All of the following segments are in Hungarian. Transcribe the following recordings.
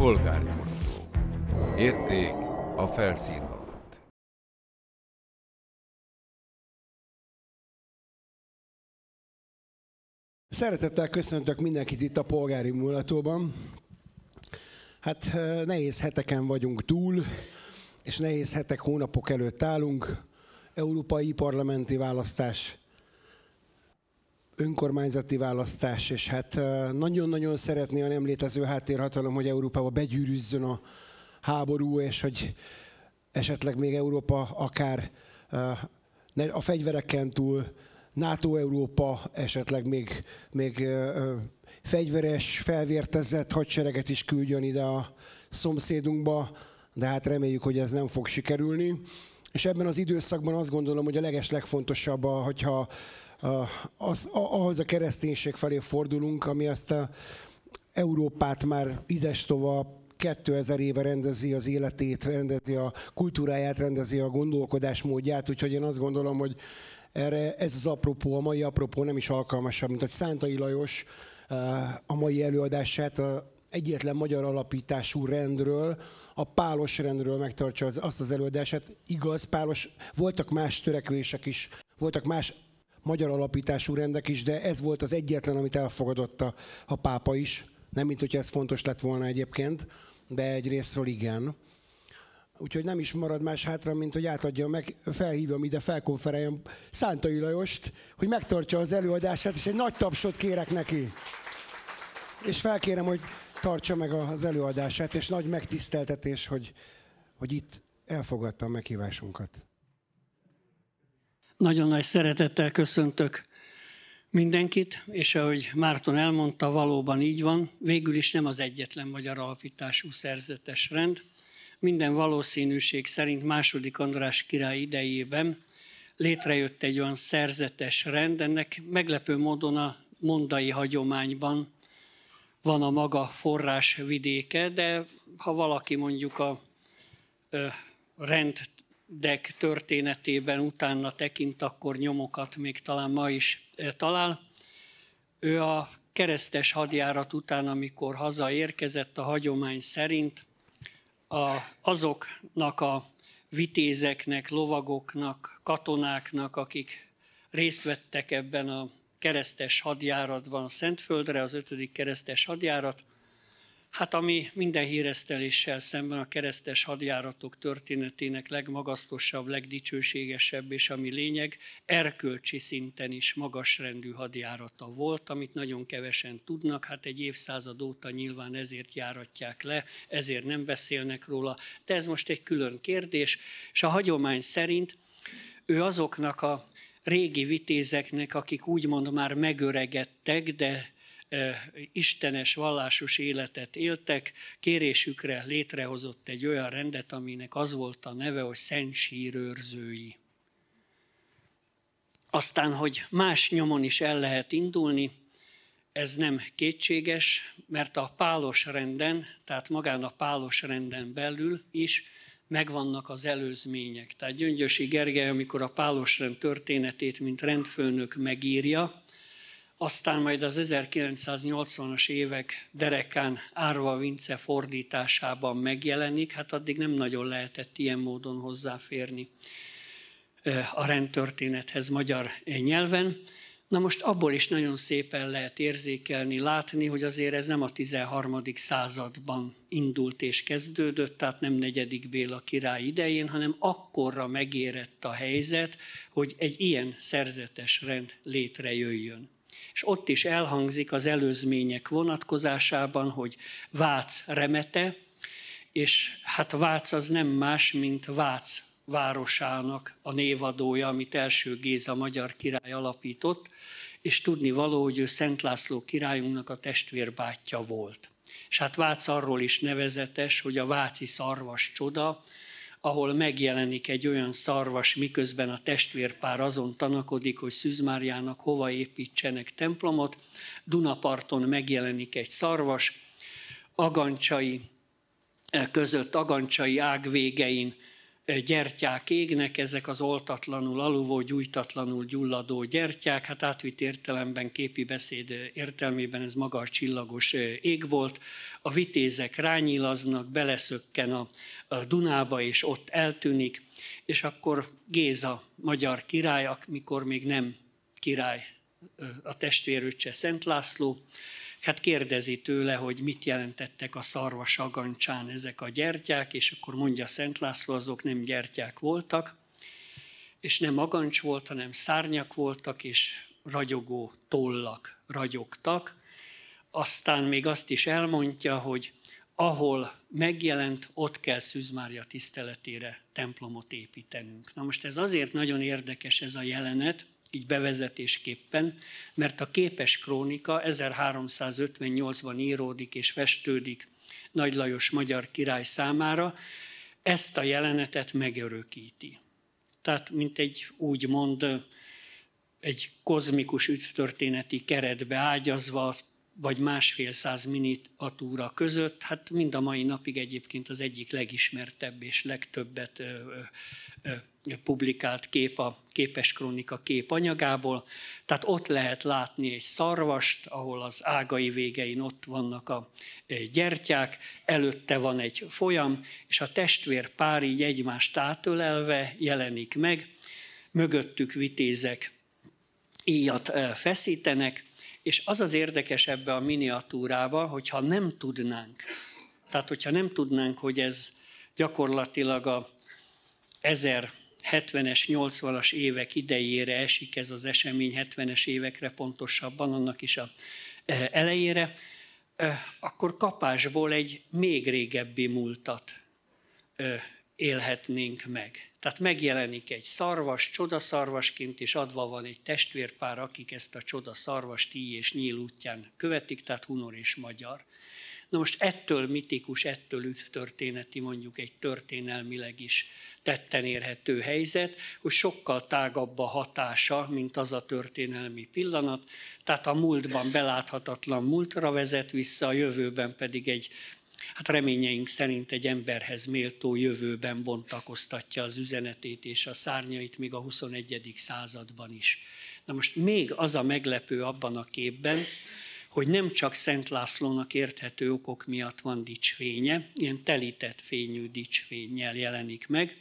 polgári Mondó. Érték a felszín alatt. Szeretettel köszöntök mindenkit itt a polgári mulatóban. Hát eh, nehéz heteken vagyunk túl, és nehéz hetek, hónapok előtt állunk. Európai parlamenti választás önkormányzati választás, és hát nagyon-nagyon szeretné a nem létező háttérhatalom, hogy Európába begyűrűzzön a háború, és hogy esetleg még Európa akár a fegyvereken túl, NATO-Európa esetleg még, még fegyveres, felvértezett hadsereget is küldjön ide a szomszédunkba, de hát reméljük, hogy ez nem fog sikerülni. És ebben az időszakban azt gondolom, hogy a leges legfontosabb, hogyha az, ahhoz a kereszténység felé fordulunk, ami azt a Európát már idestova 2000 éve rendezi az életét, rendezi a kultúráját, rendezi a gondolkodásmódját, úgyhogy én azt gondolom, hogy erre ez az apropó, a mai apropó nem is alkalmasabb, mint hogy Szántai Lajos eh, a mai előadását a egyetlen magyar alapítású rendről, a pálos rendről megtartsa az, azt az előadását. Igaz, pálos, voltak más törekvések is, voltak más magyar alapítású rendek is, de ez volt az egyetlen, amit elfogadott a, a pápa is. Nem, mint hogy ez fontos lett volna egyébként, de egy részről igen. Úgyhogy nem is marad más hátra, mint hogy átadja meg, felhívom ide, felkonferáljam Szántai Lajost, hogy megtartsa az előadását, és egy nagy tapsot kérek neki. És felkérem, hogy tartsa meg az előadását, és nagy megtiszteltetés, hogy, hogy itt elfogadta a meghívásunkat. Nagyon nagy szeretettel köszöntök mindenkit, és ahogy Márton elmondta, valóban így van, végül is nem az egyetlen magyar alapítású szerzetes rend. Minden valószínűség szerint második András király idejében létrejött egy olyan szerzetes rend, ennek meglepő módon a mondai hagyományban van a maga forrás vidéke, de ha valaki mondjuk a rend Dek történetében utána tekint, akkor nyomokat még talán ma is eh, talál. Ő a keresztes hadjárat után, amikor hazaérkezett a hagyomány szerint, a, azoknak a vitézeknek, lovagoknak, katonáknak, akik részt vettek ebben a keresztes hadjáratban a Szentföldre, az ötödik keresztes hadjárat, Hát ami minden híreszteléssel szemben a keresztes hadjáratok történetének legmagasztosabb, legdicsőségesebb, és ami lényeg, erkölcsi szinten is magasrendű hadjárata volt, amit nagyon kevesen tudnak, hát egy évszázad óta nyilván ezért járatják le, ezért nem beszélnek róla, de ez most egy külön kérdés, és a hagyomány szerint ő azoknak a régi vitézeknek, akik úgymond már megöregedtek, de istenes, vallásos életet éltek, kérésükre létrehozott egy olyan rendet, aminek az volt a neve, hogy Szent Sírőrzői. Aztán, hogy más nyomon is el lehet indulni, ez nem kétséges, mert a pálos renden, tehát magán a pálos renden belül is megvannak az előzmények. Tehát Gyöngyösi Gergely, amikor a pálos rend történetét, mint rendfőnök megírja, aztán majd az 1980-as évek derekán Árva Vince fordításában megjelenik, hát addig nem nagyon lehetett ilyen módon hozzáférni a rendtörténethez magyar nyelven. Na most abból is nagyon szépen lehet érzékelni, látni, hogy azért ez nem a 13. században indult és kezdődött, tehát nem negyedik Béla király idején, hanem akkorra megérett a helyzet, hogy egy ilyen szerzetes rend létrejöjjön és ott is elhangzik az előzmények vonatkozásában, hogy Vác remete, és hát Vác az nem más, mint Vác városának a névadója, amit első Géza magyar király alapított, és tudni való, hogy ő Szent László királyunknak a testvérbátyja volt. És hát Vác arról is nevezetes, hogy a Váci szarvas csoda, ahol megjelenik egy olyan szarvas, miközben a testvérpár azon tanakodik, hogy Szűzmáriának hova építsenek templomot. Dunaparton megjelenik egy szarvas, agancsai eh, között, agancsai ág végein gyertyák égnek, ezek az oltatlanul, aluvó, gyújtatlanul gyulladó gyertyák, hát átvitt értelemben, képi beszéd értelmében ez maga a csillagos ég volt. A vitézek rányilaznak, beleszökken a, a Dunába, és ott eltűnik, és akkor Géza, magyar király, mikor még nem király a testvérőcse Szent László, hát kérdezi tőle, hogy mit jelentettek a szarvas agancsán ezek a gyertyák, és akkor mondja Szent László, azok nem gyertyák voltak, és nem agancs volt, hanem szárnyak voltak, és ragyogó tollak ragyogtak. Aztán még azt is elmondja, hogy ahol megjelent, ott kell Szűzmária tiszteletére templomot építenünk. Na most ez azért nagyon érdekes ez a jelenet, így bevezetésképpen, mert a képes krónika 1358-ban íródik és festődik Nagy Lajos magyar király számára, ezt a jelenetet megörökíti. Tehát, mint egy úgymond egy kozmikus ügytörténeti keretbe ágyazva vagy másfél száz miniatúra között, hát mind a mai napig egyébként az egyik legismertebb és legtöbbet ö, ö, ö, publikált kép a képes krónika képanyagából. Tehát ott lehet látni egy szarvast, ahol az ágai végein ott vannak a gyertyák, előtte van egy folyam, és a testvér pár így egymást átölelve jelenik meg, mögöttük vitézek íjat feszítenek, és az az érdekes ebbe a miniatúrába, hogyha nem tudnánk, tehát hogyha nem tudnánk, hogy ez gyakorlatilag a 1070-es, 80-as évek idejére esik ez az esemény, 70-es évekre pontosabban, annak is a e, elejére, e, akkor kapásból egy még régebbi múltat e, élhetnénk meg. Tehát megjelenik egy szarvas, csodaszarvasként, és adva van egy testvérpár, akik ezt a csodaszarvas tíj és nyíl útján követik, tehát hunor és magyar. Na most ettől mitikus, ettől történeti mondjuk egy történelmileg is tetten érhető helyzet, hogy sokkal tágabb a hatása, mint az a történelmi pillanat, tehát a múltban beláthatatlan múltra vezet vissza, a jövőben pedig egy hát reményeink szerint egy emberhez méltó jövőben bontakoztatja az üzenetét és a szárnyait még a 21. században is. Na most még az a meglepő abban a képben, hogy nem csak Szent Lászlónak érthető okok miatt van dicsvénye, ilyen telített fényű dicsvénnyel jelenik meg,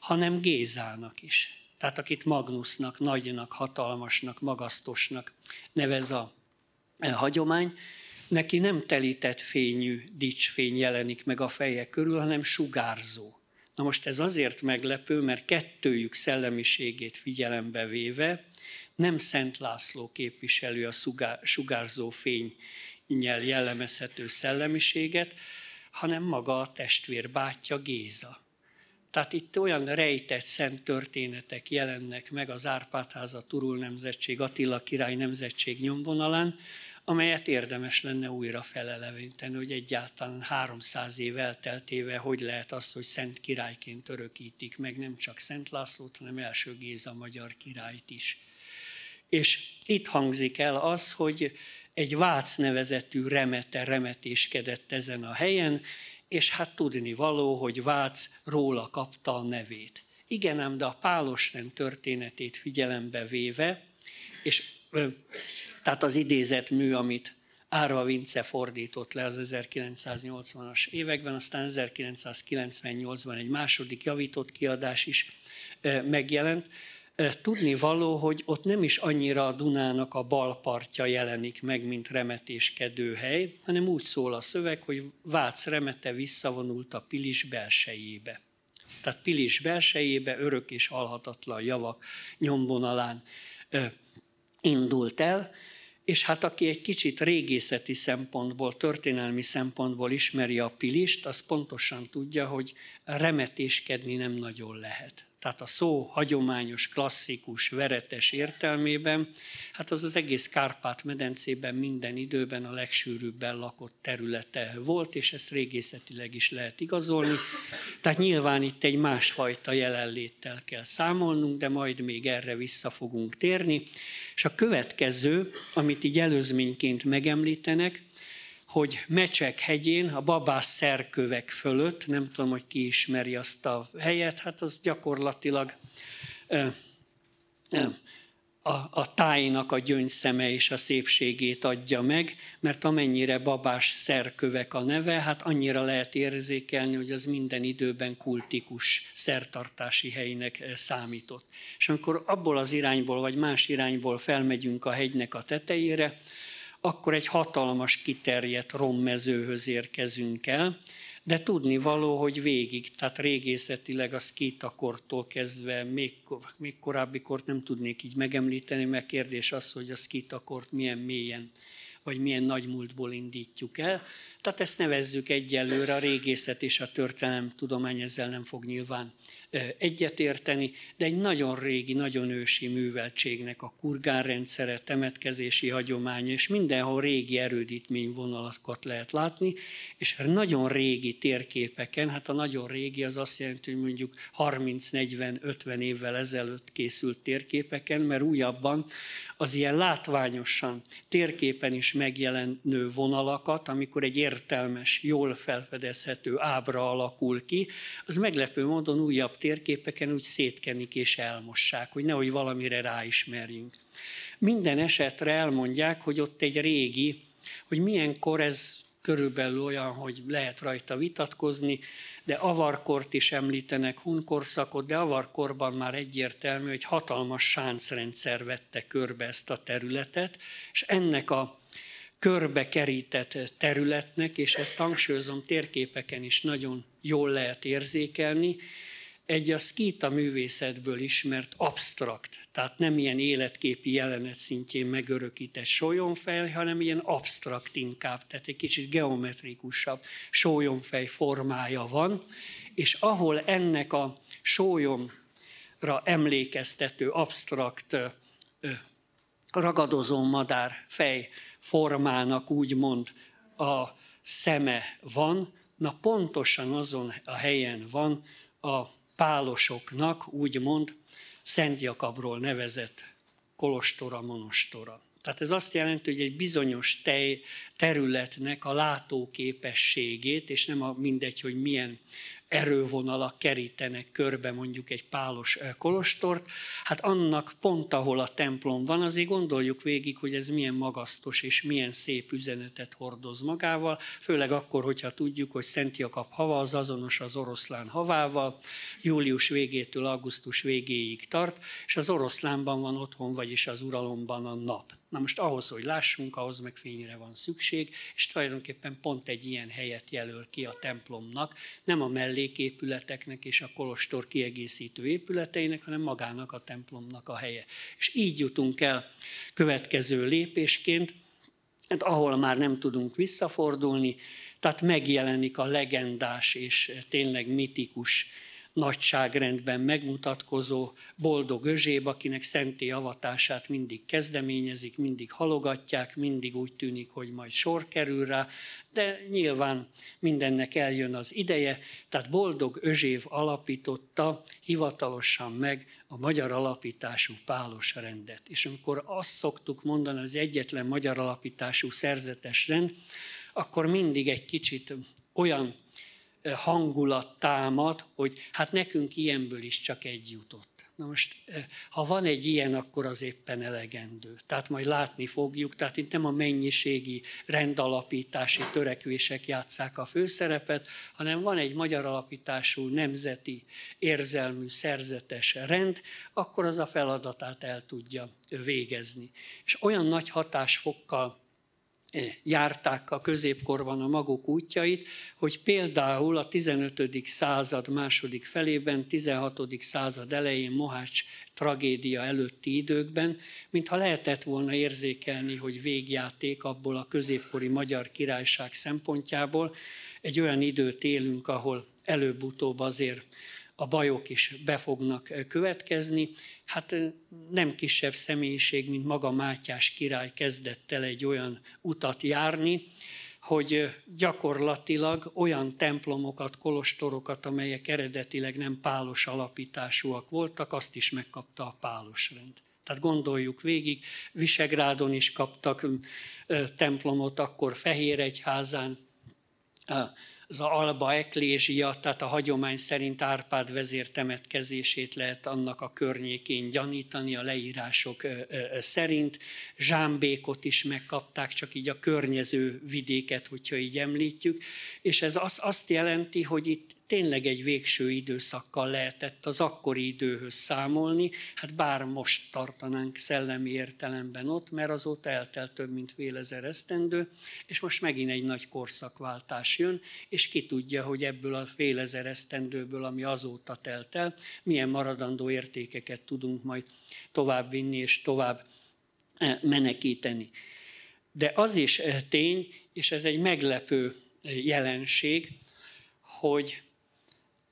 hanem Gézának is. Tehát akit Magnusnak, nagynak, hatalmasnak, magasztosnak nevez a hagyomány, neki nem telített fényű dicsfény jelenik meg a feje körül, hanem sugárzó. Na most ez azért meglepő, mert kettőjük szellemiségét figyelembe véve nem Szent László képviselő a sugárzó fénynyel jellemezhető szellemiséget, hanem maga a testvér bátyja Géza. Tehát itt olyan rejtett szent történetek jelennek meg az Árpádháza Turul nemzetség, Attila király nemzetség nyomvonalán, amelyet érdemes lenne újra feleleveníteni, hogy egyáltalán 300 év elteltével hogy lehet az, hogy szent királyként örökítik meg nem csak Szent Lászlót, hanem első Géza magyar királyt is. És itt hangzik el az, hogy egy Vác nevezetű remete remetéskedett ezen a helyen, és hát tudni való, hogy Vác róla kapta a nevét. Igen ám, de a Pálos nem történetét figyelembe véve, és tehát az idézett mű, amit Árva Vince fordított le az 1980-as években, aztán 1998-ban egy második javított kiadás is megjelent. Tudni való, hogy ott nem is annyira a Dunának a bal partja jelenik meg, mint remetéskedő hely, hanem úgy szól a szöveg, hogy Vác remete visszavonult a Pilis belsejébe. Tehát Pilis belsejébe örök és alhatatlan javak nyomvonalán indult el, és hát aki egy kicsit régészeti szempontból, történelmi szempontból ismeri a pilist, az pontosan tudja, hogy remetéskedni nem nagyon lehet tehát a szó hagyományos, klasszikus, veretes értelmében, hát az az egész Kárpát-medencében minden időben a legsűrűbben lakott területe volt, és ezt régészetileg is lehet igazolni. Tehát nyilván itt egy másfajta jelenléttel kell számolnunk, de majd még erre vissza fogunk térni. És a következő, amit így előzményként megemlítenek, hogy Mecsek hegyén, a babás szerkövek fölött, nem tudom, hogy ki ismeri azt a helyet, hát az gyakorlatilag ö, ö, a, a tájnak a gyöngyszeme és a szépségét adja meg, mert amennyire babás szerkövek a neve, hát annyira lehet érzékelni, hogy az minden időben kultikus szertartási helynek számított. És amikor abból az irányból vagy más irányból felmegyünk a hegynek a tetejére, akkor egy hatalmas kiterjedt rommezőhöz érkezünk el, de tudni való, hogy végig, tehát régészetileg a szkítakortól kezdve, még, még korábbi kort nem tudnék így megemlíteni, mert kérdés az, hogy a szkítakort milyen mélyen, vagy milyen nagy múltból indítjuk el, tehát ezt nevezzük egyelőre, a régészet és a történelem tudomány ezzel nem fog nyilván egyetérteni, de egy nagyon régi, nagyon ősi műveltségnek a kurgánrendszere, temetkezési hagyomány, és mindenhol régi erődítmény erődítményvonalakat lehet látni, és nagyon régi térképeken, hát a nagyon régi az azt jelenti, hogy mondjuk 30-40-50 évvel ezelőtt készült térképeken, mert újabban az ilyen látványosan térképen is megjelenő vonalakat, amikor egy értelmes, jól felfedezhető ábra alakul ki, az meglepő módon újabb térképeken úgy szétkenik és elmossák, hogy nehogy valamire ráismerjünk. Minden esetre elmondják, hogy ott egy régi, hogy milyen kor ez körülbelül olyan, hogy lehet rajta vitatkozni, de avarkort is említenek, hunkorszakot, de avarkorban már egyértelmű, hogy hatalmas sáncrendszer vette körbe ezt a területet, és ennek a körbekerített területnek, és ezt hangsúlyozom, térképeken is nagyon jól lehet érzékelni, egy a szkíta művészetből ismert abstrakt, tehát nem ilyen életképi jelenet szintjén megörökített sólyomfej, hanem ilyen abstrakt inkább, tehát egy kicsit geometrikusabb sólyomfej formája van, és ahol ennek a sólyomra emlékeztető abstrakt ragadozó madár fej formának úgymond a szeme van, na pontosan azon a helyen van a pálosoknak, úgymond Szent Jakabról nevezett kolostora, monostora. Tehát ez azt jelenti, hogy egy bizonyos tej, területnek a látóképességét, és nem a mindegy, hogy milyen erővonalak kerítenek körbe mondjuk egy pálos kolostort, hát annak pont, ahol a templom van, azért gondoljuk végig, hogy ez milyen magasztos és milyen szép üzenetet hordoz magával, főleg akkor, hogyha tudjuk, hogy Szent Jakab hava az azonos az oroszlán havával, július végétől augusztus végéig tart, és az oroszlánban van otthon, vagyis az uralomban a nap. Na most ahhoz, hogy lássunk, ahhoz meg fényre van szükség, és tulajdonképpen pont egy ilyen helyet jelöl ki a templomnak, nem a melléképületeknek és a kolostor kiegészítő épületeinek, hanem magának a templomnak a helye. És így jutunk el következő lépésként, hát ahol már nem tudunk visszafordulni, tehát megjelenik a legendás és tényleg mitikus nagyságrendben megmutatkozó boldog özséb, akinek szenté avatását mindig kezdeményezik, mindig halogatják, mindig úgy tűnik, hogy majd sor kerül rá, de nyilván mindennek eljön az ideje, tehát boldog özsév alapította hivatalosan meg a magyar alapítású pálos rendet. És amikor azt szoktuk mondani, az egyetlen magyar alapítású szerzetes rend, akkor mindig egy kicsit olyan hangulat támad, hogy hát nekünk ilyenből is csak egy jutott. Na most, ha van egy ilyen, akkor az éppen elegendő. Tehát majd látni fogjuk, tehát itt nem a mennyiségi rendalapítási törekvések játszák a főszerepet, hanem van egy magyar alapítású nemzeti érzelmű szerzetes rend, akkor az a feladatát el tudja végezni. És olyan nagy hatásfokkal járták a középkorban a maguk útjait, hogy például a 15. század második felében, 16. század elején Mohács tragédia előtti időkben, mintha lehetett volna érzékelni, hogy végjáték abból a középkori magyar királyság szempontjából, egy olyan időt élünk, ahol előbb-utóbb azért a bajok is be fognak következni. Hát nem kisebb személyiség, mint maga Mátyás király kezdett el egy olyan utat járni, hogy gyakorlatilag olyan templomokat, kolostorokat, amelyek eredetileg nem pálos alapításúak voltak, azt is megkapta a pálos rend. Tehát gondoljuk végig, Visegrádon is kaptak templomot, akkor Fehéregyházán, az Alba Eklézsia, tehát a hagyomány szerint Árpád vezér temetkezését lehet annak a környékén gyanítani a leírások szerint. Zsámbékot is megkapták, csak így a környező vidéket, hogyha így említjük. És ez azt jelenti, hogy itt tényleg egy végső időszakkal lehetett az akkori időhöz számolni, hát bár most tartanánk szellemi értelemben ott, mert azóta eltelt több mint fél ezer esztendő, és most megint egy nagy korszakváltás jön, és ki tudja, hogy ebből a fél ezer esztendőből, ami azóta telt el, milyen maradandó értékeket tudunk majd továbbvinni és tovább e, menekíteni. De az is e, tény, és ez egy meglepő e, jelenség, hogy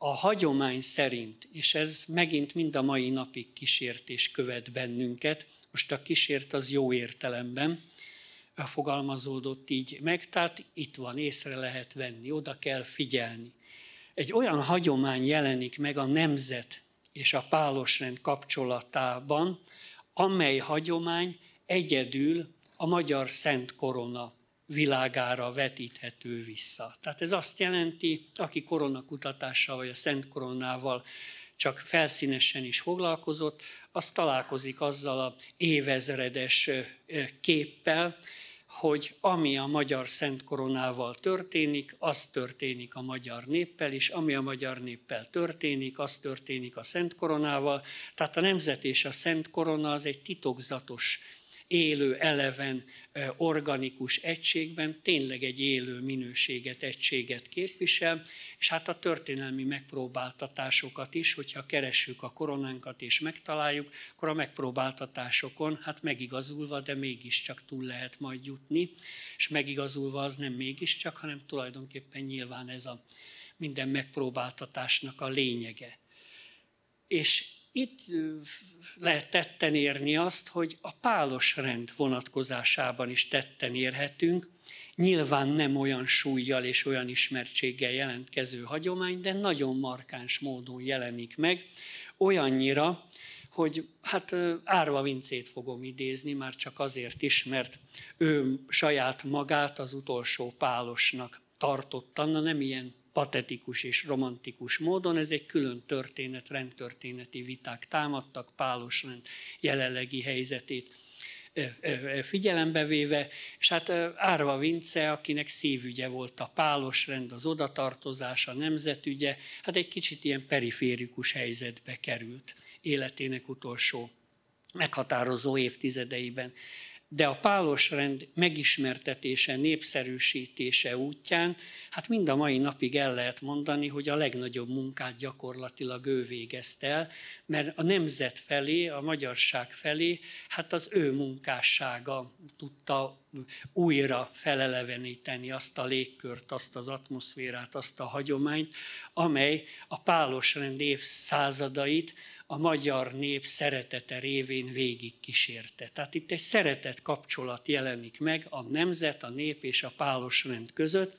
a hagyomány szerint, és ez megint mind a mai napig kísértés követ bennünket, most a kísért az jó értelemben fogalmazódott így meg, tehát itt van, észre lehet venni, oda kell figyelni. Egy olyan hagyomány jelenik meg a nemzet és a pálosrend kapcsolatában, amely hagyomány egyedül a magyar Szent Korona világára vetíthető vissza. Tehát ez azt jelenti, aki koronakutatással vagy a Szent Koronával csak felszínesen is foglalkozott, az találkozik azzal a évezredes képpel, hogy ami a magyar Szent Koronával történik, az történik a magyar néppel és ami a magyar néppel történik, az történik a Szent Koronával. Tehát a nemzet és a Szent Korona az egy titokzatos, élő, eleven organikus egységben tényleg egy élő minőséget, egységet képvisel, és hát a történelmi megpróbáltatásokat is, hogyha keressük a koronánkat és megtaláljuk, akkor a megpróbáltatásokon, hát megigazulva, de mégiscsak túl lehet majd jutni, és megigazulva az nem mégiscsak, hanem tulajdonképpen nyilván ez a minden megpróbáltatásnak a lényege. És itt lehet tetten érni azt, hogy a pálos rend vonatkozásában is tetten érhetünk, nyilván nem olyan súlyjal és olyan ismertséggel jelentkező hagyomány, de nagyon markáns módon jelenik meg, olyannyira, hogy hát Árva Vincét fogom idézni, már csak azért is, mert ő saját magát az utolsó pálosnak tartotta, na nem ilyen patetikus és romantikus módon. Ez egy külön történet, rendtörténeti viták támadtak, Pálos rend jelenlegi helyzetét figyelembe véve, és hát Árva Vince, akinek szívügye volt a pálos rend, az odatartozás, a nemzetügye, hát egy kicsit ilyen periférikus helyzetbe került életének utolsó meghatározó évtizedeiben de a pálos rend megismertetése, népszerűsítése útján, hát mind a mai napig el lehet mondani, hogy a legnagyobb munkát gyakorlatilag ő végezte el, mert a nemzet felé, a magyarság felé, hát az ő munkássága tudta újra feleleveníteni azt a légkört, azt az atmoszférát, azt a hagyományt, amely a pálos rend évszázadait a magyar nép szeretete révén kísérte. Tehát itt egy szeretet kapcsolat jelenik meg a nemzet, a nép és a pálos rend között,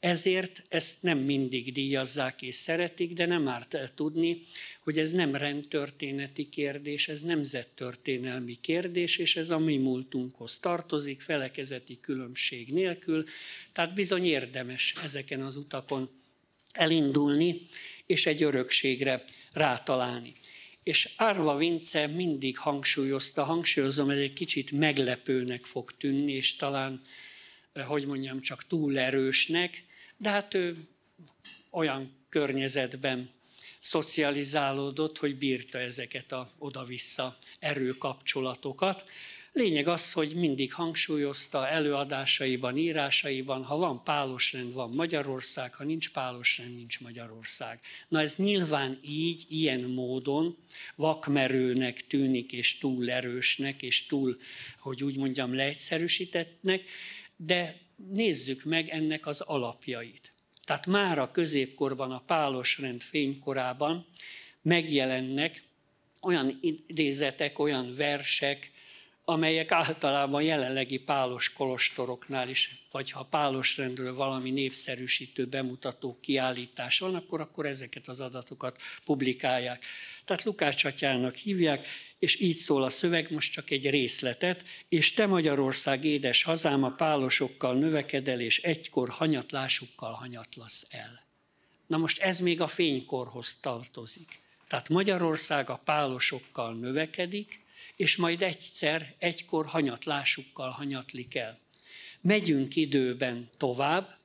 ezért ezt nem mindig díjazzák és szeretik, de nem árt tudni, hogy ez nem rendtörténeti kérdés, ez nemzettörténelmi kérdés, és ez a mi múltunkhoz tartozik, felekezeti különbség nélkül. Tehát bizony érdemes ezeken az utakon elindulni, és egy örökségre rátalálni és Árva Vince mindig hangsúlyozta, hangsúlyozom, ez egy kicsit meglepőnek fog tűnni, és talán, eh, hogy mondjam, csak túl erősnek, de hát ő olyan környezetben szocializálódott, hogy bírta ezeket a oda-vissza erőkapcsolatokat. Lényeg az, hogy mindig hangsúlyozta előadásaiban, írásaiban, ha van pálosrend, van Magyarország, ha nincs pálosrend, nincs Magyarország. Na ez nyilván így, ilyen módon vakmerőnek tűnik, és túl erősnek, és túl, hogy úgy mondjam, leegyszerűsítettnek, de nézzük meg ennek az alapjait. Tehát már a középkorban, a pálosrend fénykorában megjelennek olyan idézetek, olyan versek, amelyek általában jelenlegi pálos kolostoroknál is, vagy ha pálos rendről valami népszerűsítő bemutató kiállítás van, akkor, akkor ezeket az adatokat publikálják. Tehát Lukács atyának hívják, és így szól a szöveg, most csak egy részletet, és te Magyarország édes hazám a pálosokkal növekedel, és egykor hanyatlásukkal hanyatlasz el. Na most ez még a fénykorhoz tartozik. Tehát Magyarország a pálosokkal növekedik, és majd egyszer, egykor hanyatlásukkal hanyatlik el. Megyünk időben tovább,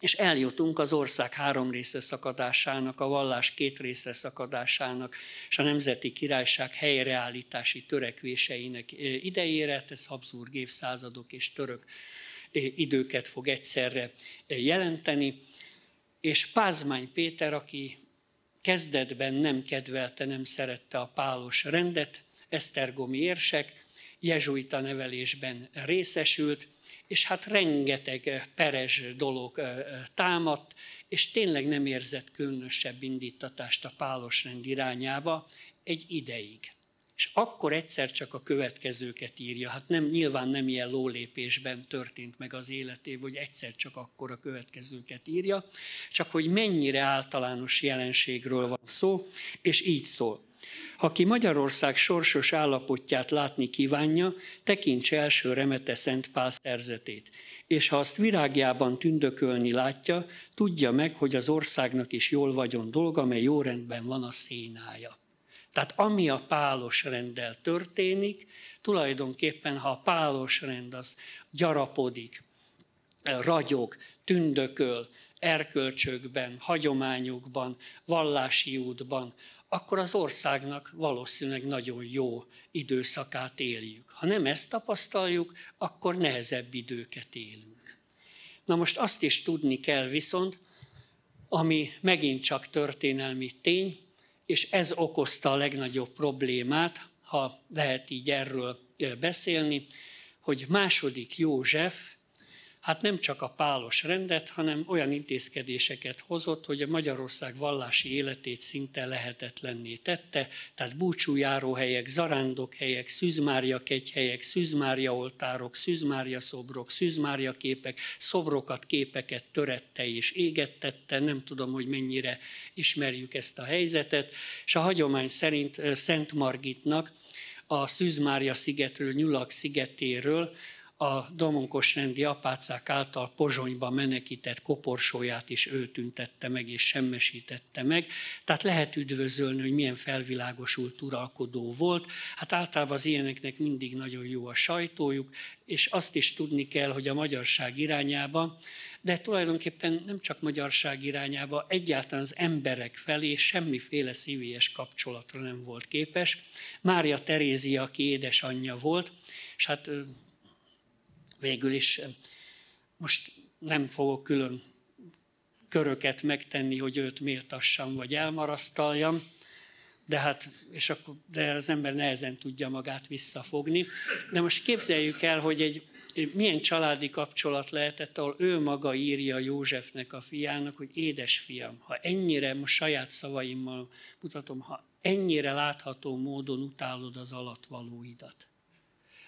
és eljutunk az ország három része szakadásának, a vallás két része szakadásának, és a Nemzeti Királyság helyreállítási törekvéseinek idejére, ez Habsburg évszázadok és török időket fog egyszerre jelenteni, és Pázmány Péter, aki kezdetben nem kedvelte, nem szerette a pálos rendet, esztergomi érsek, jezsuita nevelésben részesült, és hát rengeteg eh, peres dolog eh, eh, támadt, és tényleg nem érzett különösebb indítatást a pálos rend irányába egy ideig. És akkor egyszer csak a következőket írja. Hát nem, nyilván nem ilyen lólépésben történt meg az életév, hogy egyszer csak akkor a következőket írja, csak hogy mennyire általános jelenségről van szó, és így szól. Aki Magyarország sorsos állapotját látni kívánja, tekintse első remete Szent Pál szerzetét, és ha azt virágjában tündökölni látja, tudja meg, hogy az országnak is jól vagyon dolga, mely jó rendben van a szénája. Tehát ami a pálos rendel történik, tulajdonképpen ha a pálos rend az gyarapodik, ragyog, tündököl, erkölcsökben, hagyományokban, vallási útban, akkor az országnak valószínűleg nagyon jó időszakát éljük. Ha nem ezt tapasztaljuk, akkor nehezebb időket élünk. Na most azt is tudni kell viszont, ami megint csak történelmi tény, és ez okozta a legnagyobb problémát, ha lehet így erről beszélni, hogy második József hát nem csak a pálos rendet, hanem olyan intézkedéseket hozott, hogy a Magyarország vallási életét szinte lehetetlenné tette, tehát búcsújáróhelyek, zarándokhelyek, szűzmária kegyhelyek, szűzmária oltárok, szűzmária szobrok, szűzmária képek, szobrokat, képeket törette és égettette, nem tudom, hogy mennyire ismerjük ezt a helyzetet, és a hagyomány szerint Szent Margitnak a Szűzmária szigetről, Nyulak szigetéről a domunkos rendi apácák által Pozsonyba menekített koporsóját is ő tüntette meg és semmesítette meg. Tehát lehet üdvözölni, hogy milyen felvilágosult uralkodó volt. Hát általában az ilyeneknek mindig nagyon jó a sajtójuk, és azt is tudni kell, hogy a magyarság irányába, de tulajdonképpen nem csak magyarság irányába, egyáltalán az emberek felé semmiféle szívélyes kapcsolatra nem volt képes. Mária Terézia, aki édesanyja volt, és hát végül is. Most nem fogok külön köröket megtenni, hogy őt méltassam, vagy elmarasztaljam, de hát, és akkor, de az ember nehezen tudja magát visszafogni. De most képzeljük el, hogy egy milyen családi kapcsolat lehetett, ahol ő maga írja Józsefnek a fiának, hogy fiam, ha ennyire, most saját szavaimmal mutatom, ha ennyire látható módon utálod az alatvalóidat,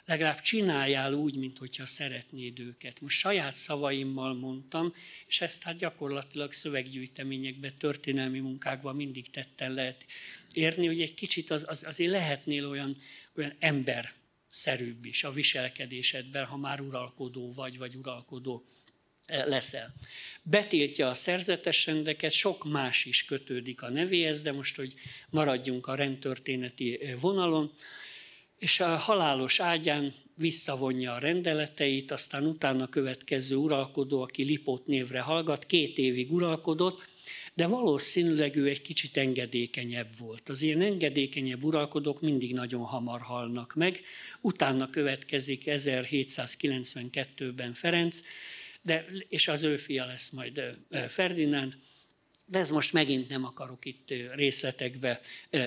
legalább csináljál úgy, mint hogyha szeretnéd őket. Most saját szavaimmal mondtam, és ezt hát gyakorlatilag szöveggyűjteményekben, történelmi munkákban mindig tetten lehet érni, hogy egy kicsit az, az, azért lehetnél olyan, olyan ember szerűbb is a viselkedésedben, ha már uralkodó vagy, vagy uralkodó leszel. Betiltja a szerzetes rendeket, sok más is kötődik a nevéhez, de most, hogy maradjunk a rendtörténeti vonalon, és a halálos ágyán visszavonja a rendeleteit, aztán utána következő uralkodó, aki Lipót névre hallgat, két évig uralkodott, de valószínűleg ő egy kicsit engedékenyebb volt. Az ilyen engedékenyebb uralkodók mindig nagyon hamar halnak meg. Utána következik 1792-ben Ferenc, de, és az ő fia lesz majd Ferdinánd, de ez most megint nem akarok itt részletekbe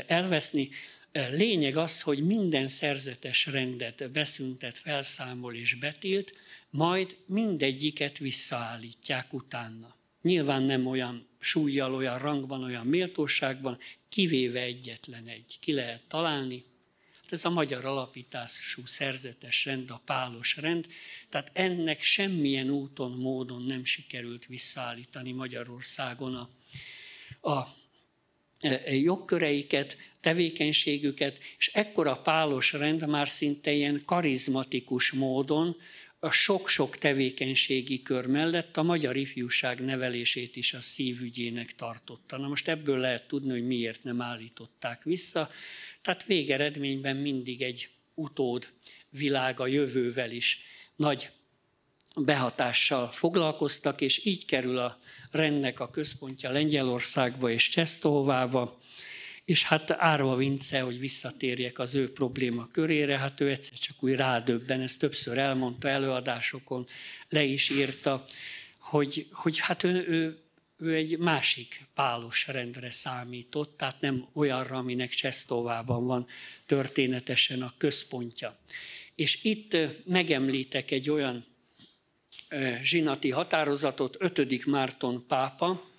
elveszni. Lényeg az, hogy minden szerzetes rendet beszüntet, felszámol és betilt, majd mindegyiket visszaállítják utána. Nyilván nem olyan súlyjal, olyan rangban, olyan méltóságban, kivéve egyetlen egy. Ki lehet találni? Hát ez a magyar alapítású szerzetes rend, a pálos rend, tehát ennek semmilyen úton, módon nem sikerült visszaállítani Magyarországon a, a E, e, jogköreiket, tevékenységüket, és ekkora pálos rend már szinte ilyen karizmatikus módon a sok-sok tevékenységi kör mellett a magyar ifjúság nevelését is a szívügyének tartotta. Na most ebből lehet tudni, hogy miért nem állították vissza. Tehát végeredményben mindig egy utód világ a jövővel is nagy behatással foglalkoztak, és így kerül a rendnek a központja Lengyelországba és Csesztóvába, és hát árva vince, hogy visszatérjek az ő probléma körére, hát ő egyszer csak úgy rádöbben, ezt többször elmondta előadásokon, le is írta, hogy, hogy hát ő, ő, ő egy másik pálos rendre számított, tehát nem olyanra, aminek Csesztóvában van történetesen a központja. És itt megemlítek egy olyan Eh, zsinati határozatot, 5. Márton pápa,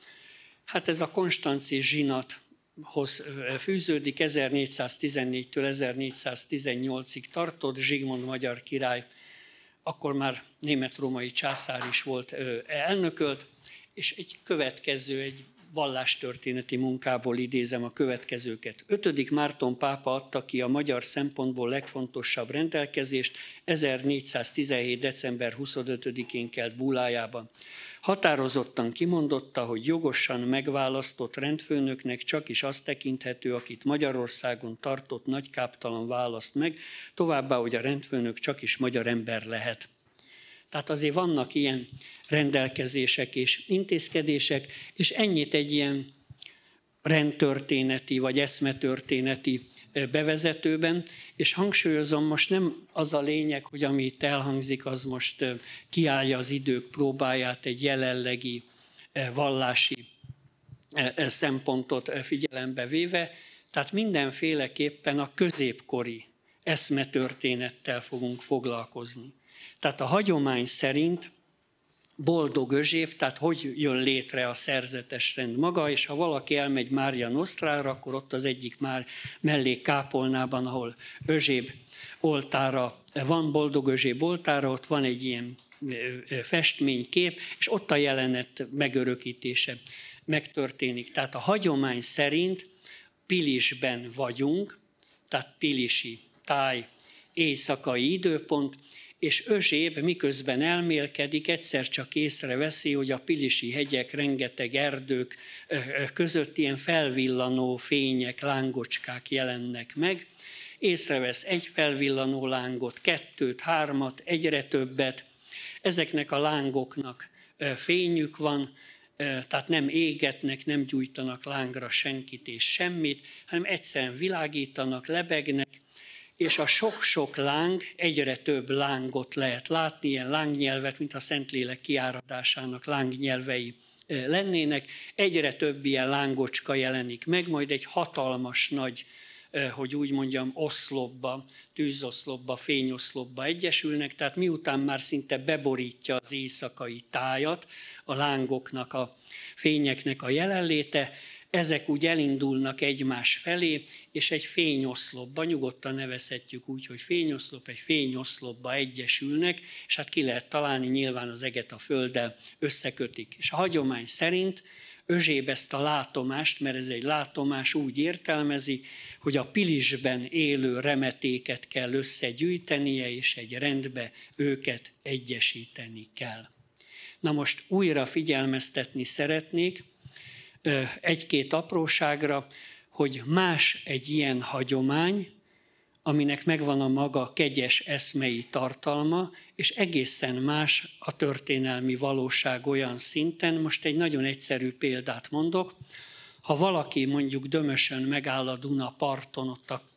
hát ez a konstanci zsinathoz eh, fűződik, 1414-től 1418-ig tartott, Zsigmond magyar király, akkor már német-római császár is volt, eh, elnökölt, és egy következő, egy vallástörténeti munkából idézem a következőket. Ötödik Márton pápa adta ki a magyar szempontból legfontosabb rendelkezést 1417. december 25-én kelt búlájában. Határozottan kimondotta, hogy jogosan megválasztott rendfőnöknek csak is az tekinthető, akit Magyarországon tartott nagykáptalan választ meg, továbbá, hogy a rendfőnök csak is magyar ember lehet. Tehát azért vannak ilyen rendelkezések és intézkedések, és ennyit egy ilyen rendtörténeti vagy eszmetörténeti eh, bevezetőben, és hangsúlyozom, most nem az a lényeg, hogy ami itt elhangzik, az most eh, kiállja az idők próbáját egy jelenlegi eh, vallási szempontot figyelembe véve, tehát mindenféleképpen a középkori eszmetörténettel fogunk foglalkozni. Tehát a hagyomány szerint boldog özsép, tehát hogy jön létre a szerzetes rend maga, és ha valaki elmegy Mária Nosztrára, akkor ott az egyik már mellé kápolnában, ahol özsép oltára van, boldog özsép oltára, ott van egy ilyen festménykép, és ott a jelenet megörökítése megtörténik. Tehát a hagyomány szerint Pilisben vagyunk, tehát Pilisi táj éjszakai időpont, és Özséb miközben elmélkedik, egyszer csak észreveszi, hogy a Pilisi hegyek, rengeteg erdők között ilyen felvillanó fények, lángocskák jelennek meg. Észrevesz egy felvillanó lángot, kettőt, hármat, egyre többet. Ezeknek a lángoknak fényük van, tehát nem égetnek, nem gyújtanak lángra senkit és semmit, hanem egyszerűen világítanak, lebegnek, és a sok-sok láng, egyre több lángot lehet látni, ilyen lángnyelvet, mint a Szentlélek kiáradásának lángnyelvei lennének. Egyre több ilyen lángocska jelenik meg, majd egy hatalmas nagy, hogy úgy mondjam, oszlopba, tűzoszlopba, fényoszlopba egyesülnek, tehát miután már szinte beborítja az éjszakai tájat a lángoknak, a fényeknek a jelenléte, ezek úgy elindulnak egymás felé, és egy fényoszlopba, nyugodtan nevezhetjük úgy, hogy fényoszlop, egy fényoszlopba egyesülnek, és hát ki lehet találni, nyilván az eget a földdel összekötik. És a hagyomány szerint Özséb ezt a látomást, mert ez egy látomás úgy értelmezi, hogy a pilisben élő remetéket kell összegyűjtenie, és egy rendbe őket egyesíteni kell. Na most újra figyelmeztetni szeretnék, egy-két apróságra, hogy más egy ilyen hagyomány, aminek megvan a maga kegyes eszmei tartalma, és egészen más a történelmi valóság olyan szinten. Most egy nagyon egyszerű példát mondok. Ha valaki mondjuk dömösön megáll a Duna parton, ott a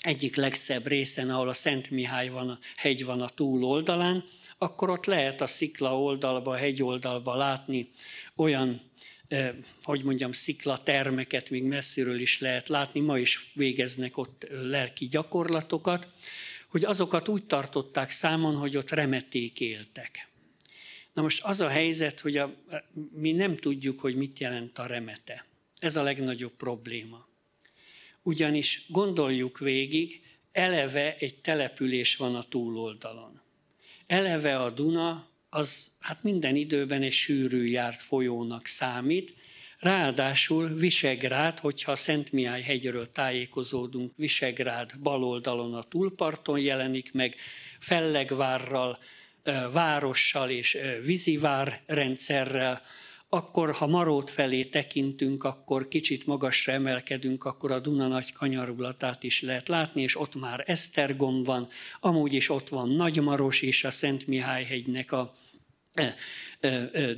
egyik legszebb részen, ahol a Szent Mihály van, a hegy van a túl oldalán, akkor ott lehet a szikla oldalba, a hegy oldalba látni olyan eh, hogy mondjam, sziklatermeket még messziről is lehet látni, ma is végeznek ott lelki gyakorlatokat, hogy azokat úgy tartották számon, hogy ott remeték éltek. Na most az a helyzet, hogy a, mi nem tudjuk, hogy mit jelent a remete. Ez a legnagyobb probléma. Ugyanis gondoljuk végig, eleve egy település van a túloldalon. Eleve a Duna az hát minden időben egy sűrű járt folyónak számít, Ráadásul Visegrád, hogyha a Szent Mihály hegyről tájékozódunk, Visegrád bal oldalon a túlparton jelenik meg, Fellegvárral, várossal és vízivár rendszerrel, akkor ha Marót felé tekintünk, akkor kicsit magasra emelkedünk, akkor a Duna nagy kanyarulatát is lehet látni, és ott már Esztergom van, amúgy is ott van Nagymaros és a Szent Mihály hegynek a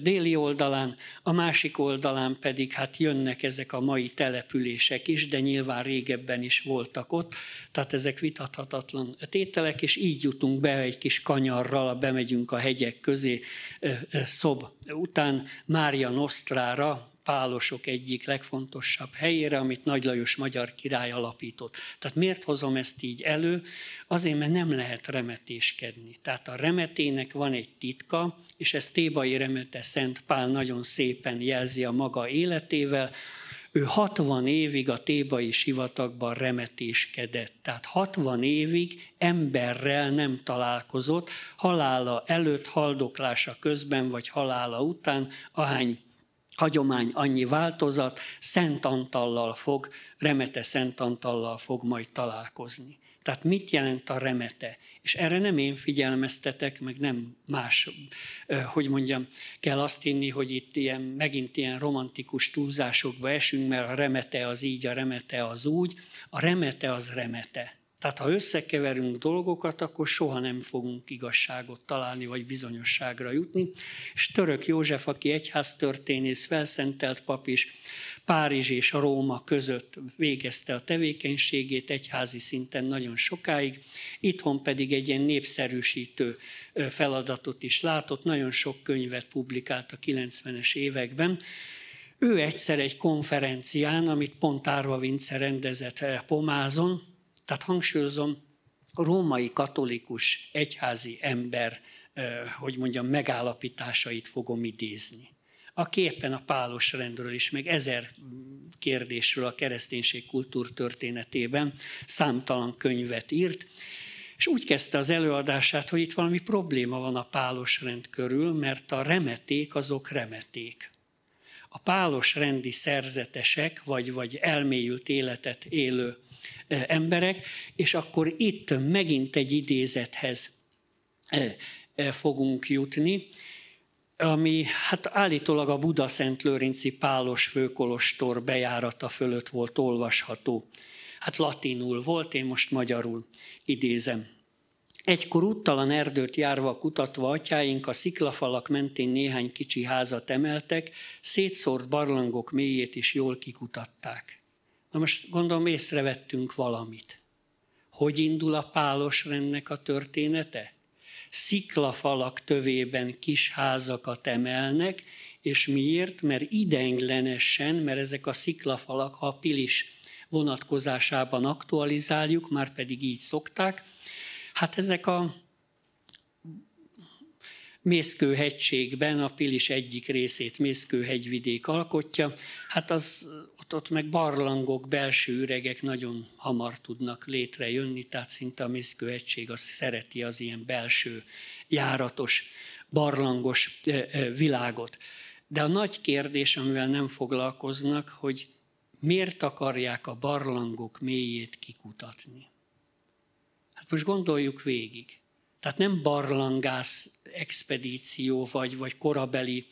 déli oldalán, a másik oldalán pedig hát jönnek ezek a mai települések is, de nyilván régebben is voltak ott, tehát ezek vitathatatlan tételek, és így jutunk be egy kis kanyarral, bemegyünk a hegyek közé, szob után Mária Nosztrára, pálosok egyik legfontosabb helyére, amit Nagy Lajos magyar király alapított. Tehát miért hozom ezt így elő? Azért, mert nem lehet remetéskedni. Tehát a remetének van egy titka, és ezt Tébai remete Szent Pál nagyon szépen jelzi a maga életével, ő 60 évig a tébai sivatagban remetéskedett, tehát 60 évig emberrel nem találkozott, halála előtt, haldoklása közben vagy halála után, ahány hagyomány annyi változat, Szent Antallal fog, remete Szent Antallal fog majd találkozni. Tehát mit jelent a remete? És erre nem én figyelmeztetek, meg nem más, hogy mondjam, kell azt hinni, hogy itt ilyen, megint ilyen romantikus túlzásokba esünk, mert a remete az így, a remete az úgy. A remete az remete. Tehát ha összekeverünk dolgokat, akkor soha nem fogunk igazságot találni, vagy bizonyosságra jutni. És Török József, aki egyháztörténész, felszentelt pap is, Párizs és Róma között végezte a tevékenységét egyházi szinten nagyon sokáig, itthon pedig egy ilyen népszerűsítő feladatot is látott, nagyon sok könyvet publikált a 90-es években, ő egyszer egy konferencián, amit pont Árva Vince rendezett Pomázon, tehát hangsúlyozom, a római katolikus egyházi ember, hogy mondjam, megállapításait fogom idézni. A képen a pálos rendről is, meg ezer kérdésről a kereszténység kultúrtörténetében számtalan könyvet írt, és úgy kezdte az előadását, hogy itt valami probléma van a pálos rend körül, mert a remeték azok remeték. A pálos rendi szerzetesek, vagy, vagy elmélyült életet élő emberek, és akkor itt megint egy idézethez fogunk jutni, ami hát állítólag a Buda Szent Lőrinci Pálos főkolostor bejárata fölött volt olvasható. Hát latinul volt, én most magyarul idézem. Egykor úttalan erdőt járva kutatva atyáink a sziklafalak mentén néhány kicsi házat emeltek, szétszórt barlangok mélyét is jól kikutatták. Na most gondolom észrevettünk valamit. Hogy indul a pálos rendnek a története? Sziklafalak tövében kis házakat emelnek, és miért? Mert idenglenesen, mert ezek a sziklafalak, ha a pilis vonatkozásában aktualizáljuk, már pedig így szokták, hát ezek a Mészkőhegységben a Pilis egyik részét Mészkőhegyvidék alkotja, hát az ott meg barlangok, belső üregek nagyon hamar tudnak létrejönni, tehát szinte a Egység az szereti az ilyen belső járatos, barlangos világot. De a nagy kérdés, amivel nem foglalkoznak, hogy miért akarják a barlangok mélyét kikutatni? Hát most gondoljuk végig. Tehát nem barlangász expedíció, vagy, vagy korabeli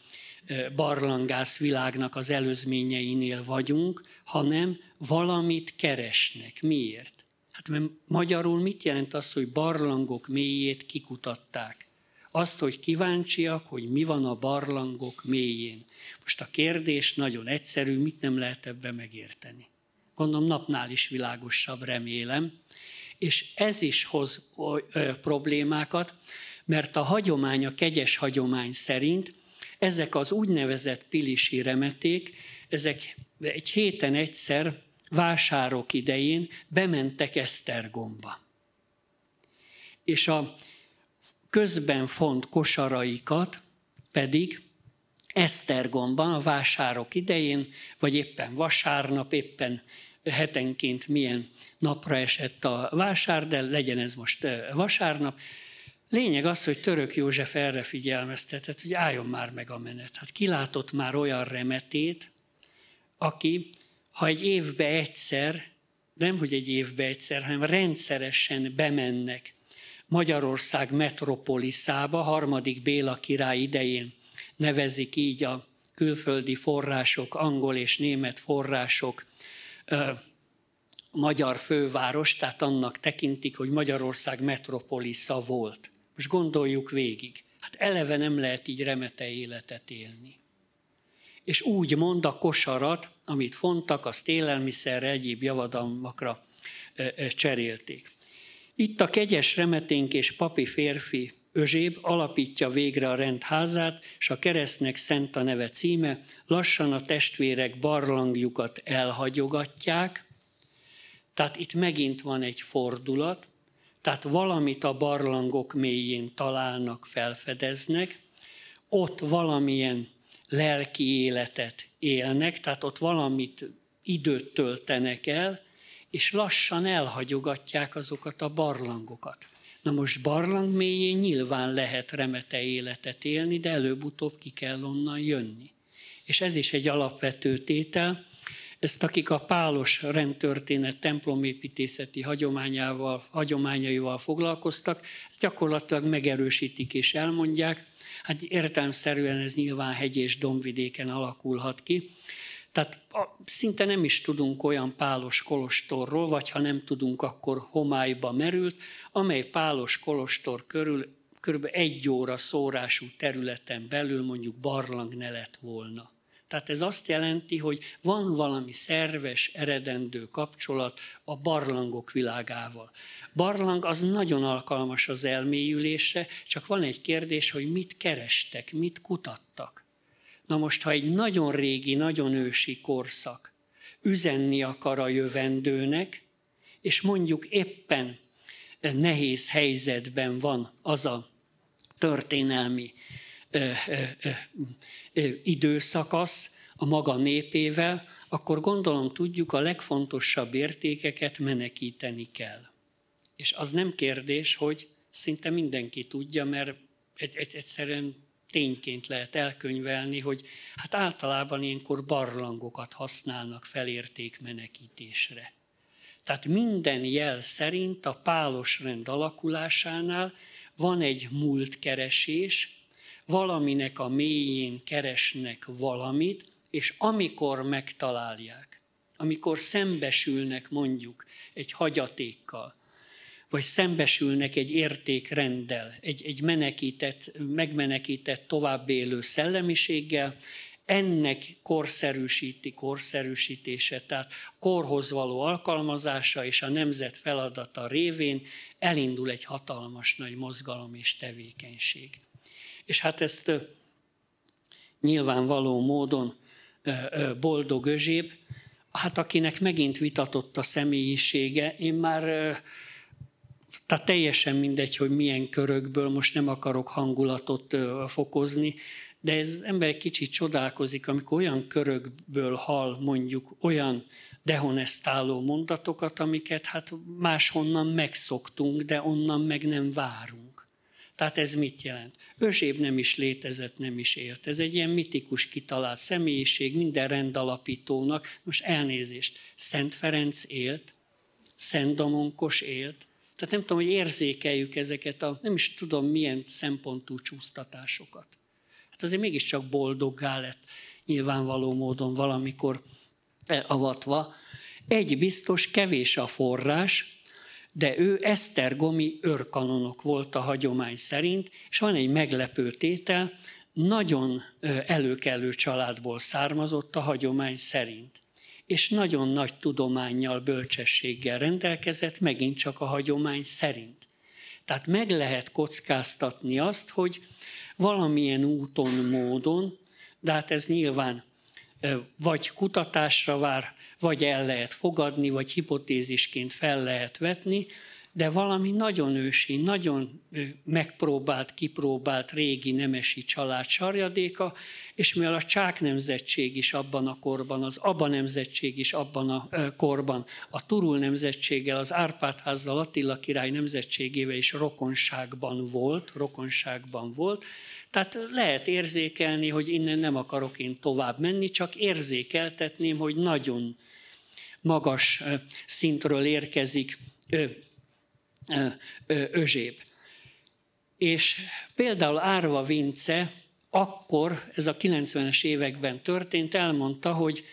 barlangász világnak az előzményeinél vagyunk, hanem valamit keresnek. Miért? Hát mert magyarul mit jelent az, hogy barlangok mélyét kikutatták? Azt, hogy kíváncsiak, hogy mi van a barlangok mélyén. Most a kérdés nagyon egyszerű, mit nem lehet ebbe megérteni? Gondolom napnál is világosabb, remélem. És ez is hoz problémákat, mert a hagyomány, a kegyes hagyomány szerint ezek az úgynevezett pilisi remeték, ezek egy héten egyszer vásárok idején bementek Esztergomba. És a közben font kosaraikat pedig Esztergomban a vásárok idején, vagy éppen vasárnap, éppen hetenként milyen napra esett a vásár, de legyen ez most vasárnap, Lényeg az, hogy török József erre figyelmeztetett, hogy álljon már meg a menet. Hát kilátott már olyan remetét, aki, ha egy évbe egyszer, nem hogy egy évbe egyszer, hanem rendszeresen bemennek Magyarország metropoliszába, harmadik Béla király idején nevezik így a külföldi források, angol és német források ö, magyar főváros, tehát annak tekintik, hogy Magyarország metropolisza volt. Most gondoljuk végig. Hát eleve nem lehet így remete életet élni. És úgy mond a kosarat, amit fontak, azt élelmiszerre, egyéb javadalmakra cserélték. Itt a kegyes remeténk és papi férfi Özséb alapítja végre a rendházát, és a keresztnek szent a neve címe, lassan a testvérek barlangjukat elhagyogatják, tehát itt megint van egy fordulat, tehát valamit a barlangok mélyén találnak, felfedeznek, ott valamilyen lelki életet élnek, tehát ott valamit időt töltenek el, és lassan elhagyogatják azokat a barlangokat. Na most barlang mélyén nyilván lehet remete életet élni, de előbb-utóbb ki kell onnan jönni. És ez is egy alapvető tétel, ezt akik a pálos rendtörténet templomépítészeti hagyományával, hagyományaival foglalkoztak, ezt gyakorlatilag megerősítik és elmondják. Hát értelmszerűen ez nyilván hegy és domvidéken alakulhat ki. Tehát szinte nem is tudunk olyan pálos kolostorról, vagy ha nem tudunk, akkor homályba merült, amely pálos kolostor körül kb. egy óra szórású területen belül mondjuk barlang ne lett volna. Tehát ez azt jelenti, hogy van valami szerves, eredendő kapcsolat a barlangok világával. Barlang az nagyon alkalmas az elmélyülésre, csak van egy kérdés, hogy mit kerestek, mit kutattak. Na most, ha egy nagyon régi, nagyon ősi korszak üzenni akar a jövendőnek, és mondjuk éppen nehéz helyzetben van az a történelmi időszakasz a maga népével, akkor gondolom tudjuk, a legfontosabb értékeket menekíteni kell. És az nem kérdés, hogy szinte mindenki tudja, mert egy, egyszerűen tényként lehet elkönyvelni, hogy hát általában ilyenkor barlangokat használnak felértékmenekítésre. Tehát minden jel szerint a pálos rend alakulásánál van egy múltkeresés, valaminek a mélyén keresnek valamit, és amikor megtalálják, amikor szembesülnek mondjuk egy hagyatékkal, vagy szembesülnek egy értékrenddel, egy, egy menekített, megmenekített továbbélő szellemiséggel, ennek korszerűsíti korszerűsítése, tehát korhoz való alkalmazása és a nemzet feladata révén elindul egy hatalmas nagy mozgalom és tevékenység. És hát ezt nyilvánvaló módon boldog özséb, hát akinek megint vitatott a személyisége, én már tehát teljesen mindegy, hogy milyen körökből, most nem akarok hangulatot fokozni, de ez ember egy kicsit csodálkozik, amikor olyan körökből hall mondjuk olyan dehonestáló mondatokat, amiket hát máshonnan megszoktunk, de onnan meg nem várunk. Tehát ez mit jelent? Özséb nem is létezett, nem is élt. Ez egy ilyen mitikus kitalált személyiség minden rendalapítónak. Most elnézést, Szent Ferenc élt, Szent Damonkos élt, tehát nem tudom, hogy érzékeljük ezeket a nem is tudom milyen szempontú csúsztatásokat. Hát azért mégiscsak boldoggá lett nyilvánvaló módon valamikor eh, avatva. Egy biztos, kevés a forrás, de ő esztergomi őrkanonok volt a hagyomány szerint, és van egy meglepő tétel, nagyon előkelő családból származott a hagyomány szerint és nagyon nagy tudományjal, bölcsességgel rendelkezett, megint csak a hagyomány szerint. Tehát meg lehet kockáztatni azt, hogy valamilyen úton, módon, de hát ez nyilván vagy kutatásra vár, vagy el lehet fogadni, vagy hipotézisként fel lehet vetni, de valami nagyon ősi, nagyon megpróbált, kipróbált régi nemesi család sarjadéka, és mivel a csák nemzetség is abban a korban, az aba nemzetség is abban a korban, a turul nemzetséggel, az Árpádházzal, Attila király nemzetségével is rokonságban volt, rokonságban volt, tehát lehet érzékelni, hogy innen nem akarok én tovább menni, csak érzékeltetném, hogy nagyon magas szintről érkezik ö, ö, ö, özséb. És például Árva Vince akkor, ez a 90-es években történt, elmondta, hogy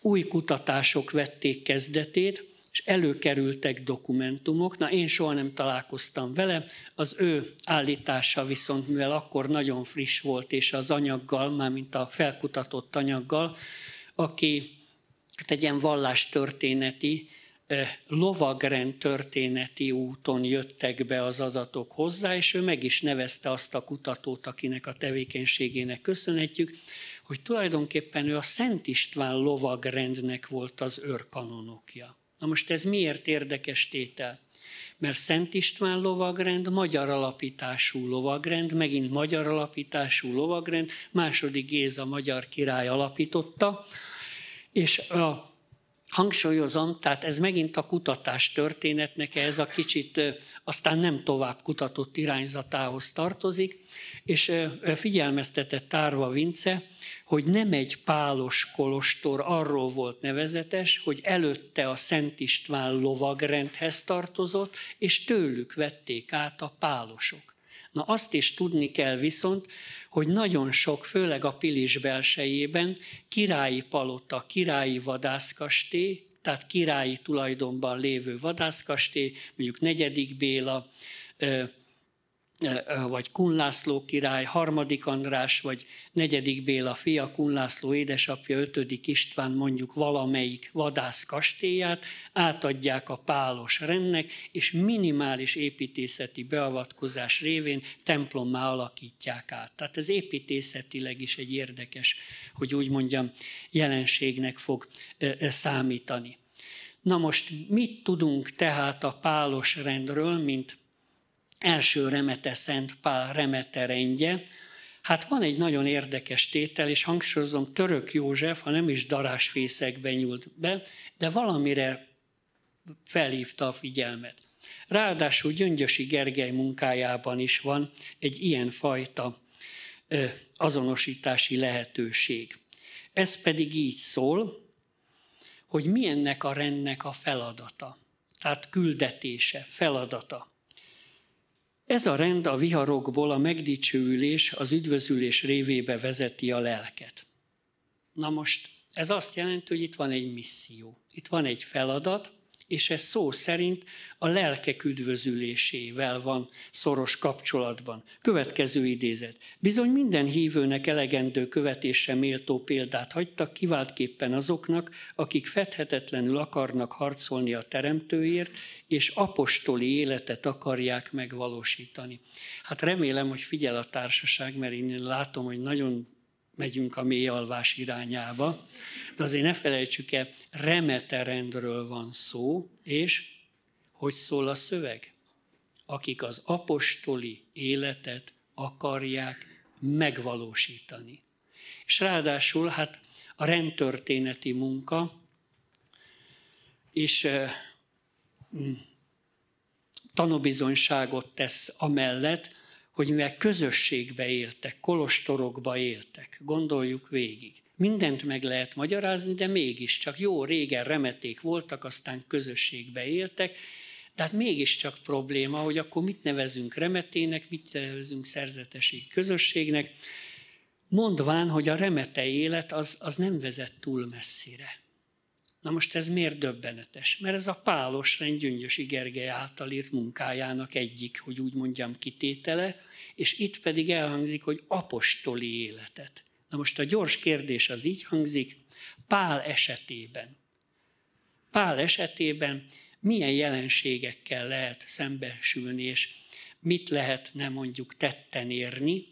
új kutatások vették kezdetét, és előkerültek dokumentumok, na én soha nem találkoztam vele, az ő állítása viszont, mivel akkor nagyon friss volt, és az anyaggal, mint a felkutatott anyaggal, aki hát egy ilyen vallástörténeti, lovagrend történeti úton jöttek be az adatok hozzá, és ő meg is nevezte azt a kutatót, akinek a tevékenységének köszönhetjük, hogy tulajdonképpen ő a Szent István lovagrendnek volt az őrkanonokja. Na most ez miért érdekes tétel? Mert Szent István lovagrend magyar alapítású lovagrend, megint magyar alapítású lovagrend, második Géza magyar király alapította, és a hangsúlyozom, tehát ez megint a kutatás történetnek, ez a kicsit aztán nem tovább kutatott irányzatához tartozik, és figyelmeztetett Tárva Vince, hogy nem egy pálos kolostor arról volt nevezetes, hogy előtte a Szent István lovagrendhez tartozott, és tőlük vették át a pálosok. Na azt is tudni kell viszont, hogy nagyon sok, főleg a Pilis belsejében királyi palota, királyi vadászkastély, tehát királyi tulajdonban lévő vadászkastély, mondjuk negyedik Béla, Eh, eh, vagy Kun László király, harmadik András, vagy negyedik Béla fia, Kun László édesapja, ötödik István mondjuk valamelyik vadász kastélyát, átadják a pálos rendnek, és minimális építészeti beavatkozás révén templommá alakítják át. Tehát ez építészetileg is egy érdekes, hogy úgy mondjam, jelenségnek fog eh, számítani. Na most mit tudunk tehát a pálos rendről, mint első remete Szent Pál remete rendje, Hát van egy nagyon érdekes tétel, és hangsúlyozom, Török József, ha nem is darásfészekben nyúlt be, de valamire felhívta a figyelmet. Ráadásul Gyöngyösi Gergely munkájában is van egy ilyen fajta azonosítási lehetőség. Ez pedig így szól, hogy milyennek a rendnek a feladata, tehát küldetése, feladata. Ez a rend a viharokból a megdicsőülés, az üdvözülés révébe vezeti a lelket. Na most, ez azt jelenti, hogy itt van egy misszió, itt van egy feladat, és ez szó szerint a lelkek üdvözülésével van szoros kapcsolatban. Következő idézet. Bizony minden hívőnek elegendő követése méltó példát hagytak, kiváltképpen azoknak, akik fedhetetlenül akarnak harcolni a teremtőért, és apostoli életet akarják megvalósítani. Hát remélem, hogy figyel a társaság, mert én látom, hogy nagyon megyünk a mély alvás irányába. De azért ne felejtsük el, rendről van szó, és hogy szól a szöveg? Akik az apostoli életet akarják megvalósítani. És ráadásul hát a rendtörténeti munka és euh, tanúbizonyságot tesz amellett, hogy mivel közösségbe éltek, kolostorokba éltek, gondoljuk végig. Mindent meg lehet magyarázni, de mégiscsak jó, régen remeték voltak, aztán közösségbe éltek, De hát mégiscsak probléma, hogy akkor mit nevezünk remetének, mit nevezünk szerzetesi közösségnek, mondván, hogy a remete élet az, az nem vezet túl messzire. Na most ez miért döbbenetes? Mert ez a Pálos rend Gyöngyösi Gergely által írt munkájának egyik, hogy úgy mondjam, kitétele, és itt pedig elhangzik, hogy apostoli életet. Na most a gyors kérdés az így hangzik, Pál esetében. Pál esetében milyen jelenségekkel lehet szembesülni, és mit lehetne mondjuk tetten érni,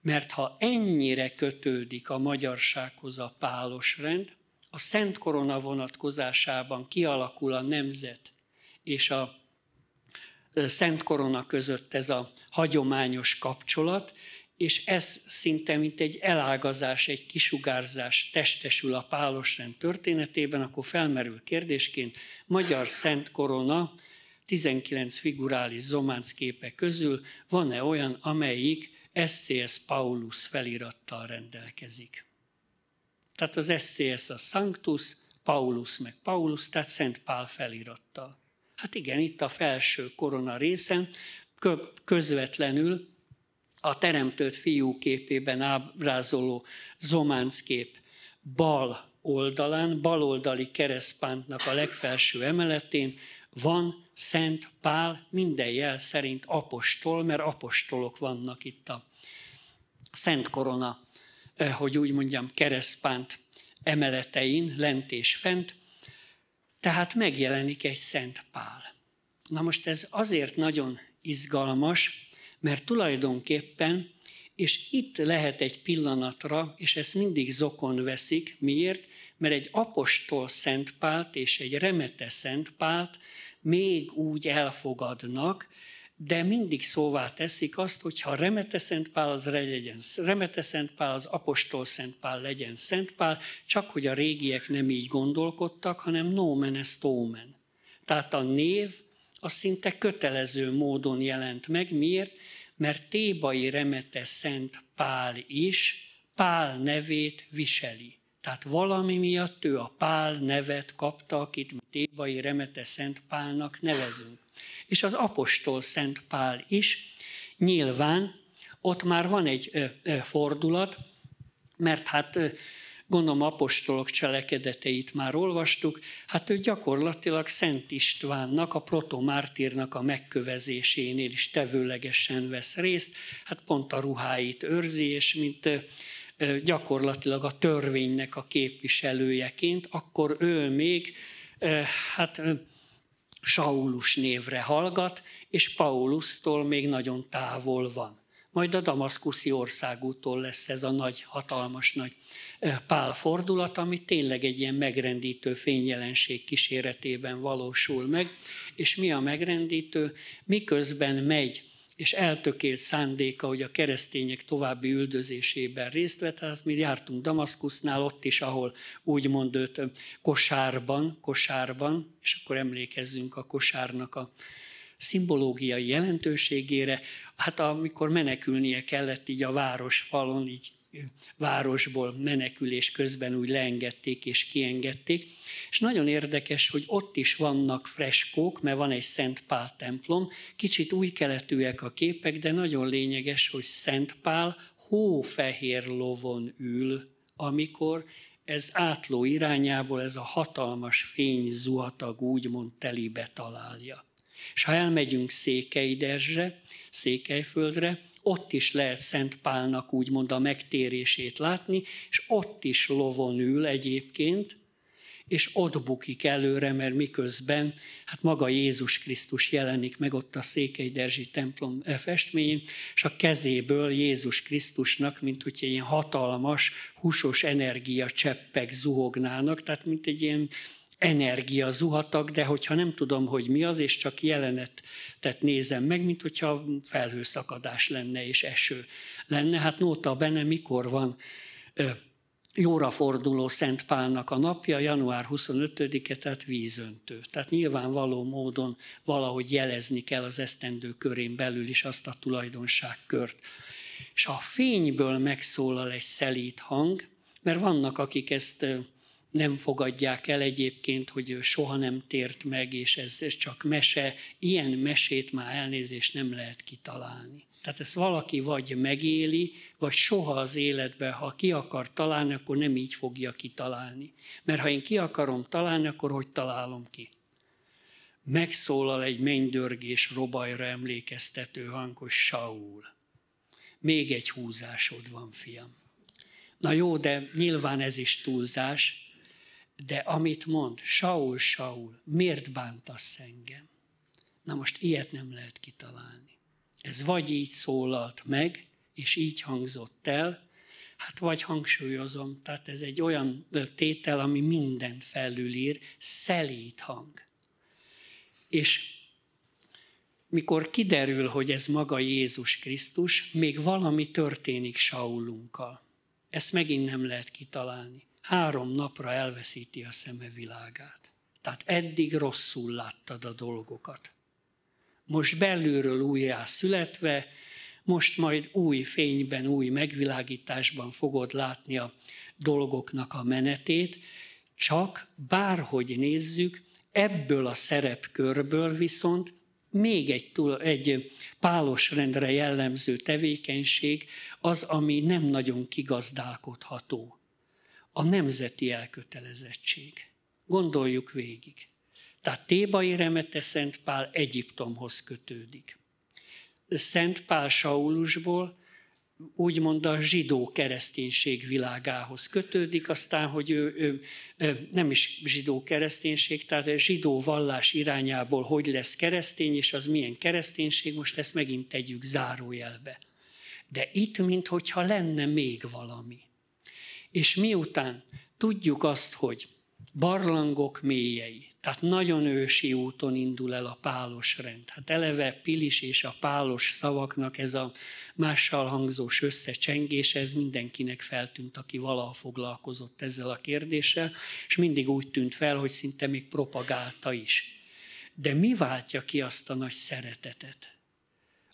mert ha ennyire kötődik a magyarsághoz a pálos rend, a Szent Korona vonatkozásában kialakul a nemzet és a Szent Korona között ez a hagyományos kapcsolat, és ez szinte mint egy elágazás, egy kisugárzás testesül a Pálosrend történetében, akkor felmerül kérdésként Magyar Szent Korona 19 figurális zománc képe közül van-e olyan, amelyik SCS Paulus felirattal rendelkezik. Tehát az SCS a Sanctus, Paulus meg Paulus, tehát Szent Pál felirattal. Hát igen, itt a felső korona részen közvetlenül a teremtőt fiú képében ábrázoló zománckép bal oldalán, baloldali keresztpántnak a legfelső emeletén van Szent Pál minden jel szerint apostol, mert apostolok vannak itt a Szent Korona, eh, hogy úgy mondjam, keresztpánt emeletein, lent és fent. Tehát megjelenik egy Szent Pál. Na most ez azért nagyon izgalmas, mert tulajdonképpen, és itt lehet egy pillanatra, és ezt mindig zokon veszik, miért? Mert egy apostol Szent Pált és egy remete Szent Pált még úgy elfogadnak, de mindig szóvá teszik azt, hogy ha Remete Szent Pál az legyen, Remete Szent Pál az Apostol Szent Pál legyen Szent Pál, csak hogy a régiek nem így gondolkodtak, hanem nomen est omen. Tehát a név az szinte kötelező módon jelent meg. Miért? Mert Tébai Remete Szent Pál is Pál nevét viseli. Tehát valami miatt ő a Pál nevet kapta, akit Tébai Remete Szent Pálnak nevezünk. És az apostol Szent Pál is, nyilván ott már van egy ö, ö, fordulat, mert hát ö, gondolom apostolok cselekedeteit már olvastuk, hát ő gyakorlatilag Szent Istvánnak, a protomártírnak a megkövezésénél is tevőlegesen vesz részt, hát pont a ruháit őrzi, és mint gyakorlatilag a törvénynek a képviselőjeként, akkor ő még, hát Saulus névre hallgat, és Paulusztól még nagyon távol van. Majd a damaszkuszi országútól lesz ez a nagy, hatalmas nagy pálfordulat, ami tényleg egy ilyen megrendítő fényjelenség kíséretében valósul meg. És mi a megrendítő? Miközben megy és eltökélt szándéka, hogy a keresztények további üldözésében részt vett. Hát mi jártunk Damaszkusznál, ott is, ahol úgymond őt kosárban, kosárban, és akkor emlékezzünk a kosárnak a szimbológiai jelentőségére. Hát amikor menekülnie kellett így a város falon, így városból menekülés közben úgy leengedték és kiengedték. És nagyon érdekes, hogy ott is vannak freskók, mert van egy Szent Pál templom, kicsit új keletűek a képek, de nagyon lényeges, hogy Szent Pál hófehér lovon ül, amikor ez átló irányából ez a hatalmas fény zuhatag úgymond telibe találja. És ha elmegyünk Székelyderzse, Székelyföldre, ott is lehet Szent Pálnak úgymond a megtérését látni, és ott is lovon ül egyébként, és ott bukik előre, mert miközben hát maga Jézus Krisztus jelenik meg ott a Székely Derzsi templom e, festményén, és a kezéből Jézus Krisztusnak, mint hogy ilyen hatalmas, húsos energia cseppek zuhognának, tehát mint egy ilyen energia zuhatak, de hogyha nem tudom, hogy mi az, és csak jelenetet nézem meg, mint hogyha felhőszakadás lenne és eső lenne. Hát nóta benne mikor van ö, jóra forduló Szent Pálnak a napja, január 25-e, tehát vízöntő. Tehát nyilvánvaló módon valahogy jelezni kell az esztendő körén belül is azt a tulajdonságkört. És a fényből megszólal egy szelít hang, mert vannak, akik ezt nem fogadják el egyébként, hogy ő soha nem tért meg, és ez, ez csak mese. Ilyen mesét már elnézést nem lehet kitalálni. Tehát ezt valaki vagy megéli, vagy soha az életben, ha ki akar találni, akkor nem így fogja kitalálni. Mert ha én ki akarom találni, akkor hogy találom ki? Megszólal egy mennydörgés robajra emlékeztető hangos Saul. Még egy húzásod van, fiam. Na jó, de nyilván ez is túlzás, de amit mond, Saul, Saul, miért bántasz engem? Na most ilyet nem lehet kitalálni. Ez vagy így szólalt meg, és így hangzott el, hát vagy hangsúlyozom, tehát ez egy olyan tétel, ami mindent felülír, szelít hang. És mikor kiderül, hogy ez maga Jézus Krisztus, még valami történik Saulunkkal. Ezt megint nem lehet kitalálni három napra elveszíti a szeme világát. Tehát eddig rosszul láttad a dolgokat. Most belülről újjá születve, most majd új fényben, új megvilágításban fogod látni a dolgoknak a menetét, csak bárhogy nézzük, ebből a szerepkörből viszont még egy, túl, egy pálos rendre jellemző tevékenység az, ami nem nagyon kigazdálkodható a nemzeti elkötelezettség. Gondoljuk végig. Tehát Tébai remete Szent Pál Egyiptomhoz kötődik. Szent Pál Saulusból úgymond a zsidó kereszténység világához kötődik, aztán, hogy ő, ő, ő nem is zsidó kereszténység, tehát a zsidó vallás irányából hogy lesz keresztény, és az milyen kereszténység, most ezt megint tegyük zárójelbe. De itt, mintha lenne még valami. És miután tudjuk azt, hogy barlangok mélyei, tehát nagyon ősi úton indul el a pálos rend. Hát eleve Pilis és a pálos szavaknak ez a mással hangzós összecsengés, ez mindenkinek feltűnt, aki valaha foglalkozott ezzel a kérdéssel, és mindig úgy tűnt fel, hogy szinte még propagálta is. De mi váltja ki azt a nagy szeretetet?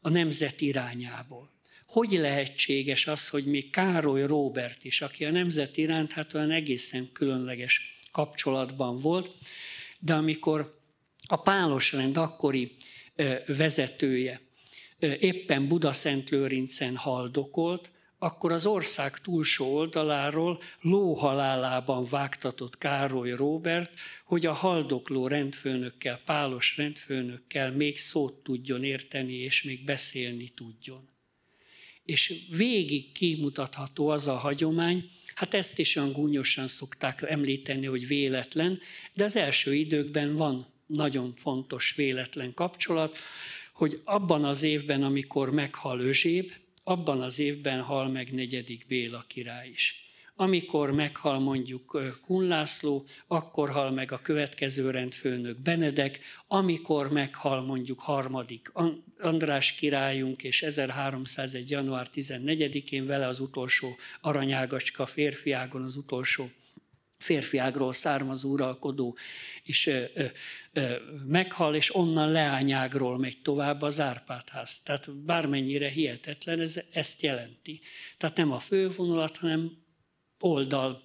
A nemzet irányából hogy lehetséges az, hogy még Károly Róbert is, aki a nemzet iránt hát olyan egészen különleges kapcsolatban volt, de amikor a Pálos rend akkori vezetője éppen Budaszentlőrincen haldokolt, akkor az ország túlsó oldaláról lóhalálában vágtatott Károly Róbert, hogy a haldokló rendfőnökkel, pálos rendfőnökkel még szót tudjon érteni, és még beszélni tudjon és végig kimutatható az a hagyomány, hát ezt is olyan gúnyosan szokták említeni, hogy véletlen, de az első időkben van nagyon fontos véletlen kapcsolat, hogy abban az évben, amikor meghal Özséb, abban az évben hal meg negyedik Béla király is. Amikor meghal mondjuk Kun László, akkor hal meg a következő rendfőnök Benedek, amikor meghal mondjuk harmadik András királyunk, és 1301. január 14-én vele az utolsó aranyágacska férfiágon, az utolsó férfiágról származó uralkodó is ö, ö, ö, meghal, és onnan leányágról megy tovább az Árpádház. Tehát bármennyire hihetetlen, ez ezt jelenti. Tehát nem a fővonulat, hanem oldal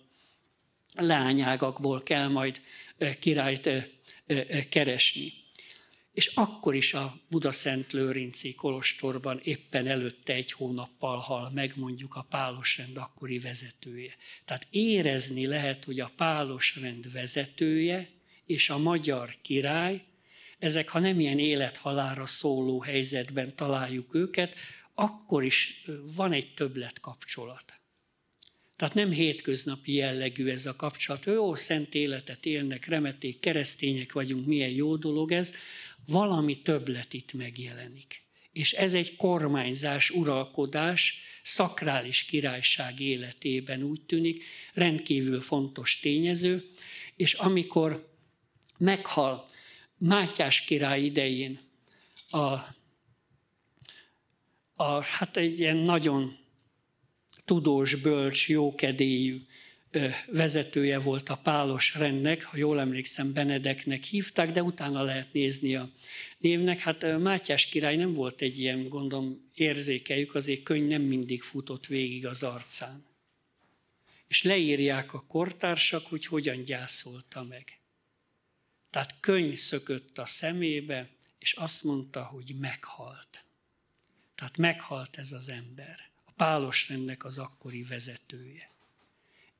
lányágakból kell majd királyt keresni. És akkor is a Budaszent Lőrinci kolostorban éppen előtte egy hónappal hal meg mondjuk a pálos rend akkori vezetője. Tehát érezni lehet, hogy a pálos rend vezetője és a magyar király, ezek ha nem ilyen élethalára szóló helyzetben találjuk őket, akkor is van egy többlet kapcsolat. Tehát nem hétköznapi jellegű ez a kapcsolat. Jó, szent életet élnek, remeték, keresztények vagyunk, milyen jó dolog ez. Valami többlet itt megjelenik. És ez egy kormányzás, uralkodás, szakrális királyság életében úgy tűnik, rendkívül fontos tényező, és amikor meghal Mátyás király idején a, a hát egy ilyen nagyon tudós, bölcs, jókedélyű vezetője volt a pálos rendnek, ha jól emlékszem, Benedeknek hívták, de utána lehet nézni a névnek. Hát Mátyás király nem volt egy ilyen, gondolom, érzékeljük, azért könyv nem mindig futott végig az arcán. És leírják a kortársak, hogy hogyan gyászolta meg. Tehát könyv szökött a szemébe, és azt mondta, hogy meghalt. Tehát meghalt ez az ember. Pálos rendnek az akkori vezetője.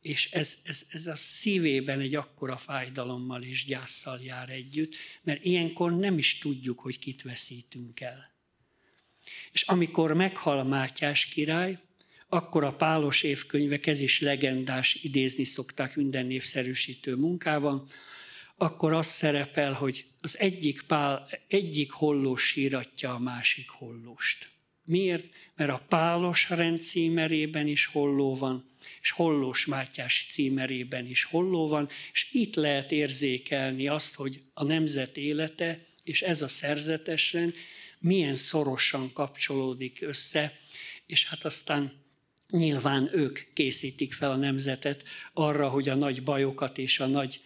És ez, ez, ez a szívében egy akkora fájdalommal és gyászsal jár együtt, mert ilyenkor nem is tudjuk, hogy kit veszítünk el. És amikor meghal Mátyás király, akkor a pálos évkönyvek, ez is legendás, idézni szokták minden népszerűsítő munkában, akkor az szerepel, hogy az egyik, pál, egyik hollós síratja a másik hollóst. Miért? mert a Pálos rend címerében is holló van, és Hollós Mátyás címerében is holló van, és itt lehet érzékelni azt, hogy a nemzet élete és ez a szerzetes rend milyen szorosan kapcsolódik össze, és hát aztán nyilván ők készítik fel a nemzetet arra, hogy a nagy bajokat és a nagy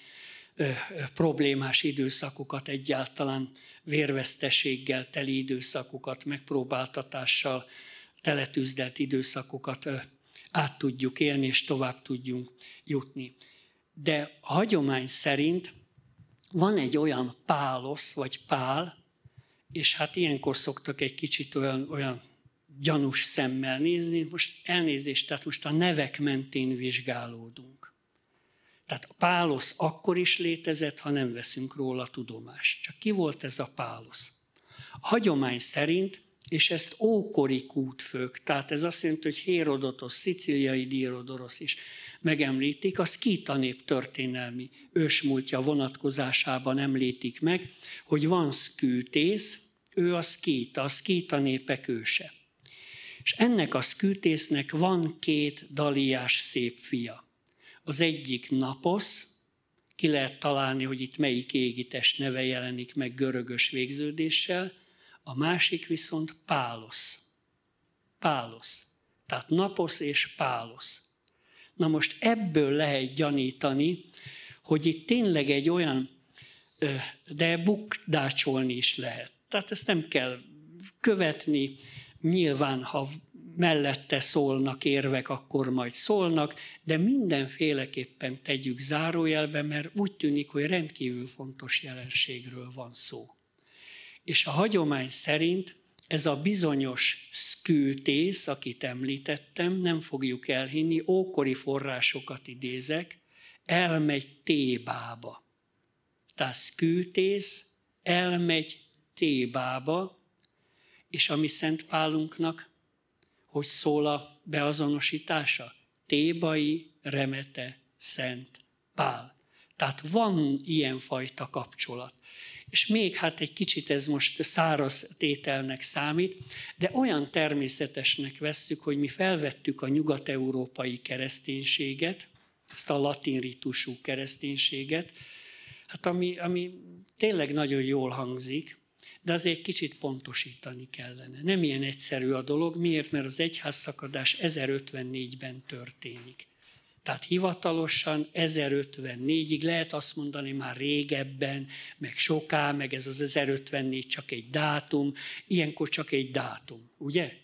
ö, problémás időszakokat egyáltalán vérvesztességgel teli időszakokat megpróbáltatással teletűzdelt időszakokat át tudjuk élni, és tovább tudjunk jutni. De a hagyomány szerint van egy olyan pálosz, vagy pál, és hát ilyenkor szoktak egy kicsit olyan, olyan gyanús szemmel nézni, most elnézést, tehát most a nevek mentén vizsgálódunk. Tehát a pálosz akkor is létezett, ha nem veszünk róla tudomást. Csak ki volt ez a pálosz? A hagyomány szerint és ezt ókori kútfők, tehát ez azt jelenti, hogy Hérodotos, sziciliai Diodorosz is megemlítik, a szkíta nép történelmi ősmúltja vonatkozásában említik meg, hogy van szkűtész, ő a szkíta, a szkíta népek őse. És ennek a szkűtésznek van két daliás szép fia. Az egyik Naposz, ki lehet találni, hogy itt melyik égitest neve jelenik meg görögös végződéssel, a másik viszont Pálosz. Pálosz. Tehát Naposz és Pálosz. Na most ebből lehet gyanítani, hogy itt tényleg egy olyan, de bukdácsolni is lehet. Tehát ezt nem kell követni. Nyilván, ha mellette szólnak érvek, akkor majd szólnak, de mindenféleképpen tegyük zárójelbe, mert úgy tűnik, hogy rendkívül fontos jelenségről van szó. És a hagyomány szerint ez a bizonyos szkültész, akit említettem, nem fogjuk elhinni, ókori forrásokat idézek, elmegy Tébába. Tehát szkültész elmegy Tébába, és ami Szent Pálunknak, hogy szól a beazonosítása? Tébai remete Szent Pál. Tehát van ilyenfajta kapcsolat és még hát egy kicsit ez most száraz tételnek számít, de olyan természetesnek vesszük, hogy mi felvettük a nyugat-európai kereszténységet, ezt a latin ritusú kereszténységet, hát ami, ami tényleg nagyon jól hangzik, de azért kicsit pontosítani kellene. Nem ilyen egyszerű a dolog, miért? Mert az egyházszakadás 1054-ben történik. Tehát hivatalosan 1054-ig lehet azt mondani már régebben, meg soká, meg ez az 1054 csak egy dátum, ilyenkor csak egy dátum, ugye?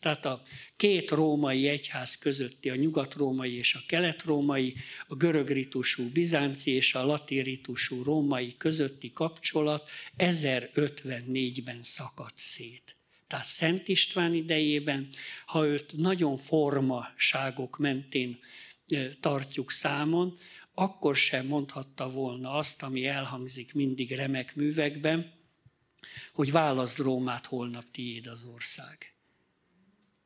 Tehát a két római egyház közötti, a nyugat-római és a kelet-római, a görög ritusú bizánci és a latin ritusú római közötti kapcsolat 1054-ben szakadt szét tehát Szent István idejében, ha őt nagyon formaságok mentén tartjuk számon, akkor sem mondhatta volna azt, ami elhangzik mindig remek művekben, hogy válaszd Rómát, holnap tiéd az ország.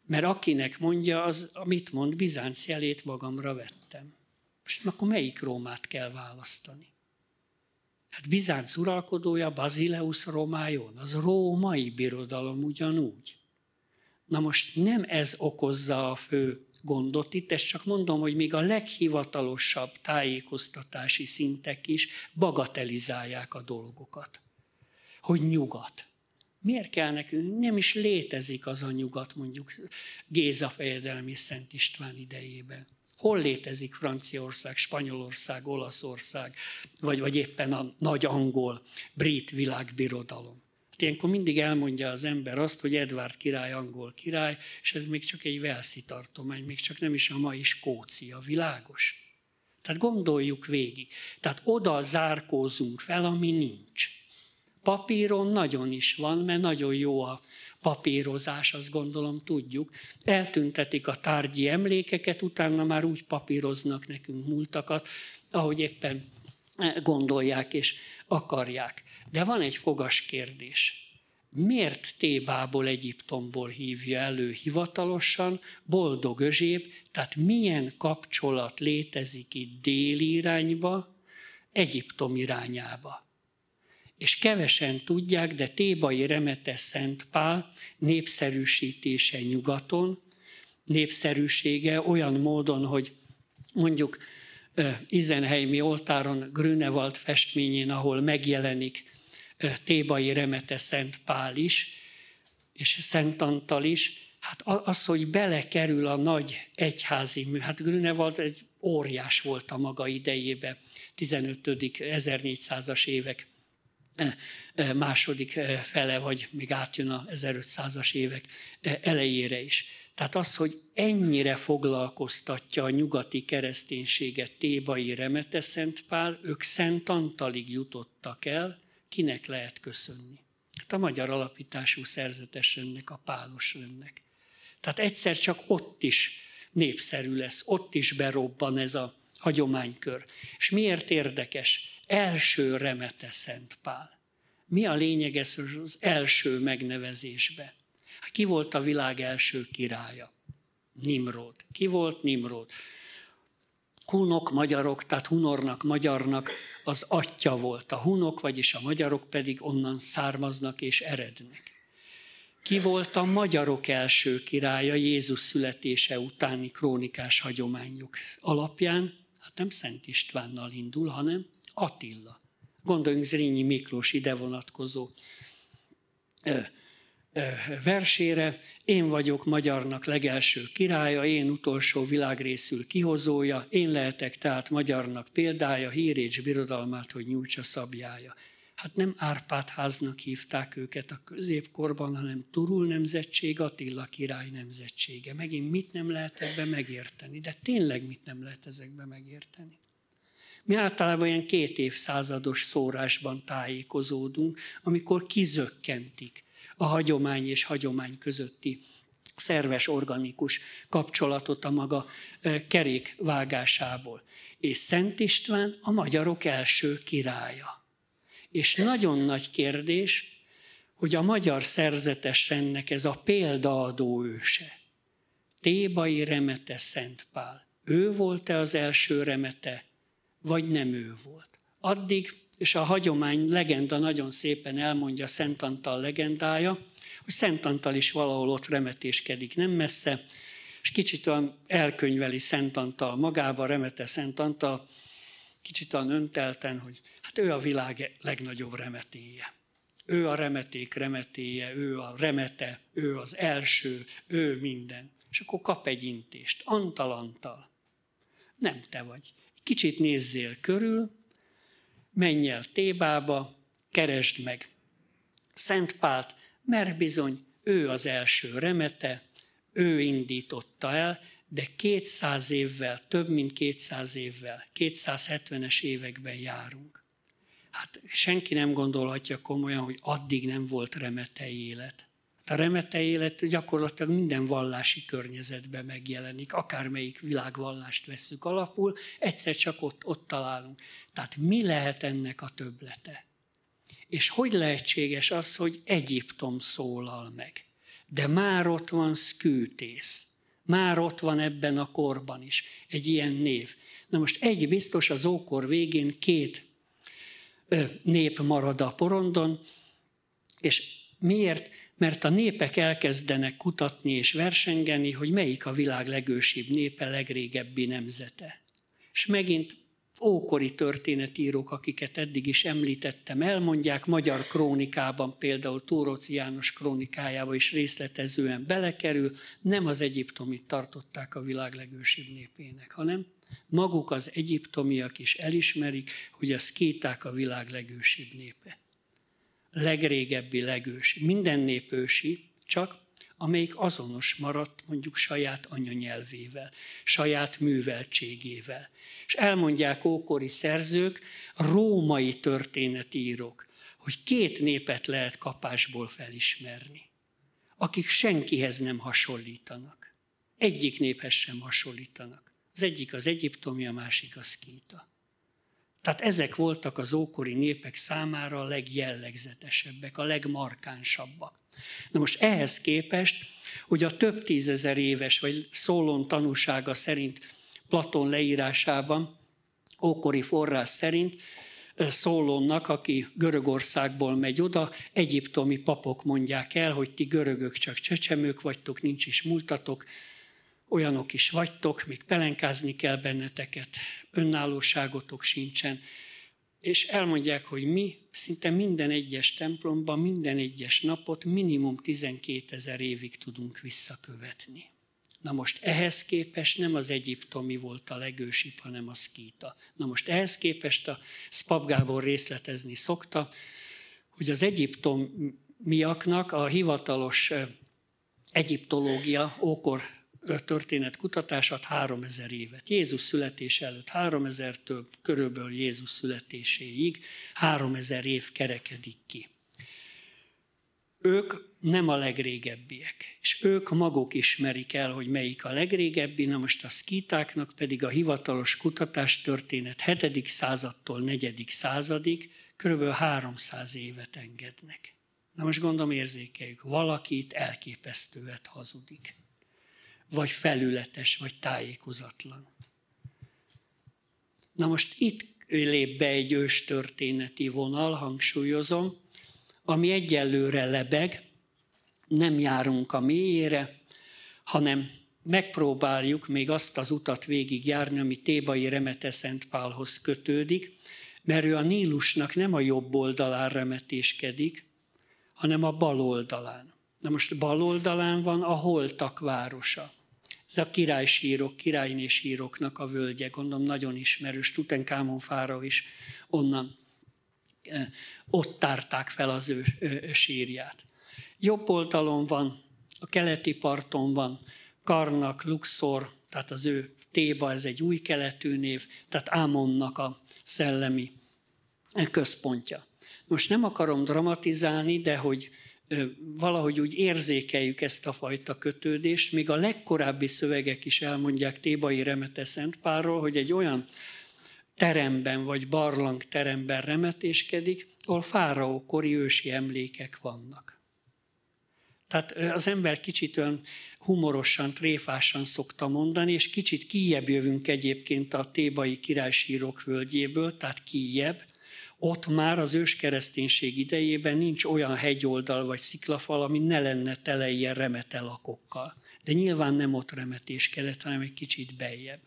Mert akinek mondja, az, amit mond, Bizánc jelét magamra vettem. Most akkor melyik Rómát kell választani? Hát Bizánc uralkodója, Bazileus Romájon, az római birodalom ugyanúgy. Na most nem ez okozza a fő gondot itt, ezt csak mondom, hogy még a leghivatalosabb tájékoztatási szintek is bagatelizálják a dolgokat. Hogy nyugat. Miért kell nekünk? Nem is létezik az a nyugat, mondjuk Géza fejedelmi Szent István idejében. Hol létezik Franciaország, Spanyolország, Olaszország, vagy, vagy éppen a nagy angol, brit világbirodalom? Hát ilyenkor mindig elmondja az ember azt, hogy Edward király, angol király, és ez még csak egy velszi tartomány, még csak nem is a mai Skócia, világos. Tehát gondoljuk végig. Tehát oda zárkózunk fel, ami nincs. Papíron nagyon is van, mert nagyon jó a papírozás, azt gondolom tudjuk. Eltüntetik a tárgyi emlékeket, utána már úgy papíroznak nekünk múltakat, ahogy éppen gondolják és akarják. De van egy fogas kérdés. Miért Tébából, Egyiptomból hívja elő hivatalosan boldog özséb, tehát milyen kapcsolat létezik itt déli irányba, Egyiptom irányába? és kevesen tudják, de Tébai Remete Szent Pál népszerűsítése nyugaton, népszerűsége olyan módon, hogy mondjuk Izenheimi oltáron, Grünewald festményén, ahol megjelenik Tébai Remete Szent Pál is, és Szent Antal is, hát az, hogy belekerül a nagy egyházi mű, hát Grünewald egy óriás volt a maga idejébe, 15. 1400-as évek eh, eh, második eh, fele, vagy még átjön a 1500-as évek elejére is. Tehát az, hogy ennyire foglalkoztatja a nyugati kereszténységet Tébai Remete Szentpál, ők Szent Antalig jutottak el, kinek lehet köszönni? Hát a magyar alapítású szerzetes önnek, a pálos önnek. Tehát egyszer csak ott is népszerű lesz, ott is berobban ez a hagyománykör. És miért érdekes? Első remete Szent Pál. Mi a lényeg ez az első megnevezésbe? Hát ki volt a világ első királya? Nimrod. Ki volt Nimrod? hunok, magyarok, tehát hunornak, magyarnak az atya volt. A hunok, vagyis a magyarok pedig onnan származnak és erednek. Ki volt a magyarok első királya Jézus születése utáni krónikás hagyományok alapján? Hát nem Szent Istvánnal indul, hanem Attila. Gondoljunk Zrínyi Miklós ide vonatkozó versére, én vagyok magyarnak legelső királya, én utolsó világrészül kihozója, én lehetek tehát magyarnak példája, hírét és birodalmát, hogy nyújtsa szabjája. Hát nem Árpád háznak hívták őket a középkorban, hanem Turul nemzetség, Attila király nemzetsége. Megint mit nem lehet ebbe megérteni, de tényleg mit nem lehet ezekbe megérteni. Mi általában ilyen két évszázados szórásban tájékozódunk, amikor kizökkentik a hagyomány és hagyomány közötti szerves organikus kapcsolatot a maga kerék vágásából. És Szent István a magyarok első királya. És nagyon nagy kérdés, hogy a magyar szerzetes rendnek ez a példaadó őse. Tébai remete Szent Pál. Ő volt-e az első remete, vagy nem ő volt? Addig és a hagyomány legenda nagyon szépen elmondja Szent Antal legendája, hogy Szent Antal is valahol ott remetéskedik nem messze, és kicsit olyan elkönyveli Szent Antal magába, remete Szent Antal, kicsit olyan öntelten, hogy hát ő a világ legnagyobb remetéje. Ő a remeték remetéje, ő a remete, ő az első, ő minden. És akkor kap egy intést. Antal, Antal. Nem te vagy. Kicsit nézzél körül, menj el Tébába, keresd meg. Szent Pált, mert bizony ő az első remete, ő indította el, de 200 évvel, több mint 200 évvel, 270-es években járunk. Hát senki nem gondolhatja komolyan, hogy addig nem volt remete élet a remete élet gyakorlatilag minden vallási környezetben megjelenik, akármelyik világvallást vesszük alapul, egyszer csak ott, ott találunk. Tehát mi lehet ennek a töblete? És hogy lehetséges az, hogy Egyiptom szólal meg? De már ott van szkűtész, már ott van ebben a korban is egy ilyen név. Na most egy biztos, az ókor végén két nép marad a porondon, és miért? mert a népek elkezdenek kutatni és versengeni, hogy melyik a világ legősibb népe, legrégebbi nemzete. És megint ókori történetírók, akiket eddig is említettem, elmondják, magyar krónikában, például Túróci János krónikájába is részletezően belekerül, nem az egyiptomit tartották a világ legősibb népének, hanem maguk az egyiptomiak is elismerik, hogy a szkíták a világ legősibb népe legrégebbi, legősi, minden nép ősi, csak amelyik azonos maradt mondjuk saját anyanyelvével, saját műveltségével. És elmondják ókori szerzők, római történetírok hogy két népet lehet kapásból felismerni, akik senkihez nem hasonlítanak. Egyik néphez sem hasonlítanak. Az egyik az egyiptomi, a másik a szkíta. Tehát ezek voltak az ókori népek számára a legjellegzetesebbek, a legmarkánsabbak. Na most ehhez képest, hogy a több tízezer éves, vagy szólón tanúsága szerint Platon leírásában, ókori forrás szerint Szólónnak, aki Görögországból megy oda, egyiptomi papok mondják el, hogy ti görögök csak csecsemők vagytok, nincs is múltatok, olyanok is vagytok, még pelenkázni kell benneteket, önállóságotok sincsen. És elmondják, hogy mi szinte minden egyes templomban, minden egyes napot minimum 12 ezer évig tudunk visszakövetni. Na most ehhez képest nem az egyiptomi volt a legősibb, hanem a szkíta. Na most ehhez képest a Szpap Gábor részletezni szokta, hogy az egyiptomiaknak a hivatalos egyiptológia ókor történet kutatását 3000 évet. Jézus születés előtt 3000-től körülbelül Jézus születéséig 3000 év kerekedik ki. Ők nem a legrégebbiek, és ők maguk ismerik el, hogy melyik a legrégebbi, na most a szkítáknak pedig a hivatalos kutatás történet 7. századtól 4. századig kb. 300 évet engednek. Na most gondolom érzékeljük, valakit elképesztőet hazudik vagy felületes, vagy tájékozatlan. Na most itt lép be egy őstörténeti vonal, hangsúlyozom, ami egyelőre lebeg, nem járunk a mélyére, hanem megpróbáljuk még azt az utat végigjárni, ami Tébai Remete Szent Pálhoz kötődik, mert ő a Nílusnak nem a jobb oldalán remetéskedik, hanem a bal oldalán. Na most bal oldalán van a holtak városa. Ez a királysírok, királyné síroknak a völgye, gondolom nagyon ismerős, Tutenkámon fára is onnan ott tárták fel az ő sírját. Jobb oldalon van, a keleti parton van, Karnak, Luxor, tehát az ő Téba, ez egy új keletű név, tehát Ámonnak a szellemi központja. Most nem akarom dramatizálni, de hogy valahogy úgy érzékeljük ezt a fajta kötődést, még a legkorábbi szövegek is elmondják Tébai Remete Szentpárról, hogy egy olyan teremben vagy barlang teremben remetéskedik, ahol fáraókori ősi emlékek vannak. Tehát az ember kicsit olyan humorosan, tréfásan szokta mondani, és kicsit kijebb jövünk egyébként a tébai királysírok völgyéből, tehát kijebb, ott már az ős kereszténység idejében nincs olyan hegyoldal vagy sziklafal, ami ne lenne tele ilyen remete lakokkal. De nyilván nem ott kellett, hanem egy kicsit beljebb.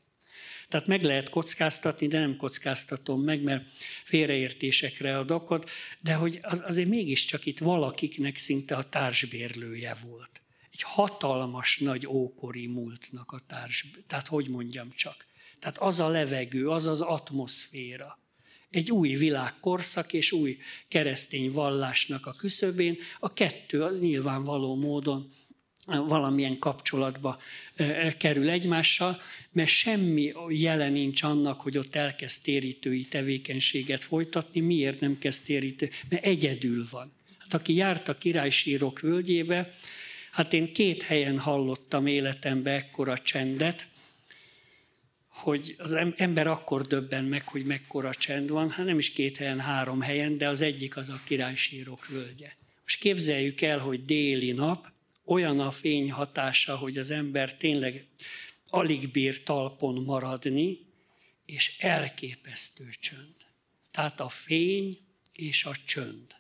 Tehát meg lehet kockáztatni, de nem kockáztatom meg, mert félreértésekre adokod, de hogy az, azért mégiscsak itt valakiknek szinte a társbérlője volt. Egy hatalmas nagy ókori múltnak a társ, tehát hogy mondjam csak. Tehát az a levegő, az az atmoszféra egy új világkorszak és új keresztény vallásnak a küszöbén, a kettő az nyilvánvaló módon valamilyen kapcsolatba kerül egymással, mert semmi jele nincs annak, hogy ott elkezd térítői tevékenységet folytatni. Miért nem kezd térítő? Mert egyedül van. Hát aki járt a királysírok völgyébe, hát én két helyen hallottam életembe ekkora csendet, hogy az ember akkor döbben meg, hogy mekkora csend van, hát nem is két helyen, három helyen, de az egyik az a királysírok völgye. Most képzeljük el, hogy déli nap, olyan a fény hatása, hogy az ember tényleg alig bír talpon maradni, és elképesztő csönd. Tehát a fény és a csönd.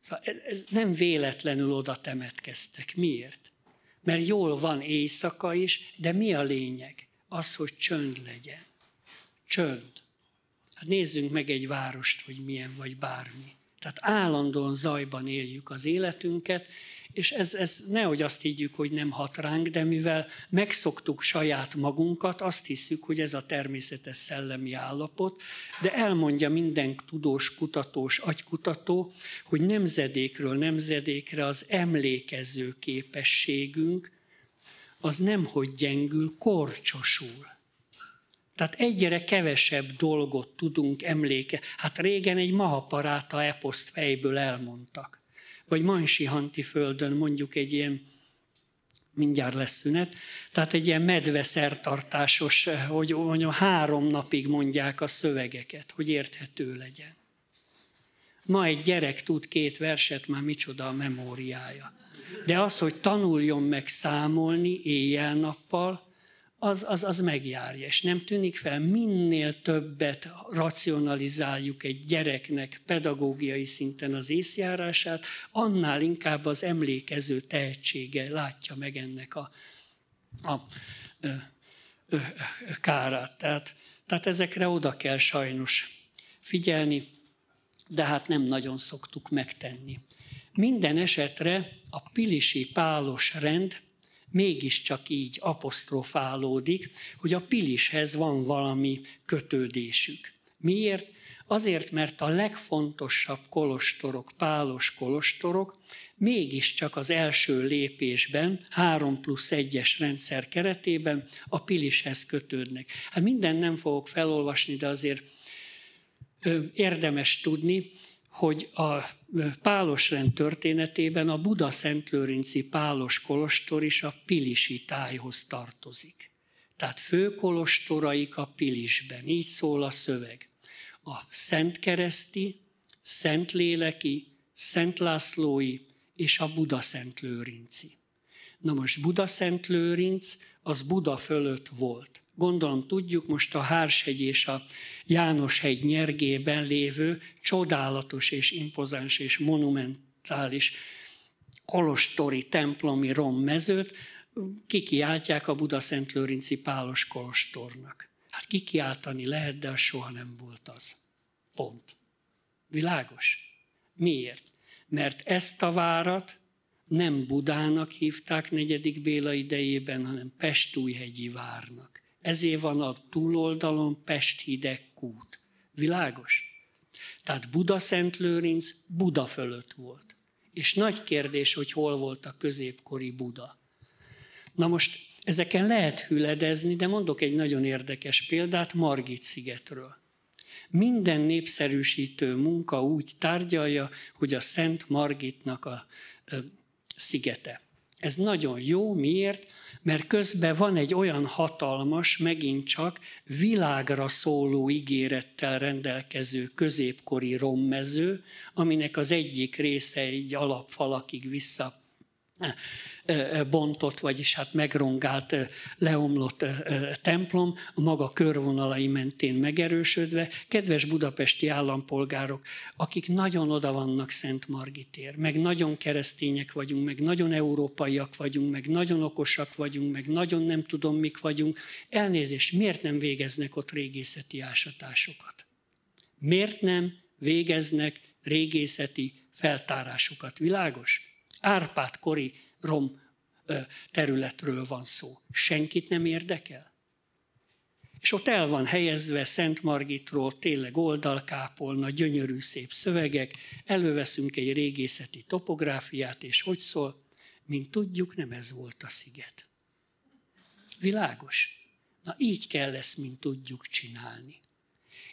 Szóval ez, nem véletlenül oda temetkeztek. Miért? Mert jól van éjszaka is, de mi a lényeg? az, hogy csönd legyen. Csönd. Hát nézzünk meg egy várost, hogy milyen vagy bármi. Tehát állandóan zajban éljük az életünket, és ez, ez nehogy azt higgyük, hogy nem hat ránk, de mivel megszoktuk saját magunkat, azt hiszük, hogy ez a természetes szellemi állapot, de elmondja minden tudós, kutatós, agykutató, hogy nemzedékről nemzedékre az emlékező képességünk az nem hogy gyengül, korcsosul. Tehát egyre kevesebb dolgot tudunk emléke. Hát régen egy mahaparáta eposzt fejből elmondtak. Vagy Mansi-Hanti földön mondjuk egy ilyen, mindjárt lesz szünet, tehát egy ilyen medveszertartásos, hogy mondjam, három napig mondják a szövegeket, hogy érthető legyen. Ma egy gyerek tud két verset, már micsoda a memóriája. De az, hogy tanuljon meg számolni éjjel-nappal, az, az, az megjárja, és nem tűnik fel, minél többet racionalizáljuk egy gyereknek pedagógiai szinten az észjárását, annál inkább az emlékező tehetsége látja meg ennek a, a ö, ö, kárát. Tehát, tehát ezekre oda kell sajnos figyelni, de hát nem nagyon szoktuk megtenni. Minden esetre a pilisi pálos rend mégiscsak így apostrofálódik, hogy a pilishez van valami kötődésük. Miért? Azért, mert a legfontosabb kolostorok, pálos kolostorok, mégiscsak az első lépésben, 3 plusz 1-es rendszer keretében a pilishez kötődnek. Hát minden nem fogok felolvasni, de azért érdemes tudni, hogy a Pálos rend történetében a Buda-Szentlőrinci Pálos kolostor is a Pilisi tájhoz tartozik. Tehát fő kolostoraik a Pilisben, így szól a szöveg. A Szentkereszti, Szentléleki, Szentlászlói és a Buda-Szentlőrinci. Na most Buda-Szentlőrinc az Buda fölött volt gondolom tudjuk, most a Hárshegy és a Jánoshegy nyergében lévő csodálatos és impozáns és monumentális kolostori templomi rommezőt kikiáltják a Budaszentlőrinci Pálos kolostornak. Hát kikiáltani lehet, de az soha nem volt az. Pont. Világos? Miért? Mert ezt a várat nem Budának hívták negyedik Béla idejében, hanem Pestújhegyi várnak. Ezért van a túloldalon Pest hideg kút. Világos? Tehát Buda Szent Lőrinc Buda fölött volt. És nagy kérdés, hogy hol volt a középkori Buda. Na most ezeken lehet hüledezni, de mondok egy nagyon érdekes példát Margit szigetről. Minden népszerűsítő munka úgy tárgyalja, hogy a Szent Margitnak a ö, szigete. Ez nagyon jó, miért? Mert közben van egy olyan hatalmas, megint csak világra szóló ígérettel rendelkező középkori rommező, aminek az egyik része egy alapfalakig vissza bontott, vagyis hát megrongált, leomlott templom, a maga körvonalai mentén megerősödve. Kedves budapesti állampolgárok, akik nagyon oda vannak Szent Margitér, meg nagyon keresztények vagyunk, meg nagyon európaiak vagyunk, meg nagyon okosak vagyunk, meg nagyon nem tudom mik vagyunk, elnézést, miért nem végeznek ott régészeti ásatásokat? Miért nem végeznek régészeti feltárásokat? Világos? Árpád-kori rom területről van szó. Senkit nem érdekel? És ott el van helyezve Szent Margitról tényleg oldalkápolna, gyönyörű szép szövegek, előveszünk egy régészeti topográfiát, és hogy szól? Mint tudjuk, nem ez volt a sziget. Világos? Na így kell ezt, mint tudjuk csinálni.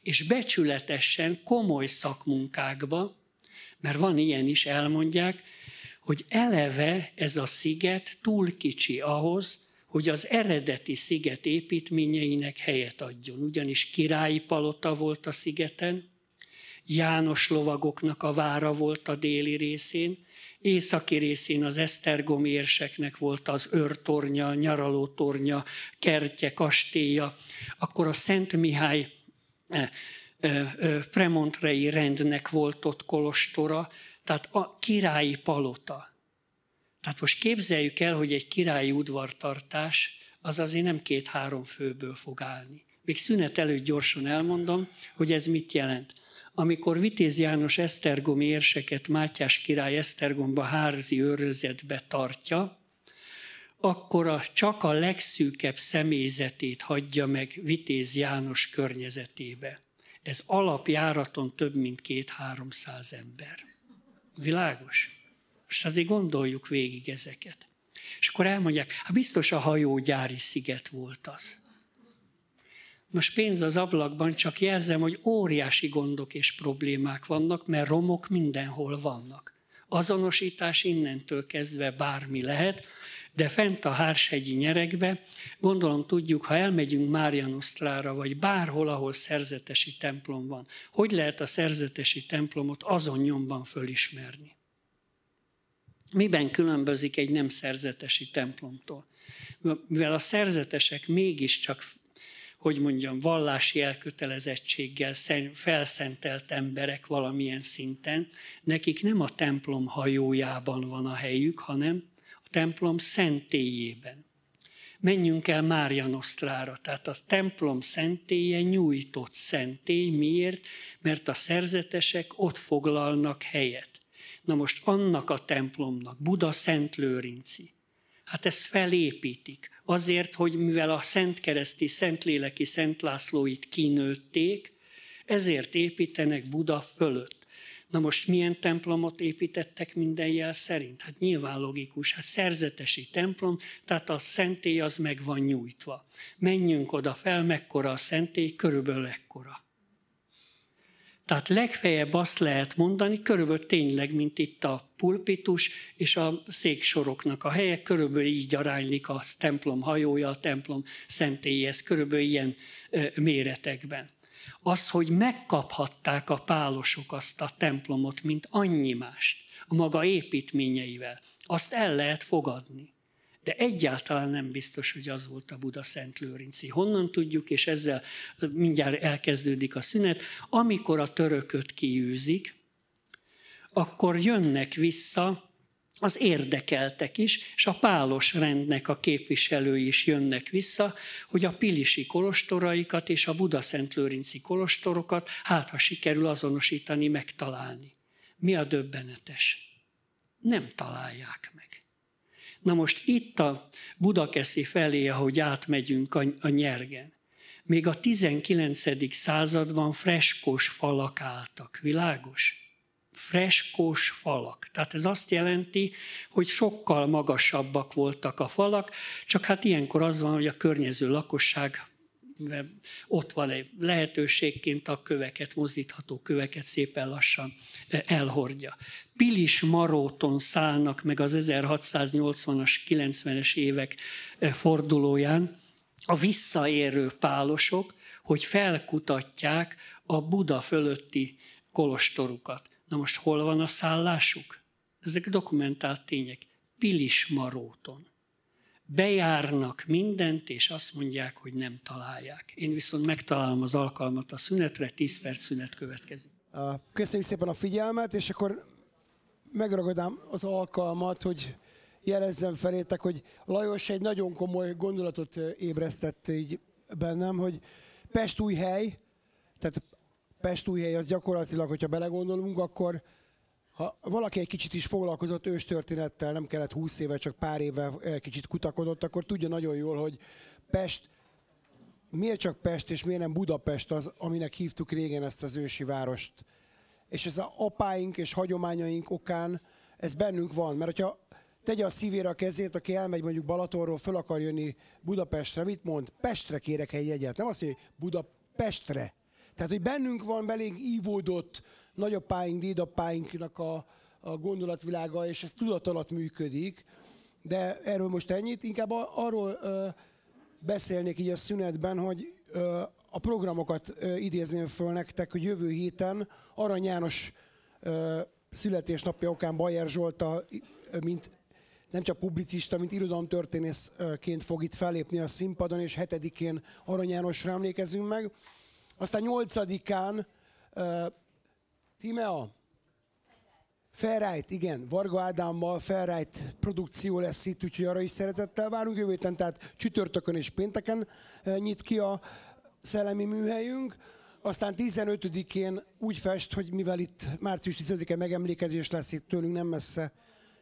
És becsületesen, komoly szakmunkákba, mert van ilyen is, elmondják, hogy eleve ez a sziget túl kicsi ahhoz, hogy az eredeti sziget építményeinek helyet adjon. Ugyanis királyi palota volt a szigeten, János lovagoknak a vára volt a déli részén, északi részén az Esztergom érseknek volt az őrtornya, nyaralótornya, kertje, kastélya, akkor a Szent Mihály eh, eh, eh, premontrei rendnek volt ott kolostora, tehát a királyi palota. Tehát most képzeljük el, hogy egy királyi udvartartás az azért nem két-három főből fog állni. Még szünet előtt gyorsan elmondom, hogy ez mit jelent. Amikor Vitéz János Esztergomi érseket Mátyás király Esztergomba házi őrzetbe tartja, akkor a, csak a legszűkebb személyzetét hagyja meg Vitéz János környezetébe. Ez alapjáraton több mint két-háromszáz ember. Világos? Most azért gondoljuk végig ezeket. És akkor elmondják, hát biztos a hajógyári sziget volt az. Most pénz az ablakban, csak jelzem, hogy óriási gondok és problémák vannak, mert romok mindenhol vannak. Azonosítás innentől kezdve bármi lehet, de fent a Hársegyi nyerekbe, gondolom tudjuk, ha elmegyünk Márianosztrára, vagy bárhol, ahol szerzetesi templom van, hogy lehet a szerzetesi templomot azon nyomban fölismerni? Miben különbözik egy nem szerzetesi templomtól? Mivel a szerzetesek mégiscsak, hogy mondjam, vallási elkötelezettséggel felszentelt emberek valamilyen szinten, nekik nem a templom hajójában van a helyük, hanem templom szentélyében. Menjünk el Mária Nosztrára, tehát a templom szentélye nyújtott szentély. Miért? Mert a szerzetesek ott foglalnak helyet. Na most annak a templomnak, Buda Szent Lőrinci, hát ezt felépítik. Azért, hogy mivel a Szentkereszti, Léleki, Szent Lászlóit kinőtték, ezért építenek Buda fölött. Na most milyen templomot építettek minden jel szerint? Hát nyilván logikus, hát szerzetesi templom, tehát a szentély az meg van nyújtva. Menjünk oda fel, mekkora a szentély, körülbelül ekkora. Tehát legfeljebb azt lehet mondani, körülbelül tényleg, mint itt a pulpitus és a széksoroknak a helye, körülbelül így aránylik a templom hajója, a templom szentélyhez, körülbelül ilyen méretekben az, hogy megkaphatták a pálosok azt a templomot, mint annyi mást, a maga építményeivel, azt el lehet fogadni. De egyáltalán nem biztos, hogy az volt a Buda Szent Lőrinci. Honnan tudjuk, és ezzel mindjárt elkezdődik a szünet, amikor a törököt kiűzik, akkor jönnek vissza az érdekeltek is, és a pálos rendnek a képviselői is jönnek vissza, hogy a pilisi kolostoraikat és a Budaszentlőrinci kolostorokat hát ha sikerül azonosítani, megtalálni. Mi a döbbenetes? Nem találják meg. Na most itt a Budakeszi felé, ahogy átmegyünk a, a nyergen, még a 19. században freskós falak álltak, világos? freskós falak. Tehát ez azt jelenti, hogy sokkal magasabbak voltak a falak, csak hát ilyenkor az van, hogy a környező lakosság ott van egy lehetőségként a köveket, mozdítható köveket szépen lassan eh, elhordja. Pilis Maróton szállnak meg az 1680-as, 90-es évek eh, fordulóján a visszaérő pálosok, hogy felkutatják a Buda fölötti kolostorukat. Na most hol van a szállásuk? Ezek dokumentált tények. Pilismaróton. Bejárnak mindent, és azt mondják, hogy nem találják. Én viszont megtalálom az alkalmat a szünetre, 10 perc szünet következik. Köszönjük szépen a figyelmet, és akkor megragadám az alkalmat, hogy jelezzem felétek, hogy Lajos egy nagyon komoly gondolatot ébresztett így bennem, hogy Pest új hely, tehát Pest újhely az gyakorlatilag, hogyha belegondolunk, akkor ha valaki egy kicsit is foglalkozott őstörténettel, nem kellett 20 éve, csak pár évvel eh, kicsit kutakodott, akkor tudja nagyon jól, hogy Pest, miért csak Pest és miért nem Budapest az, aminek hívtuk régen ezt az ősi várost. És ez a apáink és hagyományaink okán, ez bennünk van, mert hogyha tegye a szívére a kezét, aki elmegy mondjuk Balatonról, föl akar jönni Budapestre, mit mond? Pestre kérek egy jegyet. Nem azt mondja, hogy Budapestre. Tehát, hogy bennünk van, belénk ívódott nagyapáink, dédapáinknak a, a gondolatvilága, és ez tudat alatt működik. De erről most ennyit. Inkább arról ö, beszélnék így a szünetben, hogy ö, a programokat ö, idézném föl nektek, hogy jövő héten Arany János ö, születésnapja okán Bajer Zsolta, mint nem csak publicista, mint irodalomtörténészként fog itt fellépni a színpadon, és hetedikén Arany Jánosra emlékezünk meg. Aztán nyolcadikán uh, Timea, Ferrite, igen, Varga Ádámmal Ferrite produkció lesz itt, úgyhogy arra is szeretettel várunk. Jövő héten, tehát csütörtökön és pénteken nyit ki a szellemi műhelyünk. Aztán 15-én úgy fest, hogy mivel itt március 15 e megemlékezés lesz itt tőlünk nem messze,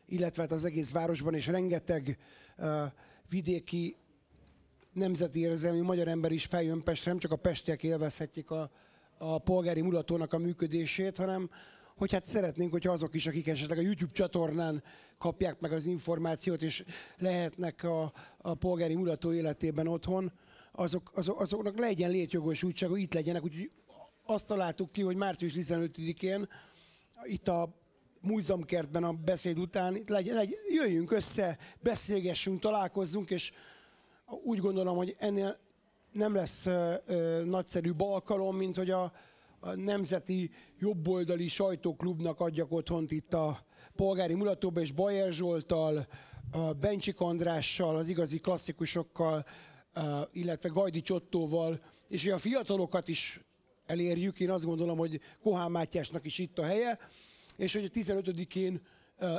illetve hát az egész városban, és rengeteg uh, vidéki nemzeti érzelmi magyar ember is feljön Pestre, nem csak a pestiek élvezhetjék a, a polgári mulatónak a működését, hanem hogy hát szeretnénk, hogyha azok is, akik esetleg a YouTube csatornán kapják meg az információt, és lehetnek a, a polgári mulató életében otthon, azok, azok, azoknak legyen létjogosultsága, hogy itt legyenek. Úgyhogy azt találtuk ki, hogy március 15-én itt a múzeumkertben a beszéd után legyen, legyen, jöjjünk össze, beszélgessünk, találkozzunk, és úgy gondolom, hogy ennél nem lesz nagyszerű balkalom, mint hogy a, a nemzeti jobboldali sajtóklubnak adjak otthont itt a polgári mulatóba, és Bajer Zsoltal, a Bencsik Andrással, az igazi klasszikusokkal, illetve Gajdi Csottóval, és hogy a fiatalokat is elérjük, én azt gondolom, hogy Kohán Mátyásnak is itt a helye, és hogy a 15-én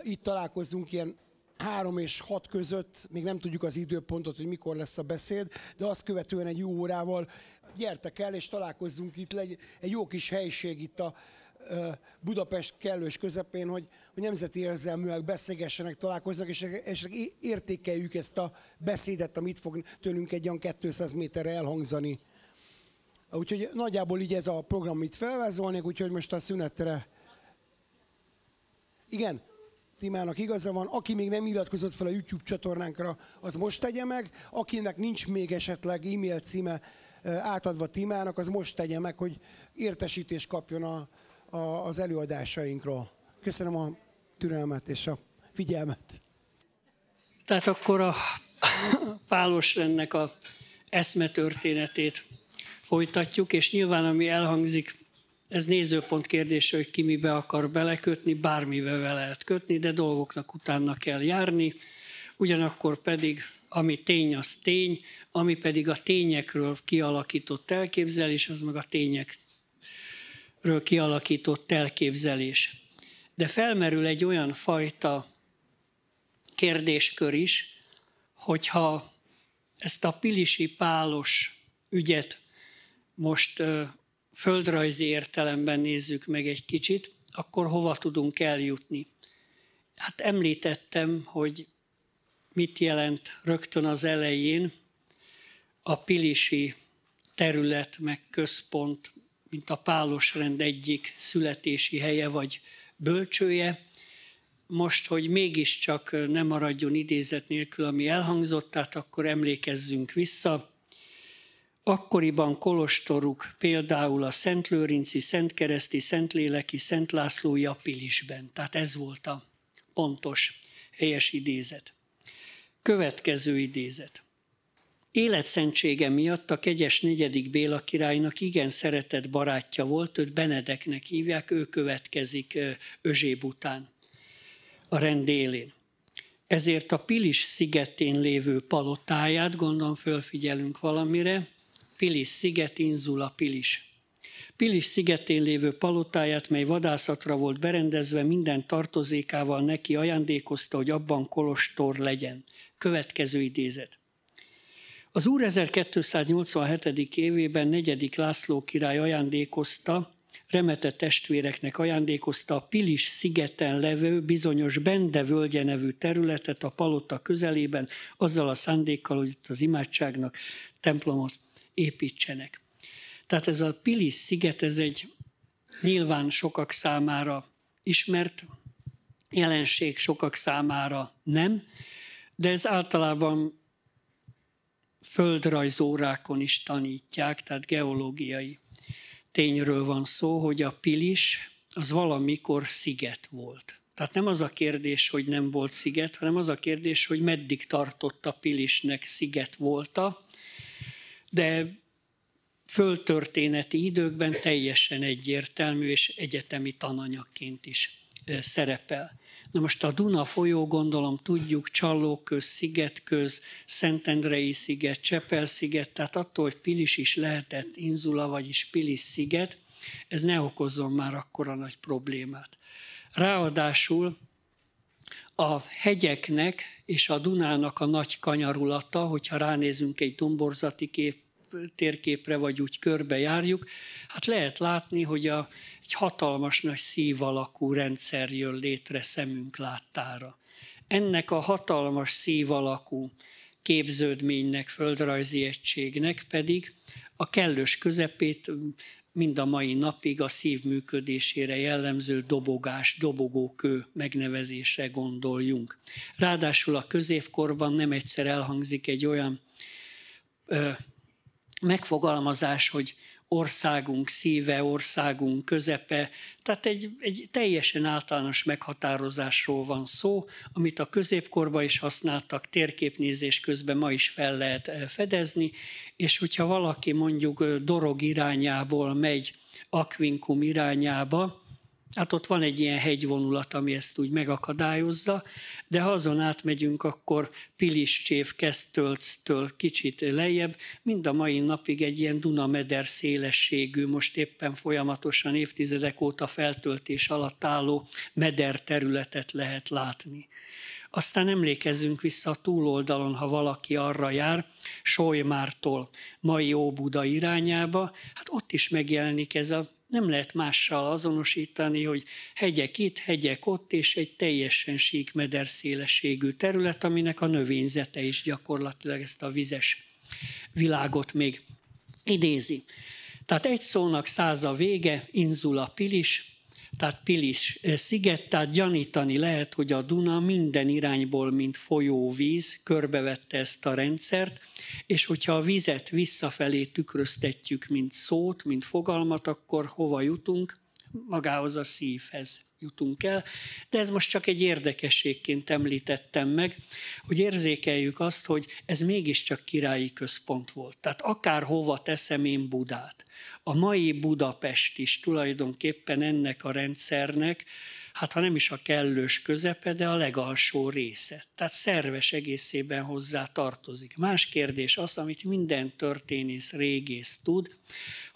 itt találkozunk ilyen 3 és 6 között, még nem tudjuk az időpontot, hogy mikor lesz a beszéd, de azt követően egy jó órával gyertek el, és találkozzunk itt, egy, egy jó kis helység itt a Budapest kellős közepén, hogy, hogy nemzeti érzelműek beszélgessenek, találkoznak, és, és értékeljük ezt a beszédet, amit fog tőlünk egy olyan 200 méterre elhangzani. Úgyhogy nagyjából így ez a program, amit felvázolnék, úgyhogy most a szünetre. Igen, Timának igaza van, aki még nem iratkozott fel a YouTube csatornánkra, az most tegye meg, akinek nincs még esetleg e-mail címe átadva Timának, az most tegye meg, hogy értesítést kapjon a, a, az előadásainkról. Köszönöm a türelmet és a figyelmet. Tehát akkor a Pálos rendnek a eszmetörténetét folytatjuk, és nyilván ami elhangzik ez nézőpont kérdése, hogy ki mibe akar belekötni, bármibe be lehet kötni, de dolgoknak utána kell járni. Ugyanakkor pedig, ami tény, az tény, ami pedig a tényekről kialakított elképzelés, az meg a tényekről kialakított elképzelés. De felmerül egy olyan fajta kérdéskör is, hogyha ezt a Pilisi Pálos ügyet most földrajzi értelemben nézzük meg egy kicsit, akkor hova tudunk eljutni? Hát említettem, hogy mit jelent rögtön az elején a pilisi terület meg központ, mint a pálosrend egyik születési helye vagy bölcsője. Most, hogy mégiscsak nem maradjon idézet nélkül, ami elhangzott, tehát akkor emlékezzünk vissza. Akkoriban kolostoruk például a Szentlőrinci, Szentkereszti, Szentléleki, László Japilisben. Tehát ez volt a pontos, helyes idézet. Következő idézet. Életszentsége miatt a kegyes negyedik Béla királynak igen szeretett barátja volt, őt Benedeknek hívják, ő következik Özséb után a rend élén. Ezért a Pilis szigetén lévő palotáját, gondolom fölfigyelünk valamire, Pilis sziget, Inzula, Pilis. Pilis szigetén lévő palotáját, mely vadászatra volt berendezve, minden tartozékával neki ajándékozta, hogy abban kolostor legyen. Következő idézet. Az úr 1287. évében negyedik László király ajándékozta, remete testvéreknek ajándékozta a Pilis szigeten levő bizonyos Bende völgye nevű területet a palota közelében, azzal a szándékkal, hogy itt az imádságnak templomot építsenek. Tehát ez a Pilis sziget, ez egy nyilván sokak számára ismert jelenség, sokak számára nem, de ez általában földrajzórákon is tanítják, tehát geológiai tényről van szó, hogy a Pilis az valamikor sziget volt. Tehát nem az a kérdés, hogy nem volt sziget, hanem az a kérdés, hogy meddig tartott a Pilisnek sziget volta, de föltörténeti időkben teljesen egyértelmű és egyetemi tananyagként is szerepel. Na most a Duna folyó, gondolom tudjuk, Csallóköz, Szigetköz, Szentendrei sziget, Csepel-sziget, tehát attól, hogy Pilis is lehetett inzula, vagyis Pilis sziget, ez ne okozzon már akkora nagy problémát. Ráadásul a hegyeknek és a Dunának a nagy kanyarulata, hogyha ránézünk egy domborzati kép, térképre, vagy úgy körbejárjuk, hát lehet látni, hogy a, egy hatalmas nagy szív alakú rendszer jön létre szemünk láttára. Ennek a hatalmas szív alakú képződménynek, földrajzi egységnek pedig a kellős közepét mind a mai napig a szív működésére jellemző dobogás, dobogókő megnevezésre gondoljunk. Ráadásul a középkorban nem egyszer elhangzik egy olyan ö, megfogalmazás, hogy országunk szíve, országunk közepe, tehát egy, egy teljesen általános meghatározásról van szó, amit a középkorban is használtak, térképnézés közben ma is fel lehet eh, fedezni, és hogyha valaki mondjuk eh, Dorog irányából megy Aquincum irányába, Hát ott van egy ilyen hegyvonulat, ami ezt úgy megakadályozza, de ha azon átmegyünk, akkor Piliscsév Kesztölctől kicsit lejjebb, mind a mai napig egy ilyen Dunameder szélességű, most éppen folyamatosan évtizedek óta feltöltés alatt álló meder területet lehet látni. Aztán emlékezzünk vissza a túloldalon, ha valaki arra jár, Sojmártól mai Óbuda irányába, hát ott is megjelenik ez a nem lehet mással azonosítani, hogy hegyek itt, hegyek ott, és egy teljesen sík mederszélességű terület, aminek a növényzete is gyakorlatilag ezt a vizes világot még idézi. Tehát egy szónak száz a vége, inzula pilis, tehát Pilis eh, sziget, tehát gyanítani lehet, hogy a Duna minden irányból, mint folyóvíz, körbevette ezt a rendszert, és hogyha a vizet visszafelé tükröztetjük, mint szót, mint fogalmat, akkor hova jutunk? Magához a szívhez jutunk el, de ez most csak egy érdekességként említettem meg, hogy érzékeljük azt, hogy ez mégiscsak királyi központ volt. Tehát akárhova teszem én Budát. A mai Budapest is tulajdonképpen ennek a rendszernek, hát ha nem is a kellős közepe, de a legalsó része. Tehát szerves egészében hozzá tartozik. Más kérdés az, amit minden történész régész tud,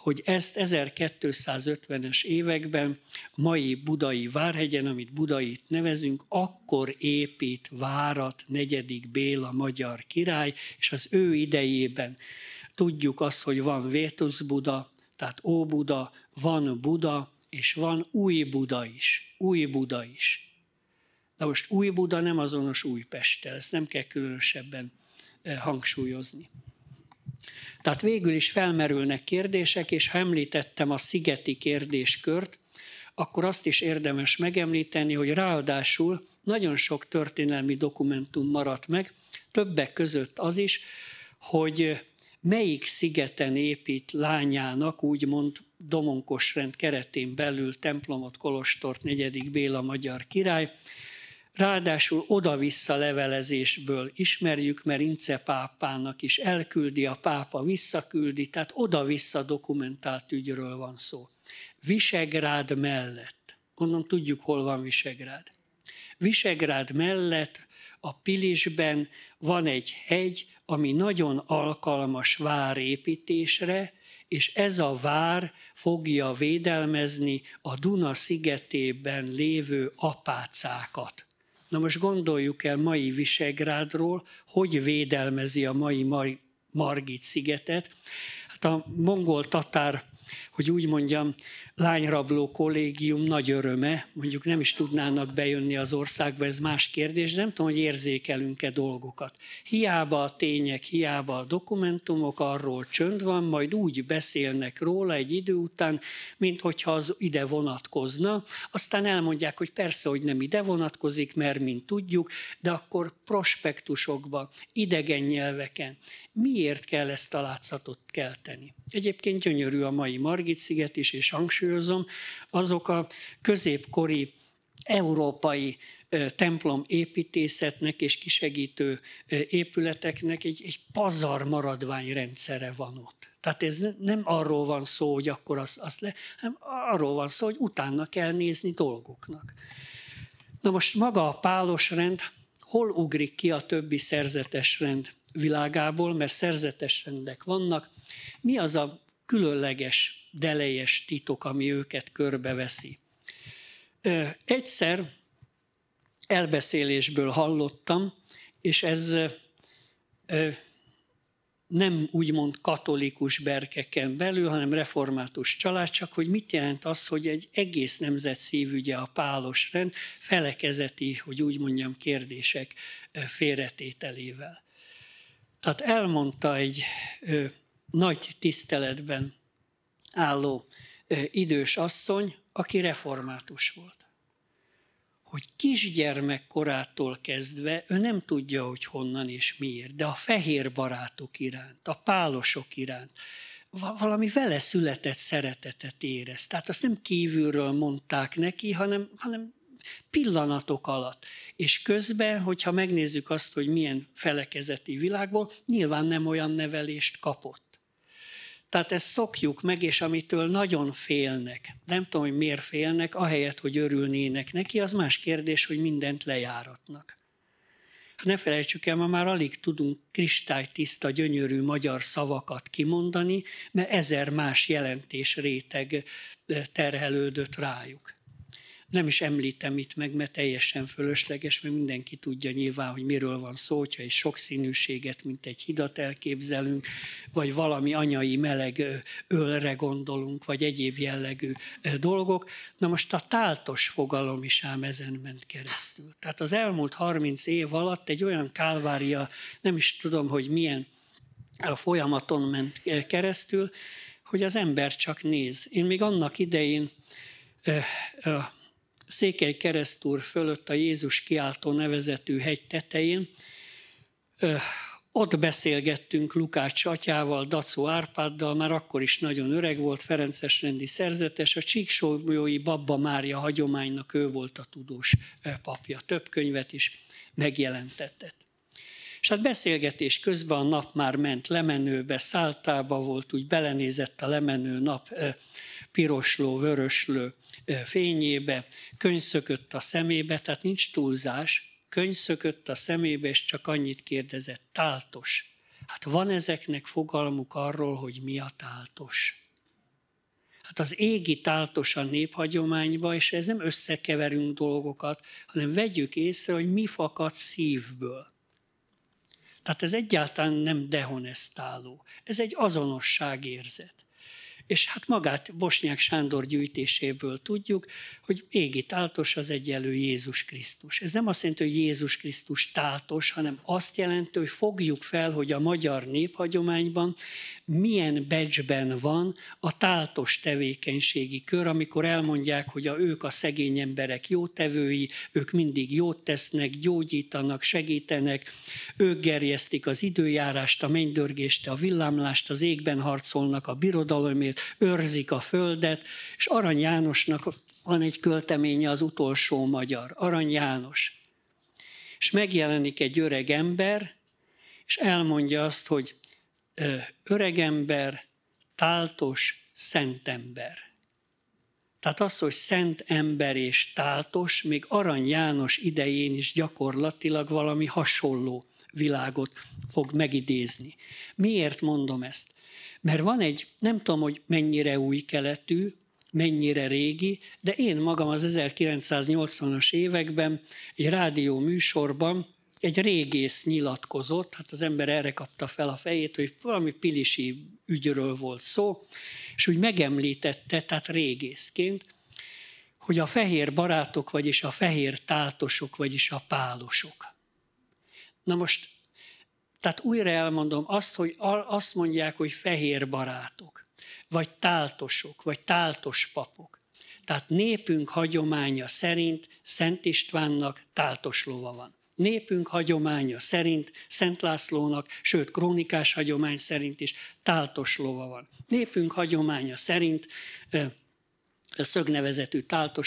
hogy ezt 1250-es években a mai budai Várhegyen, amit Budait nevezünk, akkor épít várat negyedik Béla magyar király, és az ő idejében tudjuk azt, hogy van Vétusz Buda, tehát Óbuda, van Buda, és van új Buda is. Új Buda is. Na most új Buda nem azonos Újpesttel, ezt nem kell különösebben eh, hangsúlyozni. Tehát végül is felmerülnek kérdések, és ha említettem a szigeti kérdéskört, akkor azt is érdemes megemlíteni, hogy ráadásul nagyon sok történelmi dokumentum maradt meg, többek között az is, hogy melyik szigeten épít lányának, úgymond domonkos rend keretén belül templomot, kolostort, negyedik Béla magyar király, Ráadásul oda-vissza levelezésből ismerjük, mert Ince pápának is elküldi, a pápa visszaküldi, tehát oda-vissza dokumentált ügyről van szó. Visegrád mellett, gondolom tudjuk, hol van Visegrád. Visegrád mellett a Pilisben van egy hegy, ami nagyon alkalmas várépítésre, és ez a vár fogja védelmezni a Duna szigetében lévő apácákat Na most gondoljuk el mai Visegrádról, hogy védelmezi a mai Margit szigetet. Hát a mongol-tatár hogy úgy mondjam, lányrabló kollégium nagy öröme, mondjuk nem is tudnának bejönni az országba, ez más kérdés, nem tudom, hogy érzékelünk-e dolgokat. Hiába a tények, hiába a dokumentumok, arról csönd van, majd úgy beszélnek róla egy idő után, mint hogyha az ide vonatkozna, aztán elmondják, hogy persze, hogy nem ide vonatkozik, mert mint tudjuk, de akkor prospektusokba, idegen nyelveken. Miért kell ezt a látszatot kelteni? Egyébként gyönyörű a mai margin, Margit-sziget is, és hangsúlyozom, azok a középkori európai templom építészetnek és kisegítő épületeknek egy, egy pazar maradványrendszere van ott. Tehát ez nem arról van szó, hogy akkor azt, az le, hanem arról van szó, hogy utána kell nézni dolgoknak. Na most maga a pálos rend hol ugrik ki a többi szerzetes rend világából, mert szerzetes rendek vannak. Mi az a különleges, delejes titok, ami őket körbeveszi. Egyszer elbeszélésből hallottam, és ez nem úgymond katolikus berkeken belül, hanem református család, csak hogy mit jelent az, hogy egy egész nemzet szívügye a pálos rend, felekezeti, hogy úgy mondjam, kérdések félretételével. Tehát elmondta egy nagy tiszteletben álló idős asszony, aki református volt. Hogy kisgyermek korától kezdve ő nem tudja, hogy honnan és miért, de a fehér barátok iránt, a pálosok iránt, valami vele született szeretetet érez. Tehát azt nem kívülről mondták neki, hanem, hanem pillanatok alatt. És közben, hogyha megnézzük azt, hogy milyen felekezeti világból, nyilván nem olyan nevelést kapott. Tehát ezt szokjuk meg, és amitől nagyon félnek, nem tudom, hogy miért félnek, ahelyett, hogy örülnének neki, az más kérdés, hogy mindent lejáratnak. Hát ne felejtsük el, ma már alig tudunk kristálytiszta, gyönyörű magyar szavakat kimondani, mert ezer más jelentés réteg terhelődött rájuk. Nem is említem itt meg, mert teljesen fölösleges, mert mindenki tudja nyilván, hogy miről van szó, hogyha egy sokszínűséget, mint egy hidat elképzelünk, vagy valami anyai meleg ölre gondolunk, vagy egyéb jellegű dolgok. Na most a táltos fogalom is ám ezen ment keresztül. Tehát az elmúlt 30 év alatt egy olyan kálvária, nem is tudom, hogy milyen a folyamaton ment keresztül, hogy az ember csak néz. Én még annak idején Székely keresztúr fölött a Jézus kiáltó nevezetű hegy tetején ott beszélgettünk Lukács atyával, Dacó Árpáddal, már akkor is nagyon öreg volt, Ferences rendi szerzetes, a Csíksomjói Babba Mária hagyománynak ő volt a tudós papja. Több könyvet is megjelentetett. És hát beszélgetés közben a nap már ment lemenőbe, szálltába volt, úgy belenézett a lemenő nap pirosló, vöröslő fényébe, könyv szökött a szemébe, tehát nincs túlzás, könyv szökött a szemébe, és csak annyit kérdezett, táltos. Hát van ezeknek fogalmuk arról, hogy mi a táltos. Hát az égi táltos a néphagyományba, és ez nem összekeverünk dolgokat, hanem vegyük észre, hogy mi fakad szívből. Tehát ez egyáltalán nem dehonestáló. Ez egy azonosságérzet és hát magát Bosnyák Sándor gyűjtéséből tudjuk, hogy égi táltos az egyenlő Jézus Krisztus. Ez nem azt jelenti, hogy Jézus Krisztus táltos, hanem azt jelenti, hogy fogjuk fel, hogy a magyar néphagyományban milyen becsben van a táltos tevékenységi kör, amikor elmondják, hogy a, ők a szegény emberek jótevői, ők mindig jót tesznek, gyógyítanak, segítenek, ők gerjesztik az időjárást, a mennydörgést, a villámlást, az égben harcolnak a birodalomért, őrzik a földet, és Arany Jánosnak van egy költeménye az utolsó magyar, Arany János. És megjelenik egy öreg ember, és elmondja azt, hogy öreg ember, táltos, ember Tehát az, hogy szent ember és táltos, még Arany János idején is gyakorlatilag valami hasonló világot fog megidézni. Miért mondom ezt? Mert van egy, nem tudom, hogy mennyire új keletű, mennyire régi, de én magam az 1980-as években egy rádió műsorban egy régész nyilatkozott, hát az ember erre kapta fel a fejét, hogy valami pilisi ügyről volt szó, és úgy megemlítette, tehát régészként, hogy a fehér barátok, vagyis a fehér táltosok, vagyis a pálosok. Na most tehát újra elmondom azt, hogy azt mondják, hogy fehér barátok, vagy táltosok, vagy táltos papok. Tehát népünk hagyománya szerint Szent Istvánnak táltos lova van. Népünk hagyománya szerint Szent Lászlónak, sőt krónikás hagyomány szerint is táltos lova van. Népünk hagyománya szerint szögnevezetű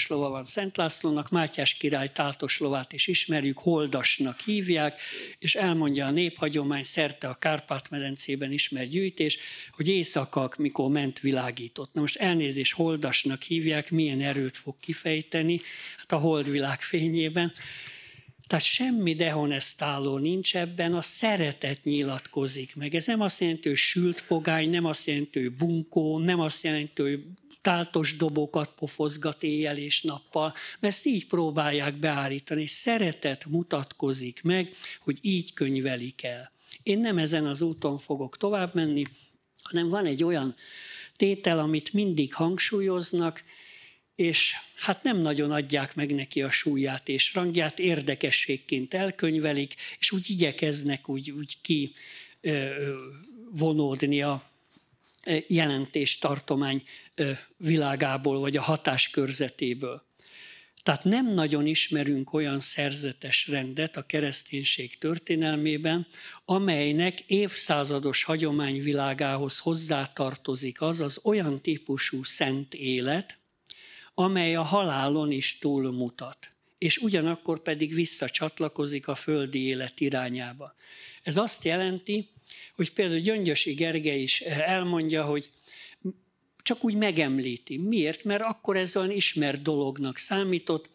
lova van Szent Lászlónak, Mátyás király lovát is ismerjük, holdasnak hívják, és elmondja a néphagyomány szerte a Kárpát-medencében ismert gyűjtés, hogy éjszakak, mikor ment, világított. Na most elnézés, holdasnak hívják, milyen erőt fog kifejteni, hát a holdvilág fényében. Tehát semmi dehonestáló nincs ebben, a szeretet nyilatkozik meg. Ez nem azt jelenti, hogy sült pogány, nem azt jelenti, hogy bunkó, nem azt jelenti, hogy táltos dobokat pofozgat éjjel és nappal. Ezt így próbálják beállítani, és szeretet mutatkozik meg, hogy így könyvelik el. Én nem ezen az úton fogok tovább menni, hanem van egy olyan tétel, amit mindig hangsúlyoznak, és hát nem nagyon adják meg neki a súlyát és rangját, érdekességként elkönyvelik, és úgy igyekeznek úgy, úgy ki vonódni a jelentés tartomány világából, vagy a hatáskörzetéből. Tehát nem nagyon ismerünk olyan szerzetes rendet a kereszténység történelmében, amelynek évszázados hagyományvilágához hozzátartozik az az olyan típusú szent élet, amely a halálon is túlmutat, és ugyanakkor pedig visszacsatlakozik a földi élet irányába. Ez azt jelenti, hogy például Gyöngyösi Gergely is elmondja, hogy csak úgy megemlíti. Miért? Mert akkor ez olyan ismert dolognak számított,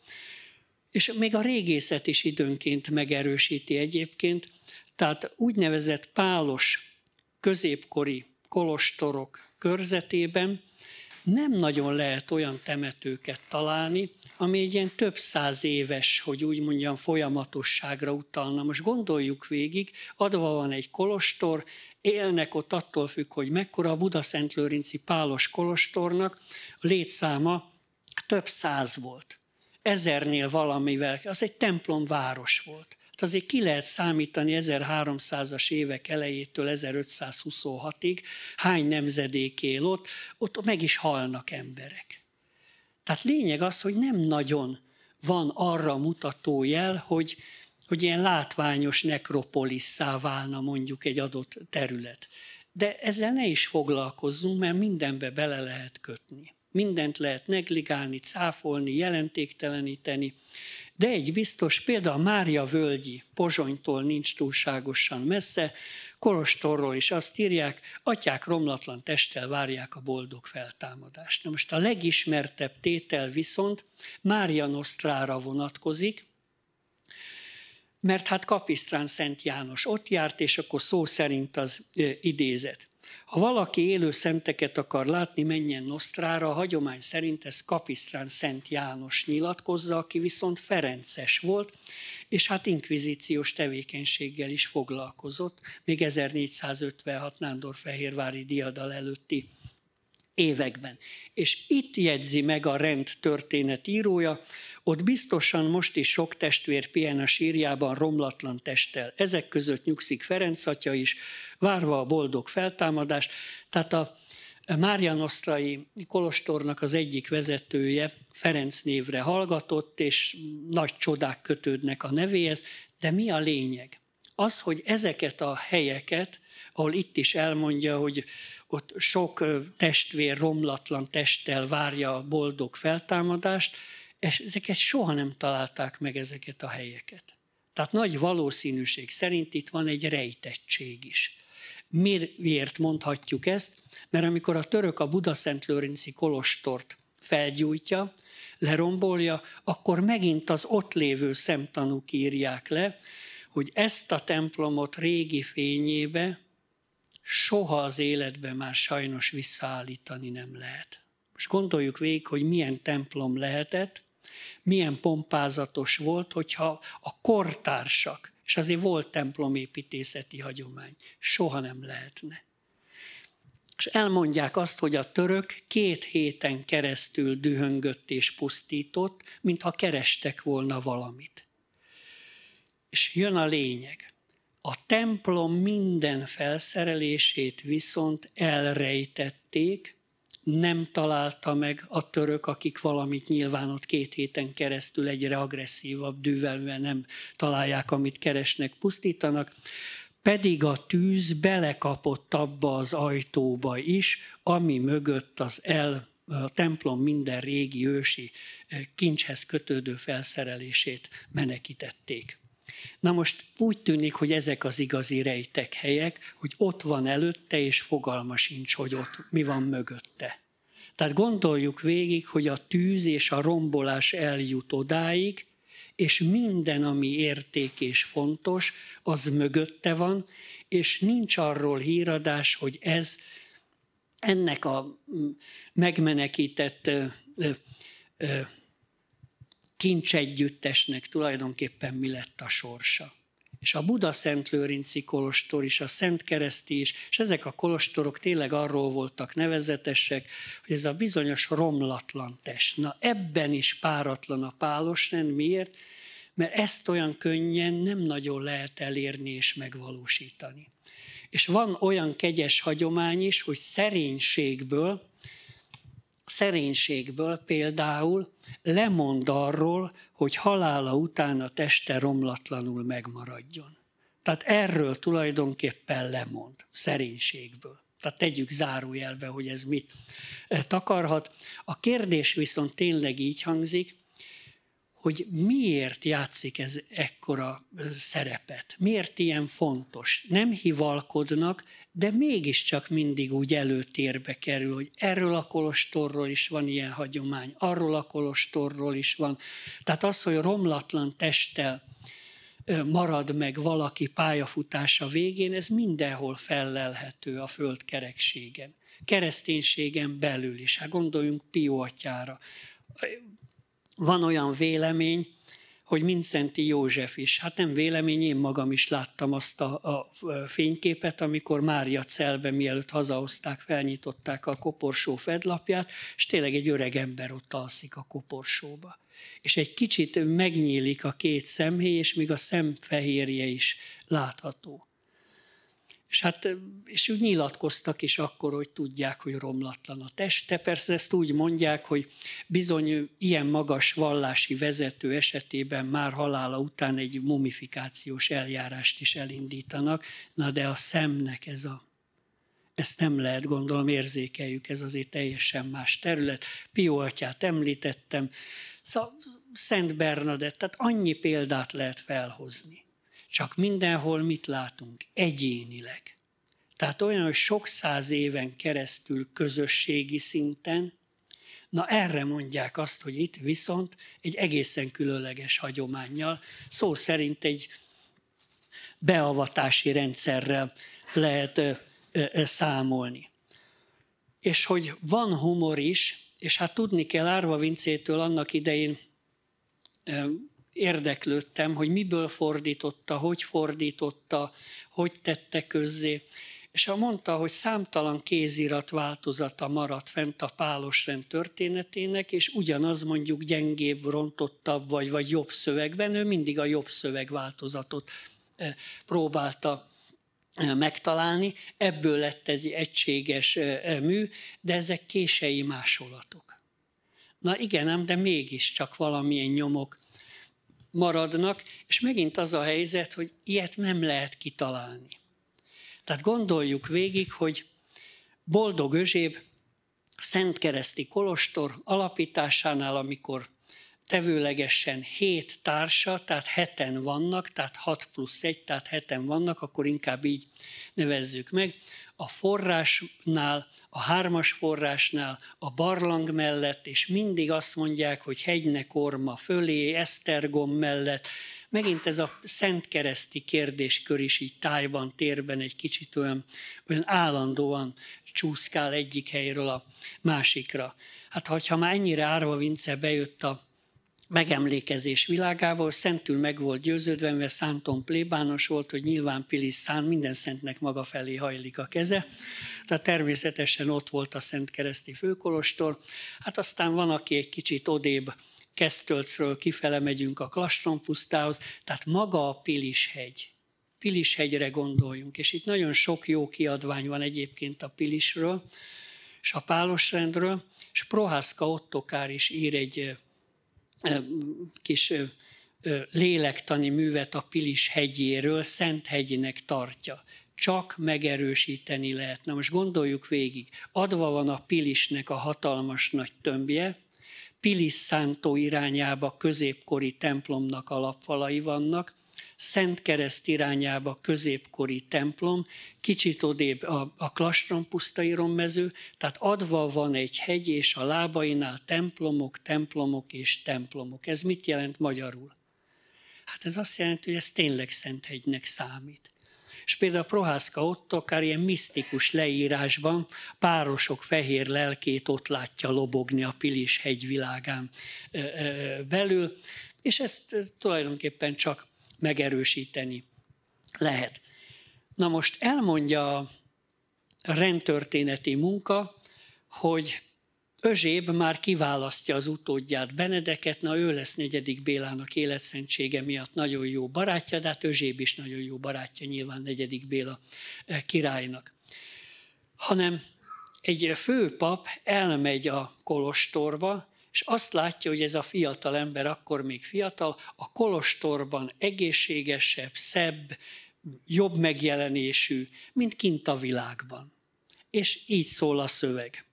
és még a régészet is időnként megerősíti egyébként. Tehát úgynevezett pálos középkori kolostorok körzetében nem nagyon lehet olyan temetőket találni, ami egy ilyen több száz éves, hogy úgy mondjam, folyamatosságra utalna. Most gondoljuk végig, adva van egy kolostor, élnek ott attól függ, hogy mekkora a buda Lőrinci Pálos Kolostornak létszáma több száz volt. Ezernél valamivel, az egy templomváros volt. Hát azért ki lehet számítani 1300-as évek elejétől 1526-ig, hány nemzedék él ott, ott meg is halnak emberek. Tehát lényeg az, hogy nem nagyon van arra mutató jel, hogy, hogy ilyen látványos nekropolisszá válna mondjuk egy adott terület. De ezzel ne is foglalkozzunk, mert mindenbe bele lehet kötni. Mindent lehet negligálni, cáfolni, jelentékteleníteni. De egy biztos, például Mária Völgyi, Pozsonytól nincs túlságosan messze, Kolostorról is azt írják, atyák romlatlan testtel várják a boldog feltámadást. Na most a legismertebb tétel viszont Mária Nosztrára vonatkozik, mert hát Kapisztrán Szent János ott járt, és akkor szó szerint az idézet. Ha valaki élő szenteket akar látni, menjen Nosztrára, a hagyomány szerint ez Kapisztrán Szent János nyilatkozza, aki viszont Ferences volt, és hát inkvizíciós tevékenységgel is foglalkozott, még 1456 Nándorfehérvári diadal előtti években. És itt jegyzi meg a rend történet írója, ott biztosan most is sok testvér pihen a sírjában romlatlan testtel. Ezek között nyugszik Ferenc atya is, várva a boldog feltámadást. Tehát a Márjanosztrai kolostornak az egyik vezetője Ferenc névre hallgatott, és nagy csodák kötődnek a nevéhez, de mi a lényeg? Az, hogy ezeket a helyeket, ahol itt is elmondja, hogy ott sok testvér romlatlan testtel várja a boldog feltámadást, és ezeket soha nem találták meg ezeket a helyeket. Tehát nagy valószínűség szerint itt van egy rejtettség is. Miért mondhatjuk ezt? Mert amikor a török a Budaszentlőrinci kolostort felgyújtja, lerombolja, akkor megint az ott lévő szemtanúk írják le, hogy ezt a templomot régi fényébe soha az életben már sajnos visszaállítani nem lehet. Most gondoljuk végig, hogy milyen templom lehetett, milyen pompázatos volt, hogyha a kortársak, és azért volt templomépítészeti hagyomány, soha nem lehetne. És elmondják azt, hogy a török két héten keresztül dühöngött és pusztított, mintha kerestek volna valamit. És jön a lényeg. A templom minden felszerelését viszont elrejtették, nem találta meg a török, akik valamit nyilván ott két héten keresztül egyre agresszívabb dűvelve nem találják, amit keresnek, pusztítanak, pedig a tűz belekapott abba az ajtóba is, ami mögött az el, a templom minden régi ősi kincshez kötődő felszerelését menekítették. Na most úgy tűnik, hogy ezek az igazi rejtek helyek, hogy ott van előtte, és fogalma sincs, hogy ott mi van mögötte. Tehát gondoljuk végig, hogy a tűz és a rombolás eljut odáig, és minden, ami érték és fontos, az mögötte van, és nincs arról híradás, hogy ez ennek a megmenekített kincsegyüttesnek tulajdonképpen mi lett a sorsa. És a Buda Szent Lőrinci kolostor is, a Szent Kereszti is, és ezek a kolostorok tényleg arról voltak nevezetesek, hogy ez a bizonyos romlatlan test. Na ebben is páratlan a rend. Miért? Mert ezt olyan könnyen nem nagyon lehet elérni és megvalósítani. És van olyan kegyes hagyomány is, hogy szerénységből szerénységből például lemond arról, hogy halála után a teste romlatlanul megmaradjon. Tehát erről tulajdonképpen lemond, szerénységből. Tehát tegyük zárójelbe, hogy ez mit e, takarhat. A kérdés viszont tényleg így hangzik, hogy miért játszik ez ekkora e, szerepet, miért ilyen fontos. Nem hivalkodnak de mégiscsak mindig úgy előtérbe kerül, hogy erről a kolostorról is van ilyen hagyomány, arról a kolostorról is van. Tehát az, hogy romlatlan testtel marad meg valaki pályafutása végén, ez mindenhol fellelhető a föld kerekségen. Kereszténységen belül is. Hát gondoljunk Pió atyára. Van olyan vélemény, hogy Mincenti József is. Hát nem vélemény, én magam is láttam azt a, a fényképet, amikor Mária Celbe, mielőtt hazahozták, felnyitották a koporsó fedlapját, és tényleg egy öreg ember ott alszik a koporsóba. És egy kicsit megnyílik a két szemhéj, és még a szemfehérje is látható. És hát, és úgy nyilatkoztak is akkor, hogy tudják, hogy romlatlan a teste. Persze ezt úgy mondják, hogy bizony ilyen magas vallási vezető esetében már halála után egy mumifikációs eljárást is elindítanak. Na de a szemnek ez a ezt nem lehet, gondolom, érzékeljük, ez azért teljesen más terület. Pió atyát említettem, szóval Szent Bernadett, tehát annyi példát lehet felhozni. Csak mindenhol mit látunk? Egyénileg. Tehát olyan, hogy sok száz éven keresztül közösségi szinten, na erre mondják azt, hogy itt viszont egy egészen különleges hagyományjal, szó szerint egy beavatási rendszerrel lehet ö, ö, ö, számolni. És hogy van humor is, és hát tudni kell Árva Vincétől annak idején érdeklődtem, hogy miből fordította, hogy fordította, hogy tette közzé. És ha mondta, hogy számtalan kézirat változata maradt fent a pálos rend történetének, és ugyanaz mondjuk gyengébb, rontottabb vagy, vagy jobb szövegben, ő mindig a jobb szöveg változatot e, próbálta e, megtalálni. Ebből lett ez egy egységes e, mű, de ezek kései másolatok. Na igen, nem, de mégiscsak valamilyen nyomok maradnak, és megint az a helyzet, hogy ilyet nem lehet kitalálni. Tehát gondoljuk végig, hogy Boldog Özséb Szentkereszti Kolostor alapításánál, amikor tevőlegesen hét társa, tehát heten vannak, tehát 6 plusz 1, tehát heten vannak, akkor inkább így nevezzük meg a forrásnál, a hármas forrásnál, a barlang mellett, és mindig azt mondják, hogy hegynek orma fölé, Esztergom mellett. Megint ez a szentkereszti kérdéskör is így tájban, térben egy kicsit olyan, olyan állandóan csúszkál egyik helyről a másikra. Hát ha már ennyire árva Vince bejött a megemlékezés világával, szentül meg volt győződve, mert Szánton plébános volt, hogy nyilván Pilis szán minden szentnek maga felé hajlik a keze, tehát természetesen ott volt a Szent Kereszti Főkolostor. Hát aztán van, aki egy kicsit odébb Kesztölcről kifele megyünk a Klastron pusztához, tehát maga a Pilishegy. Pilishegyre gondoljunk, és itt nagyon sok jó kiadvány van egyébként a Pilisről, és a Pálosrendről, és Prohászka Ottokár is ír egy kis lélektani művet a Pilis hegyéről Szent hegyének tartja. Csak megerősíteni lehet. Na most gondoljuk végig, adva van a Pilisnek a hatalmas nagy tömbje, Pilis szántó irányába középkori templomnak alapfalai vannak, Kereszt irányába középkori templom, kicsit odébb a, a Klastron pusztai rommező, tehát adva van egy hegy, és a lábainál templomok, templomok és templomok. Ez mit jelent magyarul? Hát ez azt jelenti, hogy ez tényleg Szenthegynek számít. És például a Prohászka ott akár ilyen misztikus leírásban párosok fehér lelkét ott látja lobogni a Pilis hegyvilágán belül, és ezt tulajdonképpen csak megerősíteni lehet. Na most elmondja a rendtörténeti munka, hogy Özséb már kiválasztja az utódját, Benedeket, na ő lesz negyedik Bélának életszentsége miatt nagyon jó barátja, de hát Özséb is nagyon jó barátja nyilván negyedik Béla e, királynak. Hanem egy főpap elmegy a kolostorba, és azt látja, hogy ez a fiatal ember akkor még fiatal, a kolostorban egészségesebb, szebb, jobb megjelenésű, mint kint a világban. És így szól a szöveg.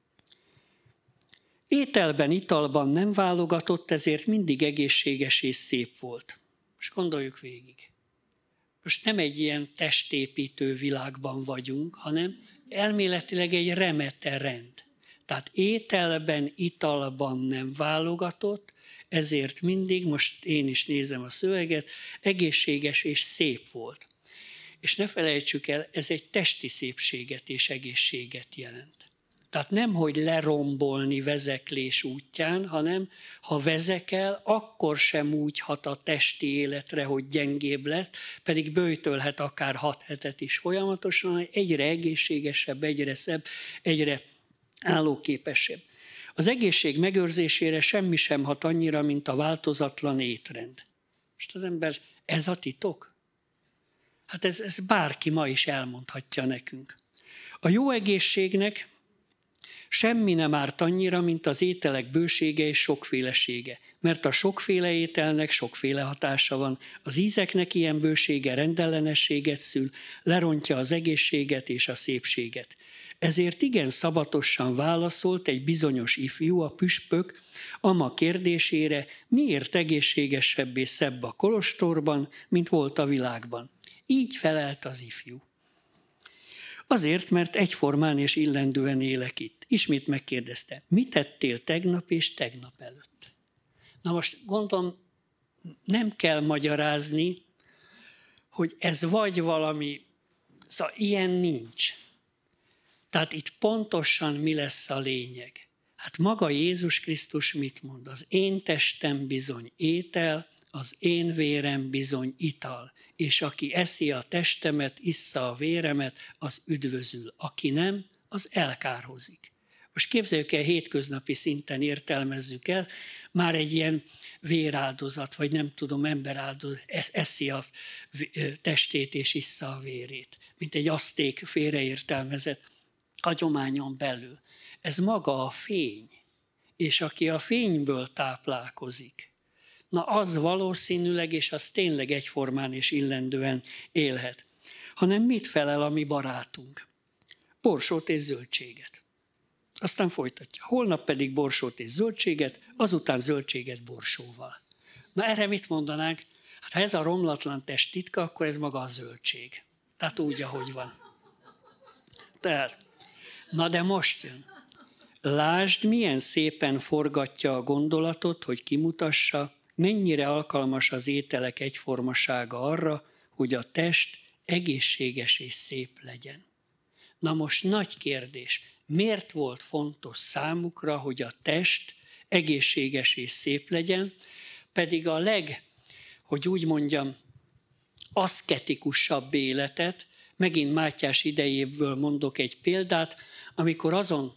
Ételben, italban nem válogatott, ezért mindig egészséges és szép volt. És gondoljuk végig. Most nem egy ilyen testépítő világban vagyunk, hanem elméletileg egy remete rend. Tehát ételben, italban nem válogatott, ezért mindig, most én is nézem a szöveget, egészséges és szép volt. És ne felejtsük el, ez egy testi szépséget és egészséget jelent. Tehát nem, hogy lerombolni vezeklés útján, hanem ha vezekel, akkor sem úgy hat a testi életre, hogy gyengébb lesz, pedig bőjtölhet akár hat hetet is folyamatosan, egyre egészségesebb, egyre szebb, egyre állóképesebb. Az egészség megőrzésére semmi sem hat annyira, mint a változatlan étrend. Most az ember, ez a titok? Hát ez, ez bárki ma is elmondhatja nekünk. A jó egészségnek semmi nem árt annyira, mint az ételek bősége és sokfélesége, mert a sokféle ételnek sokféle hatása van. Az ízeknek ilyen bősége rendellenességet szül, lerontja az egészséget és a szépséget. Ezért igen szabatosan válaszolt egy bizonyos ifjú a püspök ama kérdésére, miért egészségesebb és szebb a kolostorban, mint volt a világban. Így felelt az ifjú. Azért, mert egyformán és illendően élek itt. Ismét megkérdezte, mit tettél tegnap és tegnap előtt? Na most gondolom, nem kell magyarázni, hogy ez vagy valami, szóval ilyen nincs. Tehát itt pontosan mi lesz a lényeg? Hát maga Jézus Krisztus mit mond? Az én testem bizony étel, az én vérem bizony ital, és aki eszi a testemet, issza a véremet, az üdvözül, aki nem, az elkárhozik. Most képzeljük el, hétköznapi szinten értelmezzük el, már egy ilyen véráldozat, vagy nem tudom, emberáldozat eszi a testét és issza a vérét, mint egy aszték félreértelmezett hagyományon belül. Ez maga a fény, és aki a fényből táplálkozik, na az valószínűleg, és az tényleg egyformán és illendően élhet. Hanem mit felel a mi barátunk? Borsót és zöldséget. Aztán folytatja. Holnap pedig borsót és zöldséget, azután zöldséget borsóval. Na erre mit mondanánk? Hát ha ez a romlatlan test titka, akkor ez maga a zöldség. Tehát úgy, ahogy van. Tehát Na de most jön. Lásd, milyen szépen forgatja a gondolatot, hogy kimutassa, mennyire alkalmas az ételek egyformasága arra, hogy a test egészséges és szép legyen. Na most nagy kérdés, miért volt fontos számukra, hogy a test egészséges és szép legyen, pedig a leg, hogy úgy mondjam, aszketikusabb életet, megint Mátyás idejéből mondok egy példát, amikor azon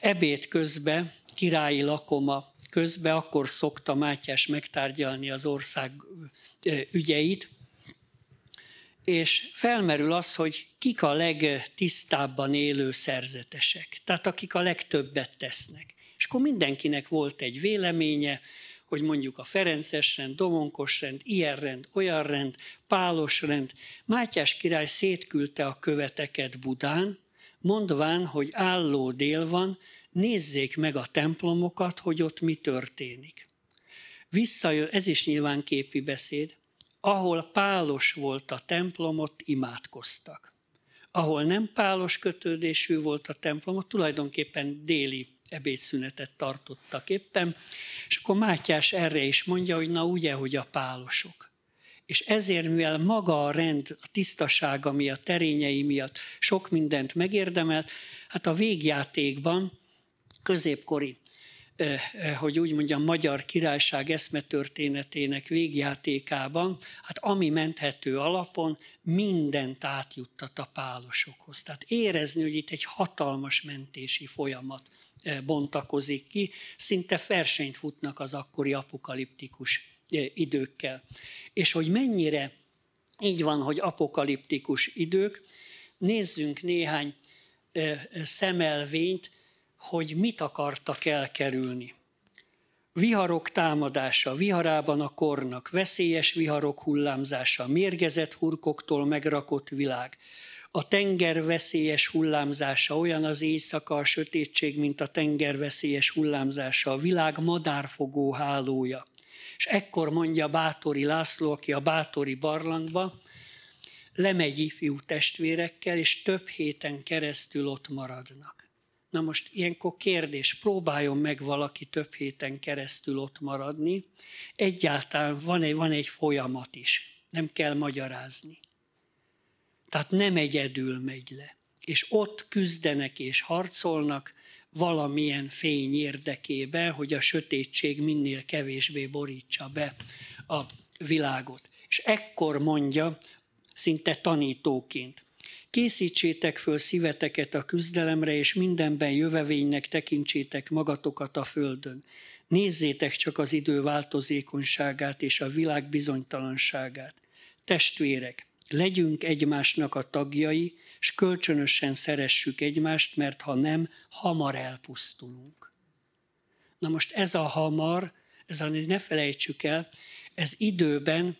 ebéd közbe, királyi lakoma közbe, akkor szokta Mátyás megtárgyalni az ország ügyeit, és felmerül az, hogy kik a legtisztábban élő szerzetesek, tehát akik a legtöbbet tesznek. És akkor mindenkinek volt egy véleménye, hogy mondjuk a Ferences rend, Domonkos rend, ilyen rend, olyan rend, Pálos rend. Mátyás király szétküldte a követeket Budán, mondván, hogy álló dél van, nézzék meg a templomokat, hogy ott mi történik. Visszajön, ez is nyilván képi beszéd, ahol pálos volt a templom, ott imádkoztak. Ahol nem pálos kötődésű volt a templom, ott tulajdonképpen déli ebédszünetet tartottak éppen, és akkor Mátyás erre is mondja, hogy na ugye, hogy a pálosok és ezért, mivel maga a rend, a tisztasága miatt, terényei miatt sok mindent megérdemelt, hát a végjátékban középkori, eh, eh, hogy úgy mondjam, magyar királyság eszmetörténetének végjátékában, hát ami menthető alapon mindent átjuttat a pálosokhoz. Tehát érezni, hogy itt egy hatalmas mentési folyamat eh, bontakozik ki, szinte versenyt futnak az akkori apokaliptikus időkkel. És hogy mennyire így van, hogy apokaliptikus idők, nézzünk néhány szemelvényt, hogy mit akartak elkerülni. Viharok támadása, viharában a kornak, veszélyes viharok hullámzása, mérgezett hurkoktól megrakott világ, a tenger veszélyes hullámzása, olyan az éjszaka, a sötétség, mint a tenger veszélyes hullámzása, a világ madárfogó hálója, és ekkor mondja Bátori László, aki a Bátori barlangba, lemegy ifjú testvérekkel, és több héten keresztül ott maradnak. Na most ilyenkor kérdés, próbáljon meg valaki több héten keresztül ott maradni. Egyáltalán van egy, van egy folyamat is, nem kell magyarázni. Tehát nem egyedül megy le. És ott küzdenek és harcolnak, valamilyen fény érdekébe, hogy a sötétség minél kevésbé borítsa be a világot. És ekkor mondja, szinte tanítóként, Készítsétek föl szíveteket a küzdelemre, és mindenben jövevénynek tekintsétek magatokat a földön. Nézzétek csak az idő változékonyságát és a világ bizonytalanságát. Testvérek, legyünk egymásnak a tagjai, és kölcsönösen szeressük egymást, mert ha nem, hamar elpusztulunk. Na most ez a hamar, ez a, ne felejtsük el, ez időben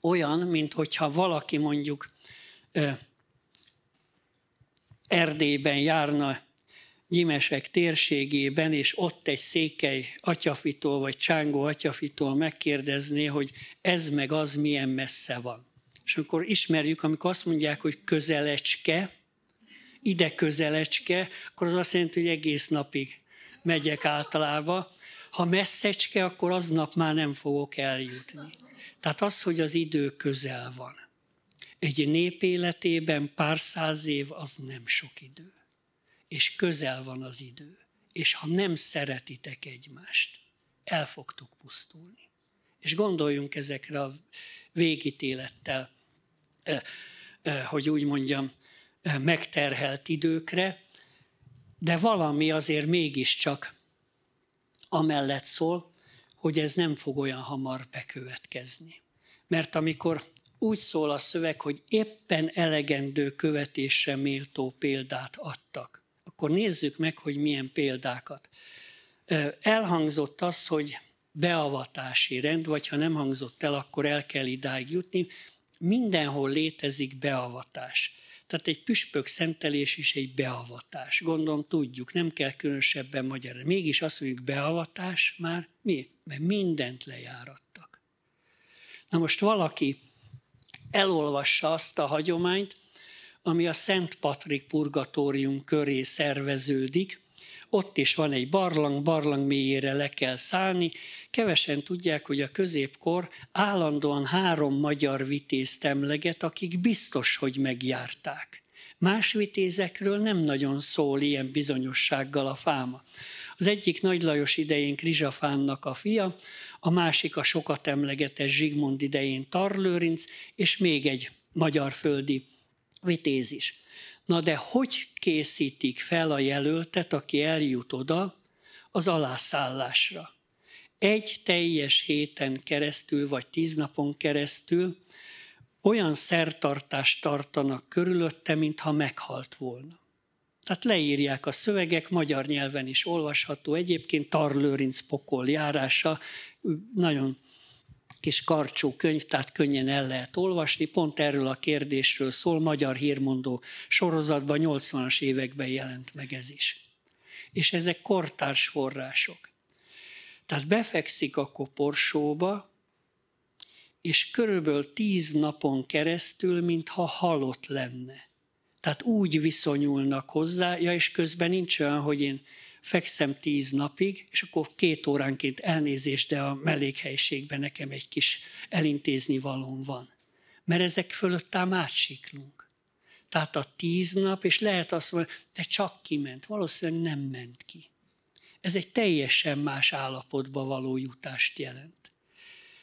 olyan, mint hogyha valaki mondjuk eh, Erdélyben járna Gyimesek térségében, és ott egy székely atyafitól vagy csángó atyafitól megkérdezné, hogy ez meg az milyen messze van. És akkor ismerjük, amikor azt mondják, hogy közelecske, ide közelecske, akkor az azt jelenti, hogy egész napig megyek általában. Ha messzecske, akkor aznap már nem fogok eljutni. Tehát az, hogy az idő közel van. Egy nép életében pár száz év az nem sok idő. És közel van az idő. És ha nem szeretitek egymást, el fogtok pusztulni. És gondoljunk ezekre a végítélettel hogy úgy mondjam, megterhelt időkre, de valami azért mégiscsak amellett szól, hogy ez nem fog olyan hamar bekövetkezni. Mert amikor úgy szól a szöveg, hogy éppen elegendő követésre méltó példát adtak, akkor nézzük meg, hogy milyen példákat. Elhangzott az, hogy beavatási rend, vagy ha nem hangzott el, akkor el kell idáig jutni mindenhol létezik beavatás. Tehát egy püspök szentelés is egy beavatás. Gondolom tudjuk, nem kell különösebben magyarázni. Mégis azt mondjuk beavatás már mi? Mert mindent lejárattak. Na most valaki elolvassa azt a hagyományt, ami a Szent Patrik purgatórium köré szerveződik, ott is van egy barlang, barlang mélyére le kell szállni. Kevesen tudják, hogy a középkor állandóan három magyar vitézt emleget, akik biztos, hogy megjárták. Más vitézekről nem nagyon szól ilyen bizonyossággal a fáma. Az egyik Nagy Lajos idején Krizsafánnak a fia, a másik a sokat emlegetes Zsigmond idején Tarlőrinc, és még egy magyar földi vitéz is. Na de hogy készítik fel a jelöltet, aki eljut oda az alászállásra? Egy teljes héten keresztül, vagy tíz napon keresztül olyan szertartást tartanak körülötte, mintha meghalt volna. Tehát leírják a szövegek, magyar nyelven is olvasható. Egyébként Tarlőrinc pokol járása, nagyon kis karcsú könyv, tehát könnyen el lehet olvasni. Pont erről a kérdésről szól, Magyar Hírmondó sorozatban 80-as években jelent meg ez is. És ezek kortárs források. Tehát befekszik a koporsóba, és körülbelül tíz napon keresztül, mintha halott lenne. Tehát úgy viszonyulnak hozzá, ja, és közben nincs olyan, hogy én fekszem tíz napig, és akkor két óránként elnézést, de a mellékhelyiségben nekem egy kis elintézni valón van. Mert ezek fölött ám átsiklunk. Tehát a tíz nap, és lehet azt mondani, de csak kiment. Valószínűleg nem ment ki. Ez egy teljesen más állapotba való jutást jelent.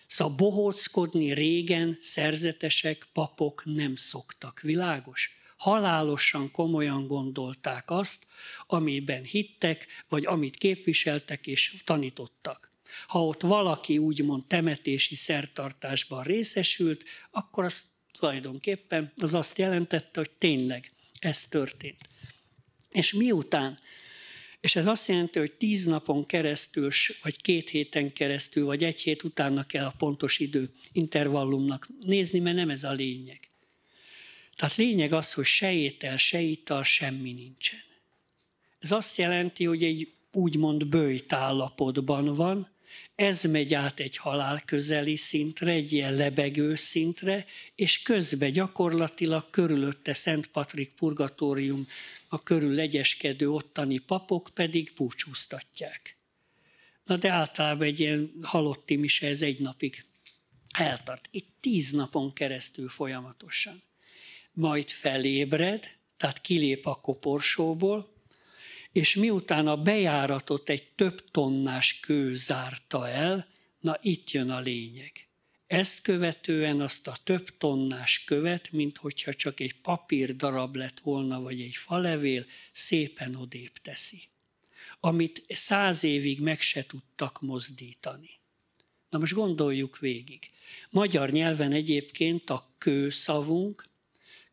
Szóval bohóckodni régen szerzetesek, papok nem szoktak. Világos? halálosan komolyan gondolták azt, amiben hittek, vagy amit képviseltek és tanítottak. Ha ott valaki úgymond temetési szertartásban részesült, akkor az tulajdonképpen az azt jelentette, hogy tényleg ez történt. És miután és ez azt jelenti, hogy tíz napon keresztül, vagy két héten keresztül, vagy egy hét utána kell a pontos idő intervallumnak nézni, mert nem ez a lényeg. Tehát lényeg az, hogy se étel, se ital, semmi nincsen. Ez azt jelenti, hogy egy úgymond bőjt állapotban van, ez megy át egy közeli szintre, egy ilyen lebegő szintre, és közben gyakorlatilag körülötte Szent Patrik purgatórium, a körül legyeskedő ottani papok pedig búcsúztatják. Na de általában egy ilyen halotti mise ez egy napig eltart. Itt tíz napon keresztül folyamatosan majd felébred, tehát kilép a koporsóból, és miután a bejáratot egy több tonnás kő zárta el, na itt jön a lényeg. Ezt követően azt a több tonnás követ, mint hogyha csak egy papír darab lett volna, vagy egy falevél, szépen odébb teszi. Amit száz évig meg se tudtak mozdítani. Na most gondoljuk végig. Magyar nyelven egyébként a kőszavunk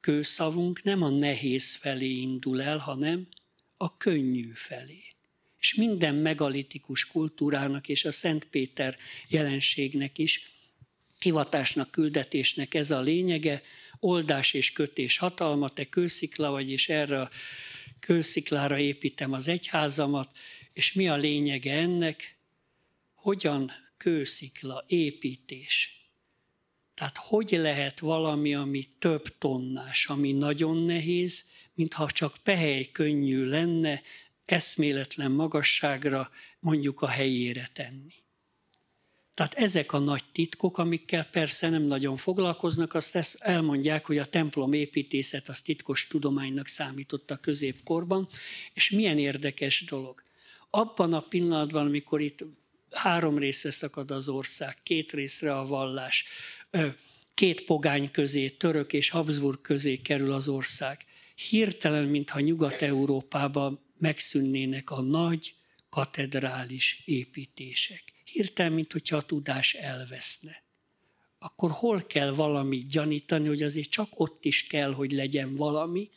kőszavunk nem a nehéz felé indul el, hanem a könnyű felé. És minden megalitikus kultúrának és a Szent Péter jelenségnek is, hivatásnak, küldetésnek ez a lényege, oldás és kötés hatalma, te kőszikla vagy, és erre a kősziklára építem az egyházamat, és mi a lényege ennek? Hogyan kőszikla építés tehát hogy lehet valami, ami több tonnás, ami nagyon nehéz, mintha csak pehely könnyű lenne eszméletlen magasságra mondjuk a helyére tenni. Tehát ezek a nagy titkok, amikkel persze nem nagyon foglalkoznak, azt ezt elmondják, hogy a templom építészet az titkos tudománynak számított a középkorban, és milyen érdekes dolog. Abban a pillanatban, amikor itt három része szakad az ország, két részre a vallás, két pogány közé, török és Habsburg közé kerül az ország. Hirtelen, mintha Nyugat-Európában megszűnnének a nagy katedrális építések. Hirtelen, mintha a tudás elveszne. Akkor hol kell valamit gyanítani, hogy azért csak ott is kell, hogy legyen valami,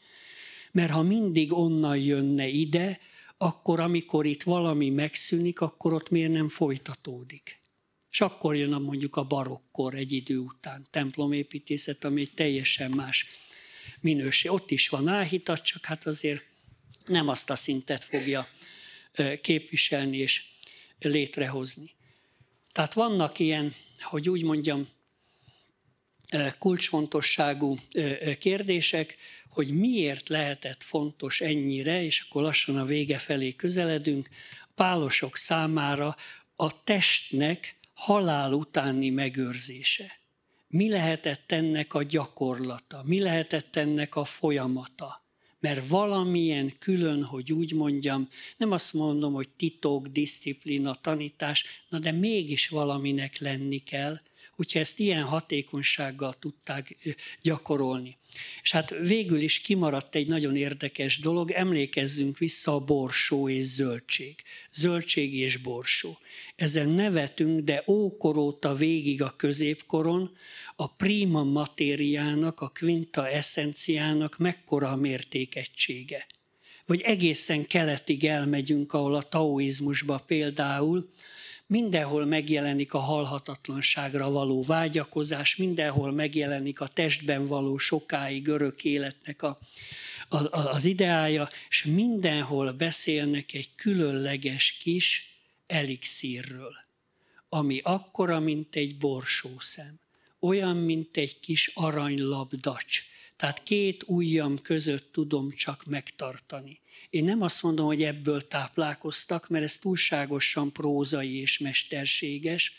mert ha mindig onnan jönne ide, akkor amikor itt valami megszűnik, akkor ott miért nem folytatódik? És akkor jön a mondjuk a barokkor egy idő után, templomépítészet, ami egy teljesen más minőség. Ott is van áhítat, csak hát azért nem azt a szintet fogja képviselni és létrehozni. Tehát vannak ilyen, hogy úgy mondjam, kulcsfontosságú kérdések, hogy miért lehetett fontos ennyire, és akkor lassan a vége felé közeledünk, pálosok számára a testnek halál utáni megőrzése. Mi lehetett ennek a gyakorlata? Mi lehetett ennek a folyamata? Mert valamilyen külön, hogy úgy mondjam, nem azt mondom, hogy titok, disziplina, tanítás, na de mégis valaminek lenni kell, hogyha ezt ilyen hatékonysággal tudták gyakorolni. És hát végül is kimaradt egy nagyon érdekes dolog, emlékezzünk vissza a borsó és zöldség. Zöldség és borsó. Ezen nevetünk, de ókor óta végig a középkoron a prima matériának, a quinta eszenciának mekkora a mértékegysége. Vagy egészen keletig elmegyünk, ahol a taoizmusba például mindenhol megjelenik a halhatatlanságra való vágyakozás, mindenhol megjelenik a testben való sokáig örök életnek a, a, a, az ideája, és mindenhol beszélnek egy különleges kis elixírről, ami akkora, mint egy borsószem, olyan, mint egy kis aranylabdacs. Tehát két ujjam között tudom csak megtartani. Én nem azt mondom, hogy ebből táplálkoztak, mert ez túlságosan prózai és mesterséges,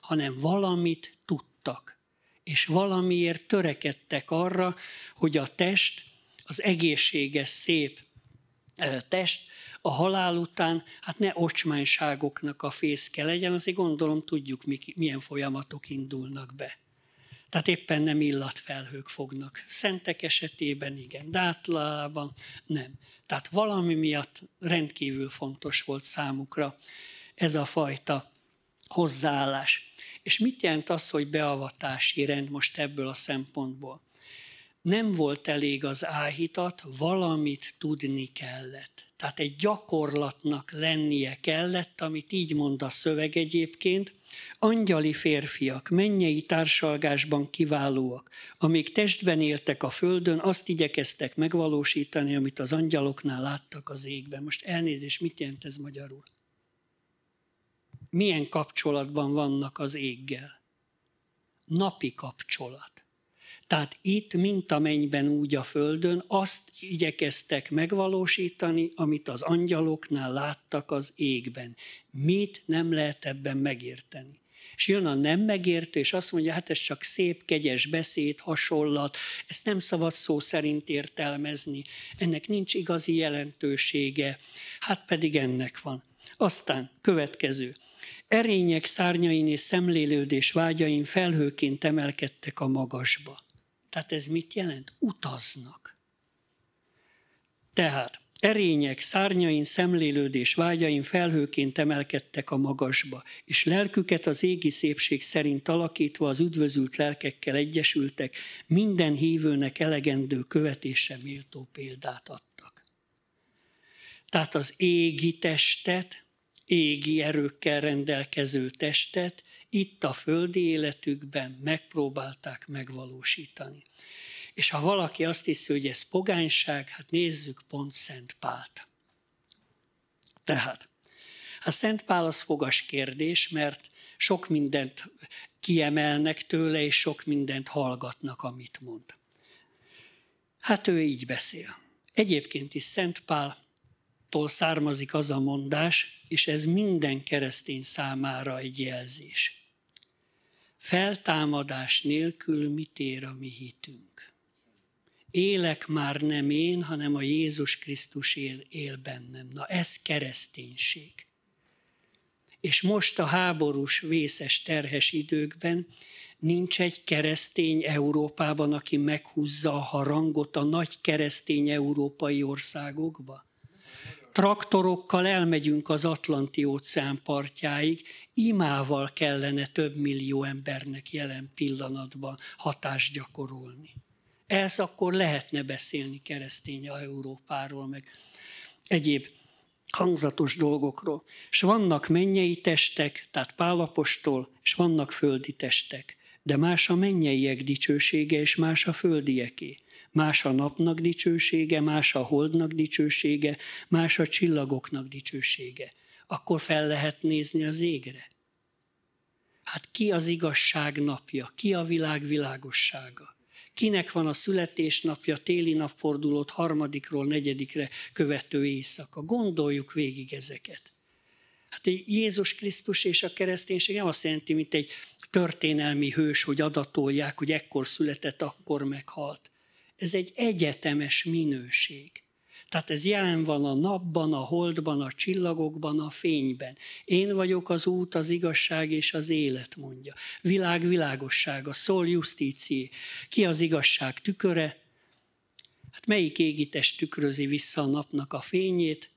hanem valamit tudtak. És valamiért törekedtek arra, hogy a test, az egészséges, szép test a halál után hát ne ocsmányságoknak a fészke legyen, azért gondolom tudjuk, milyen folyamatok indulnak be. Tehát éppen nem illatfelhők fognak. Szentek esetében igen, dátlában nem. Tehát valami miatt rendkívül fontos volt számukra ez a fajta hozzáállás. És mit jelent az, hogy beavatási rend most ebből a szempontból? nem volt elég az áhítat, valamit tudni kellett. Tehát egy gyakorlatnak lennie kellett, amit így mond a szöveg egyébként. Angyali férfiak, mennyei társalgásban kiválóak, amíg testben éltek a földön, azt igyekeztek megvalósítani, amit az angyaloknál láttak az égben. Most elnézést, mit jelent ez magyarul? Milyen kapcsolatban vannak az éggel? Napi kapcsolat tehát itt, mint a úgy a földön azt igyekeztek megvalósítani, amit az angyaloknál láttak az égben. Mit nem lehet ebben megérteni? És jön a nem megértő, és azt mondja, hát ez csak szép, kegyes beszéd, hasonlat, ezt nem szabad szó szerint értelmezni, ennek nincs igazi jelentősége, hát pedig ennek van. Aztán következő. Erények szárnyain és szemlélődés vágyain felhőként emelkedtek a magasba. Tehát ez mit jelent? Utaznak. Tehát erények szárnyain szemlélődés vágyain felhőként emelkedtek a magasba, és lelküket az égi szépség szerint alakítva az üdvözült lelkekkel egyesültek, minden hívőnek elegendő követése méltó példát adtak. Tehát az égi testet, égi erőkkel rendelkező testet itt a földi életükben megpróbálták megvalósítani. És ha valaki azt hiszi, hogy ez pogányság, hát nézzük pont Szent Pált. Tehát, a hát Szent Pál az fogas kérdés, mert sok mindent kiemelnek tőle, és sok mindent hallgatnak, amit mond. Hát ő így beszél. Egyébként is Szent Páltól származik az a mondás, és ez minden keresztény számára egy jelzés. Feltámadás nélkül mit ér a mi hitünk? Élek már nem én, hanem a Jézus Krisztus él, él bennem. Na ez kereszténység. És most a háborús, vészes, terhes időkben nincs egy keresztény Európában, aki meghúzza a harangot a nagy keresztény európai országokba? traktorokkal elmegyünk az Atlanti óceán partjáig, imával kellene több millió embernek jelen pillanatban hatást gyakorolni. Ehhez akkor lehetne beszélni keresztény Európáról, meg egyéb hangzatos dolgokról. És vannak mennyei testek, tehát pálapostól, és vannak földi testek. De más a mennyeiek dicsősége, és más a földieké. Más a napnak dicsősége, más a holdnak dicsősége, más a csillagoknak dicsősége akkor fel lehet nézni az égre. Hát ki az igazság napja, ki a világ világossága? Kinek van a születésnapja, téli napfordulót harmadikról negyedikre követő éjszaka? Gondoljuk végig ezeket. Hát egy Jézus Krisztus és a kereszténység nem azt jelenti, mint egy történelmi hős, hogy adatolják, hogy ekkor született, akkor meghalt. Ez egy egyetemes minőség. Tehát ez jelen van a napban, a holdban, a csillagokban, a fényben. Én vagyok az út, az igazság és az élet, mondja. Világ világossága, szól justícié. Ki az igazság tüköre? Hát melyik égítes tükrözi vissza a napnak a fényét?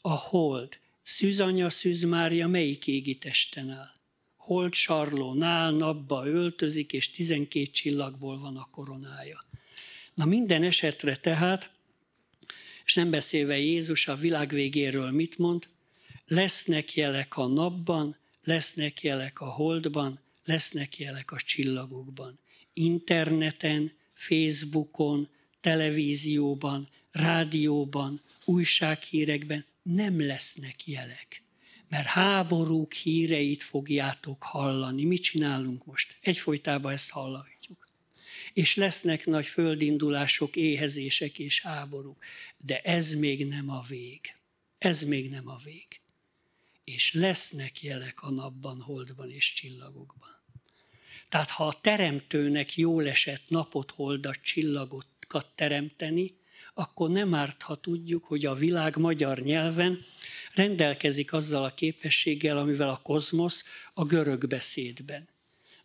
A hold. Szűzanya, Szűzmária melyik égitesten áll? Hold sarló, nál, napba öltözik, és tizenkét csillagból van a koronája. Na minden esetre tehát és nem beszélve Jézus a világ végéről mit mond? Lesznek jelek a napban, lesznek jelek a holdban, lesznek jelek a csillagokban. Interneten, Facebookon, televízióban, rádióban, újsághírekben nem lesznek jelek. Mert háborúk híreit fogjátok hallani. Mit csinálunk most? Egyfolytában ezt hallani és lesznek nagy földindulások, éhezések és háborúk. De ez még nem a vég. Ez még nem a vég. És lesznek jelek a napban, holdban és csillagokban. Tehát ha a teremtőnek jól esett napot, holdat, csillagokat teremteni, akkor nem árt, ha tudjuk, hogy a világ magyar nyelven rendelkezik azzal a képességgel, amivel a kozmosz a görög beszédben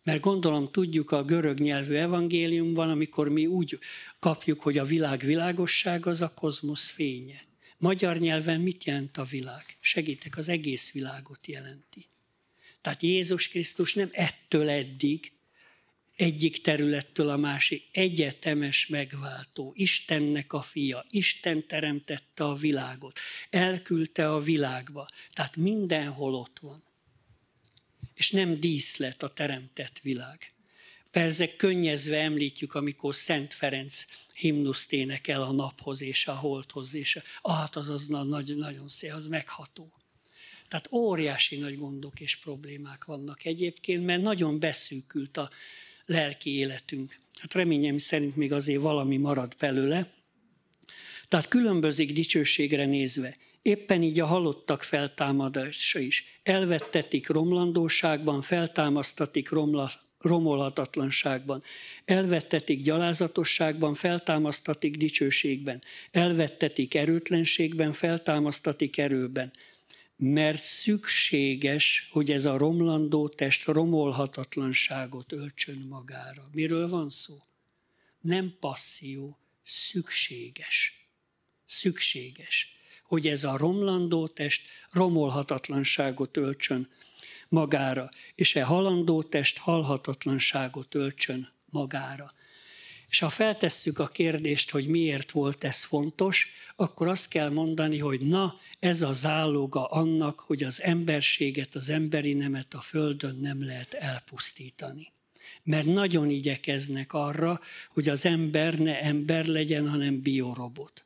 mert gondolom tudjuk a görög nyelvű evangéliumban, amikor mi úgy kapjuk, hogy a világ világosság az a kozmosz fénye. Magyar nyelven mit jelent a világ? Segítek, az egész világot jelenti. Tehát Jézus Krisztus nem ettől eddig, egyik területtől a másik, egyetemes megváltó, Istennek a fia, Isten teremtette a világot, elküldte a világba, tehát mindenhol ott van és nem díszlet a teremtett világ. Persze könnyezve említjük, amikor Szent Ferenc himnuszt énekel a naphoz és a holdhoz, és a, hát az az nagyon, nagyon szép, az megható. Tehát óriási nagy gondok és problémák vannak egyébként, mert nagyon beszűkült a lelki életünk. Hát reményem szerint még azért valami marad belőle. Tehát különbözik dicsőségre nézve Éppen így a halottak feltámadása is. Elvettetik romlandóságban, feltámasztatik romla, romolhatatlanságban. Elvettetik gyalázatosságban, feltámasztatik dicsőségben. Elvettetik erőtlenségben, feltámasztatik erőben. Mert szükséges, hogy ez a romlandó test romolhatatlanságot öltsön magára. Miről van szó? Nem passzió, szükséges. Szükséges hogy ez a romlandó test romolhatatlanságot öltsön magára, és e halandó test halhatatlanságot öltsön magára. És ha feltesszük a kérdést, hogy miért volt ez fontos, akkor azt kell mondani, hogy na, ez a záloga annak, hogy az emberséget, az emberi nemet a Földön nem lehet elpusztítani. Mert nagyon igyekeznek arra, hogy az ember ne ember legyen, hanem biorobot.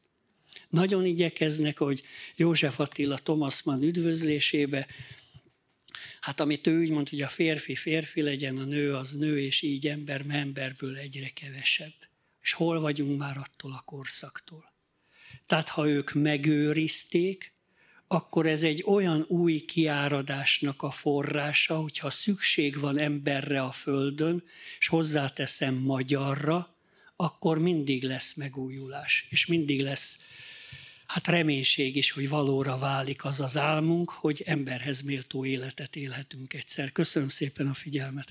Nagyon igyekeznek, hogy József Attila Thomas üdvözlésébe, hát amit ő úgy mond, hogy a férfi férfi legyen, a nő az nő, és így ember emberből egyre kevesebb. És hol vagyunk már attól a korszaktól? Tehát ha ők megőrizték, akkor ez egy olyan új kiáradásnak a forrása, hogyha szükség van emberre a földön, és hozzáteszem magyarra, akkor mindig lesz megújulás, és mindig lesz hát reménység is, hogy valóra válik az az álmunk, hogy emberhez méltó életet élhetünk egyszer. Köszönöm szépen a figyelmet!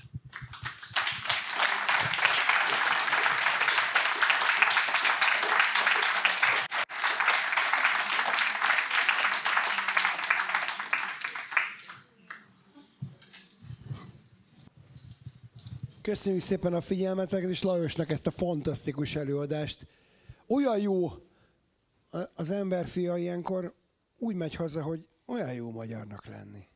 Köszönjük szépen a figyelmeteket, és Lajosnak ezt a fantasztikus előadást. Olyan jó az ember fia ilyenkor úgy megy haza, hogy olyan jó magyarnak lenni.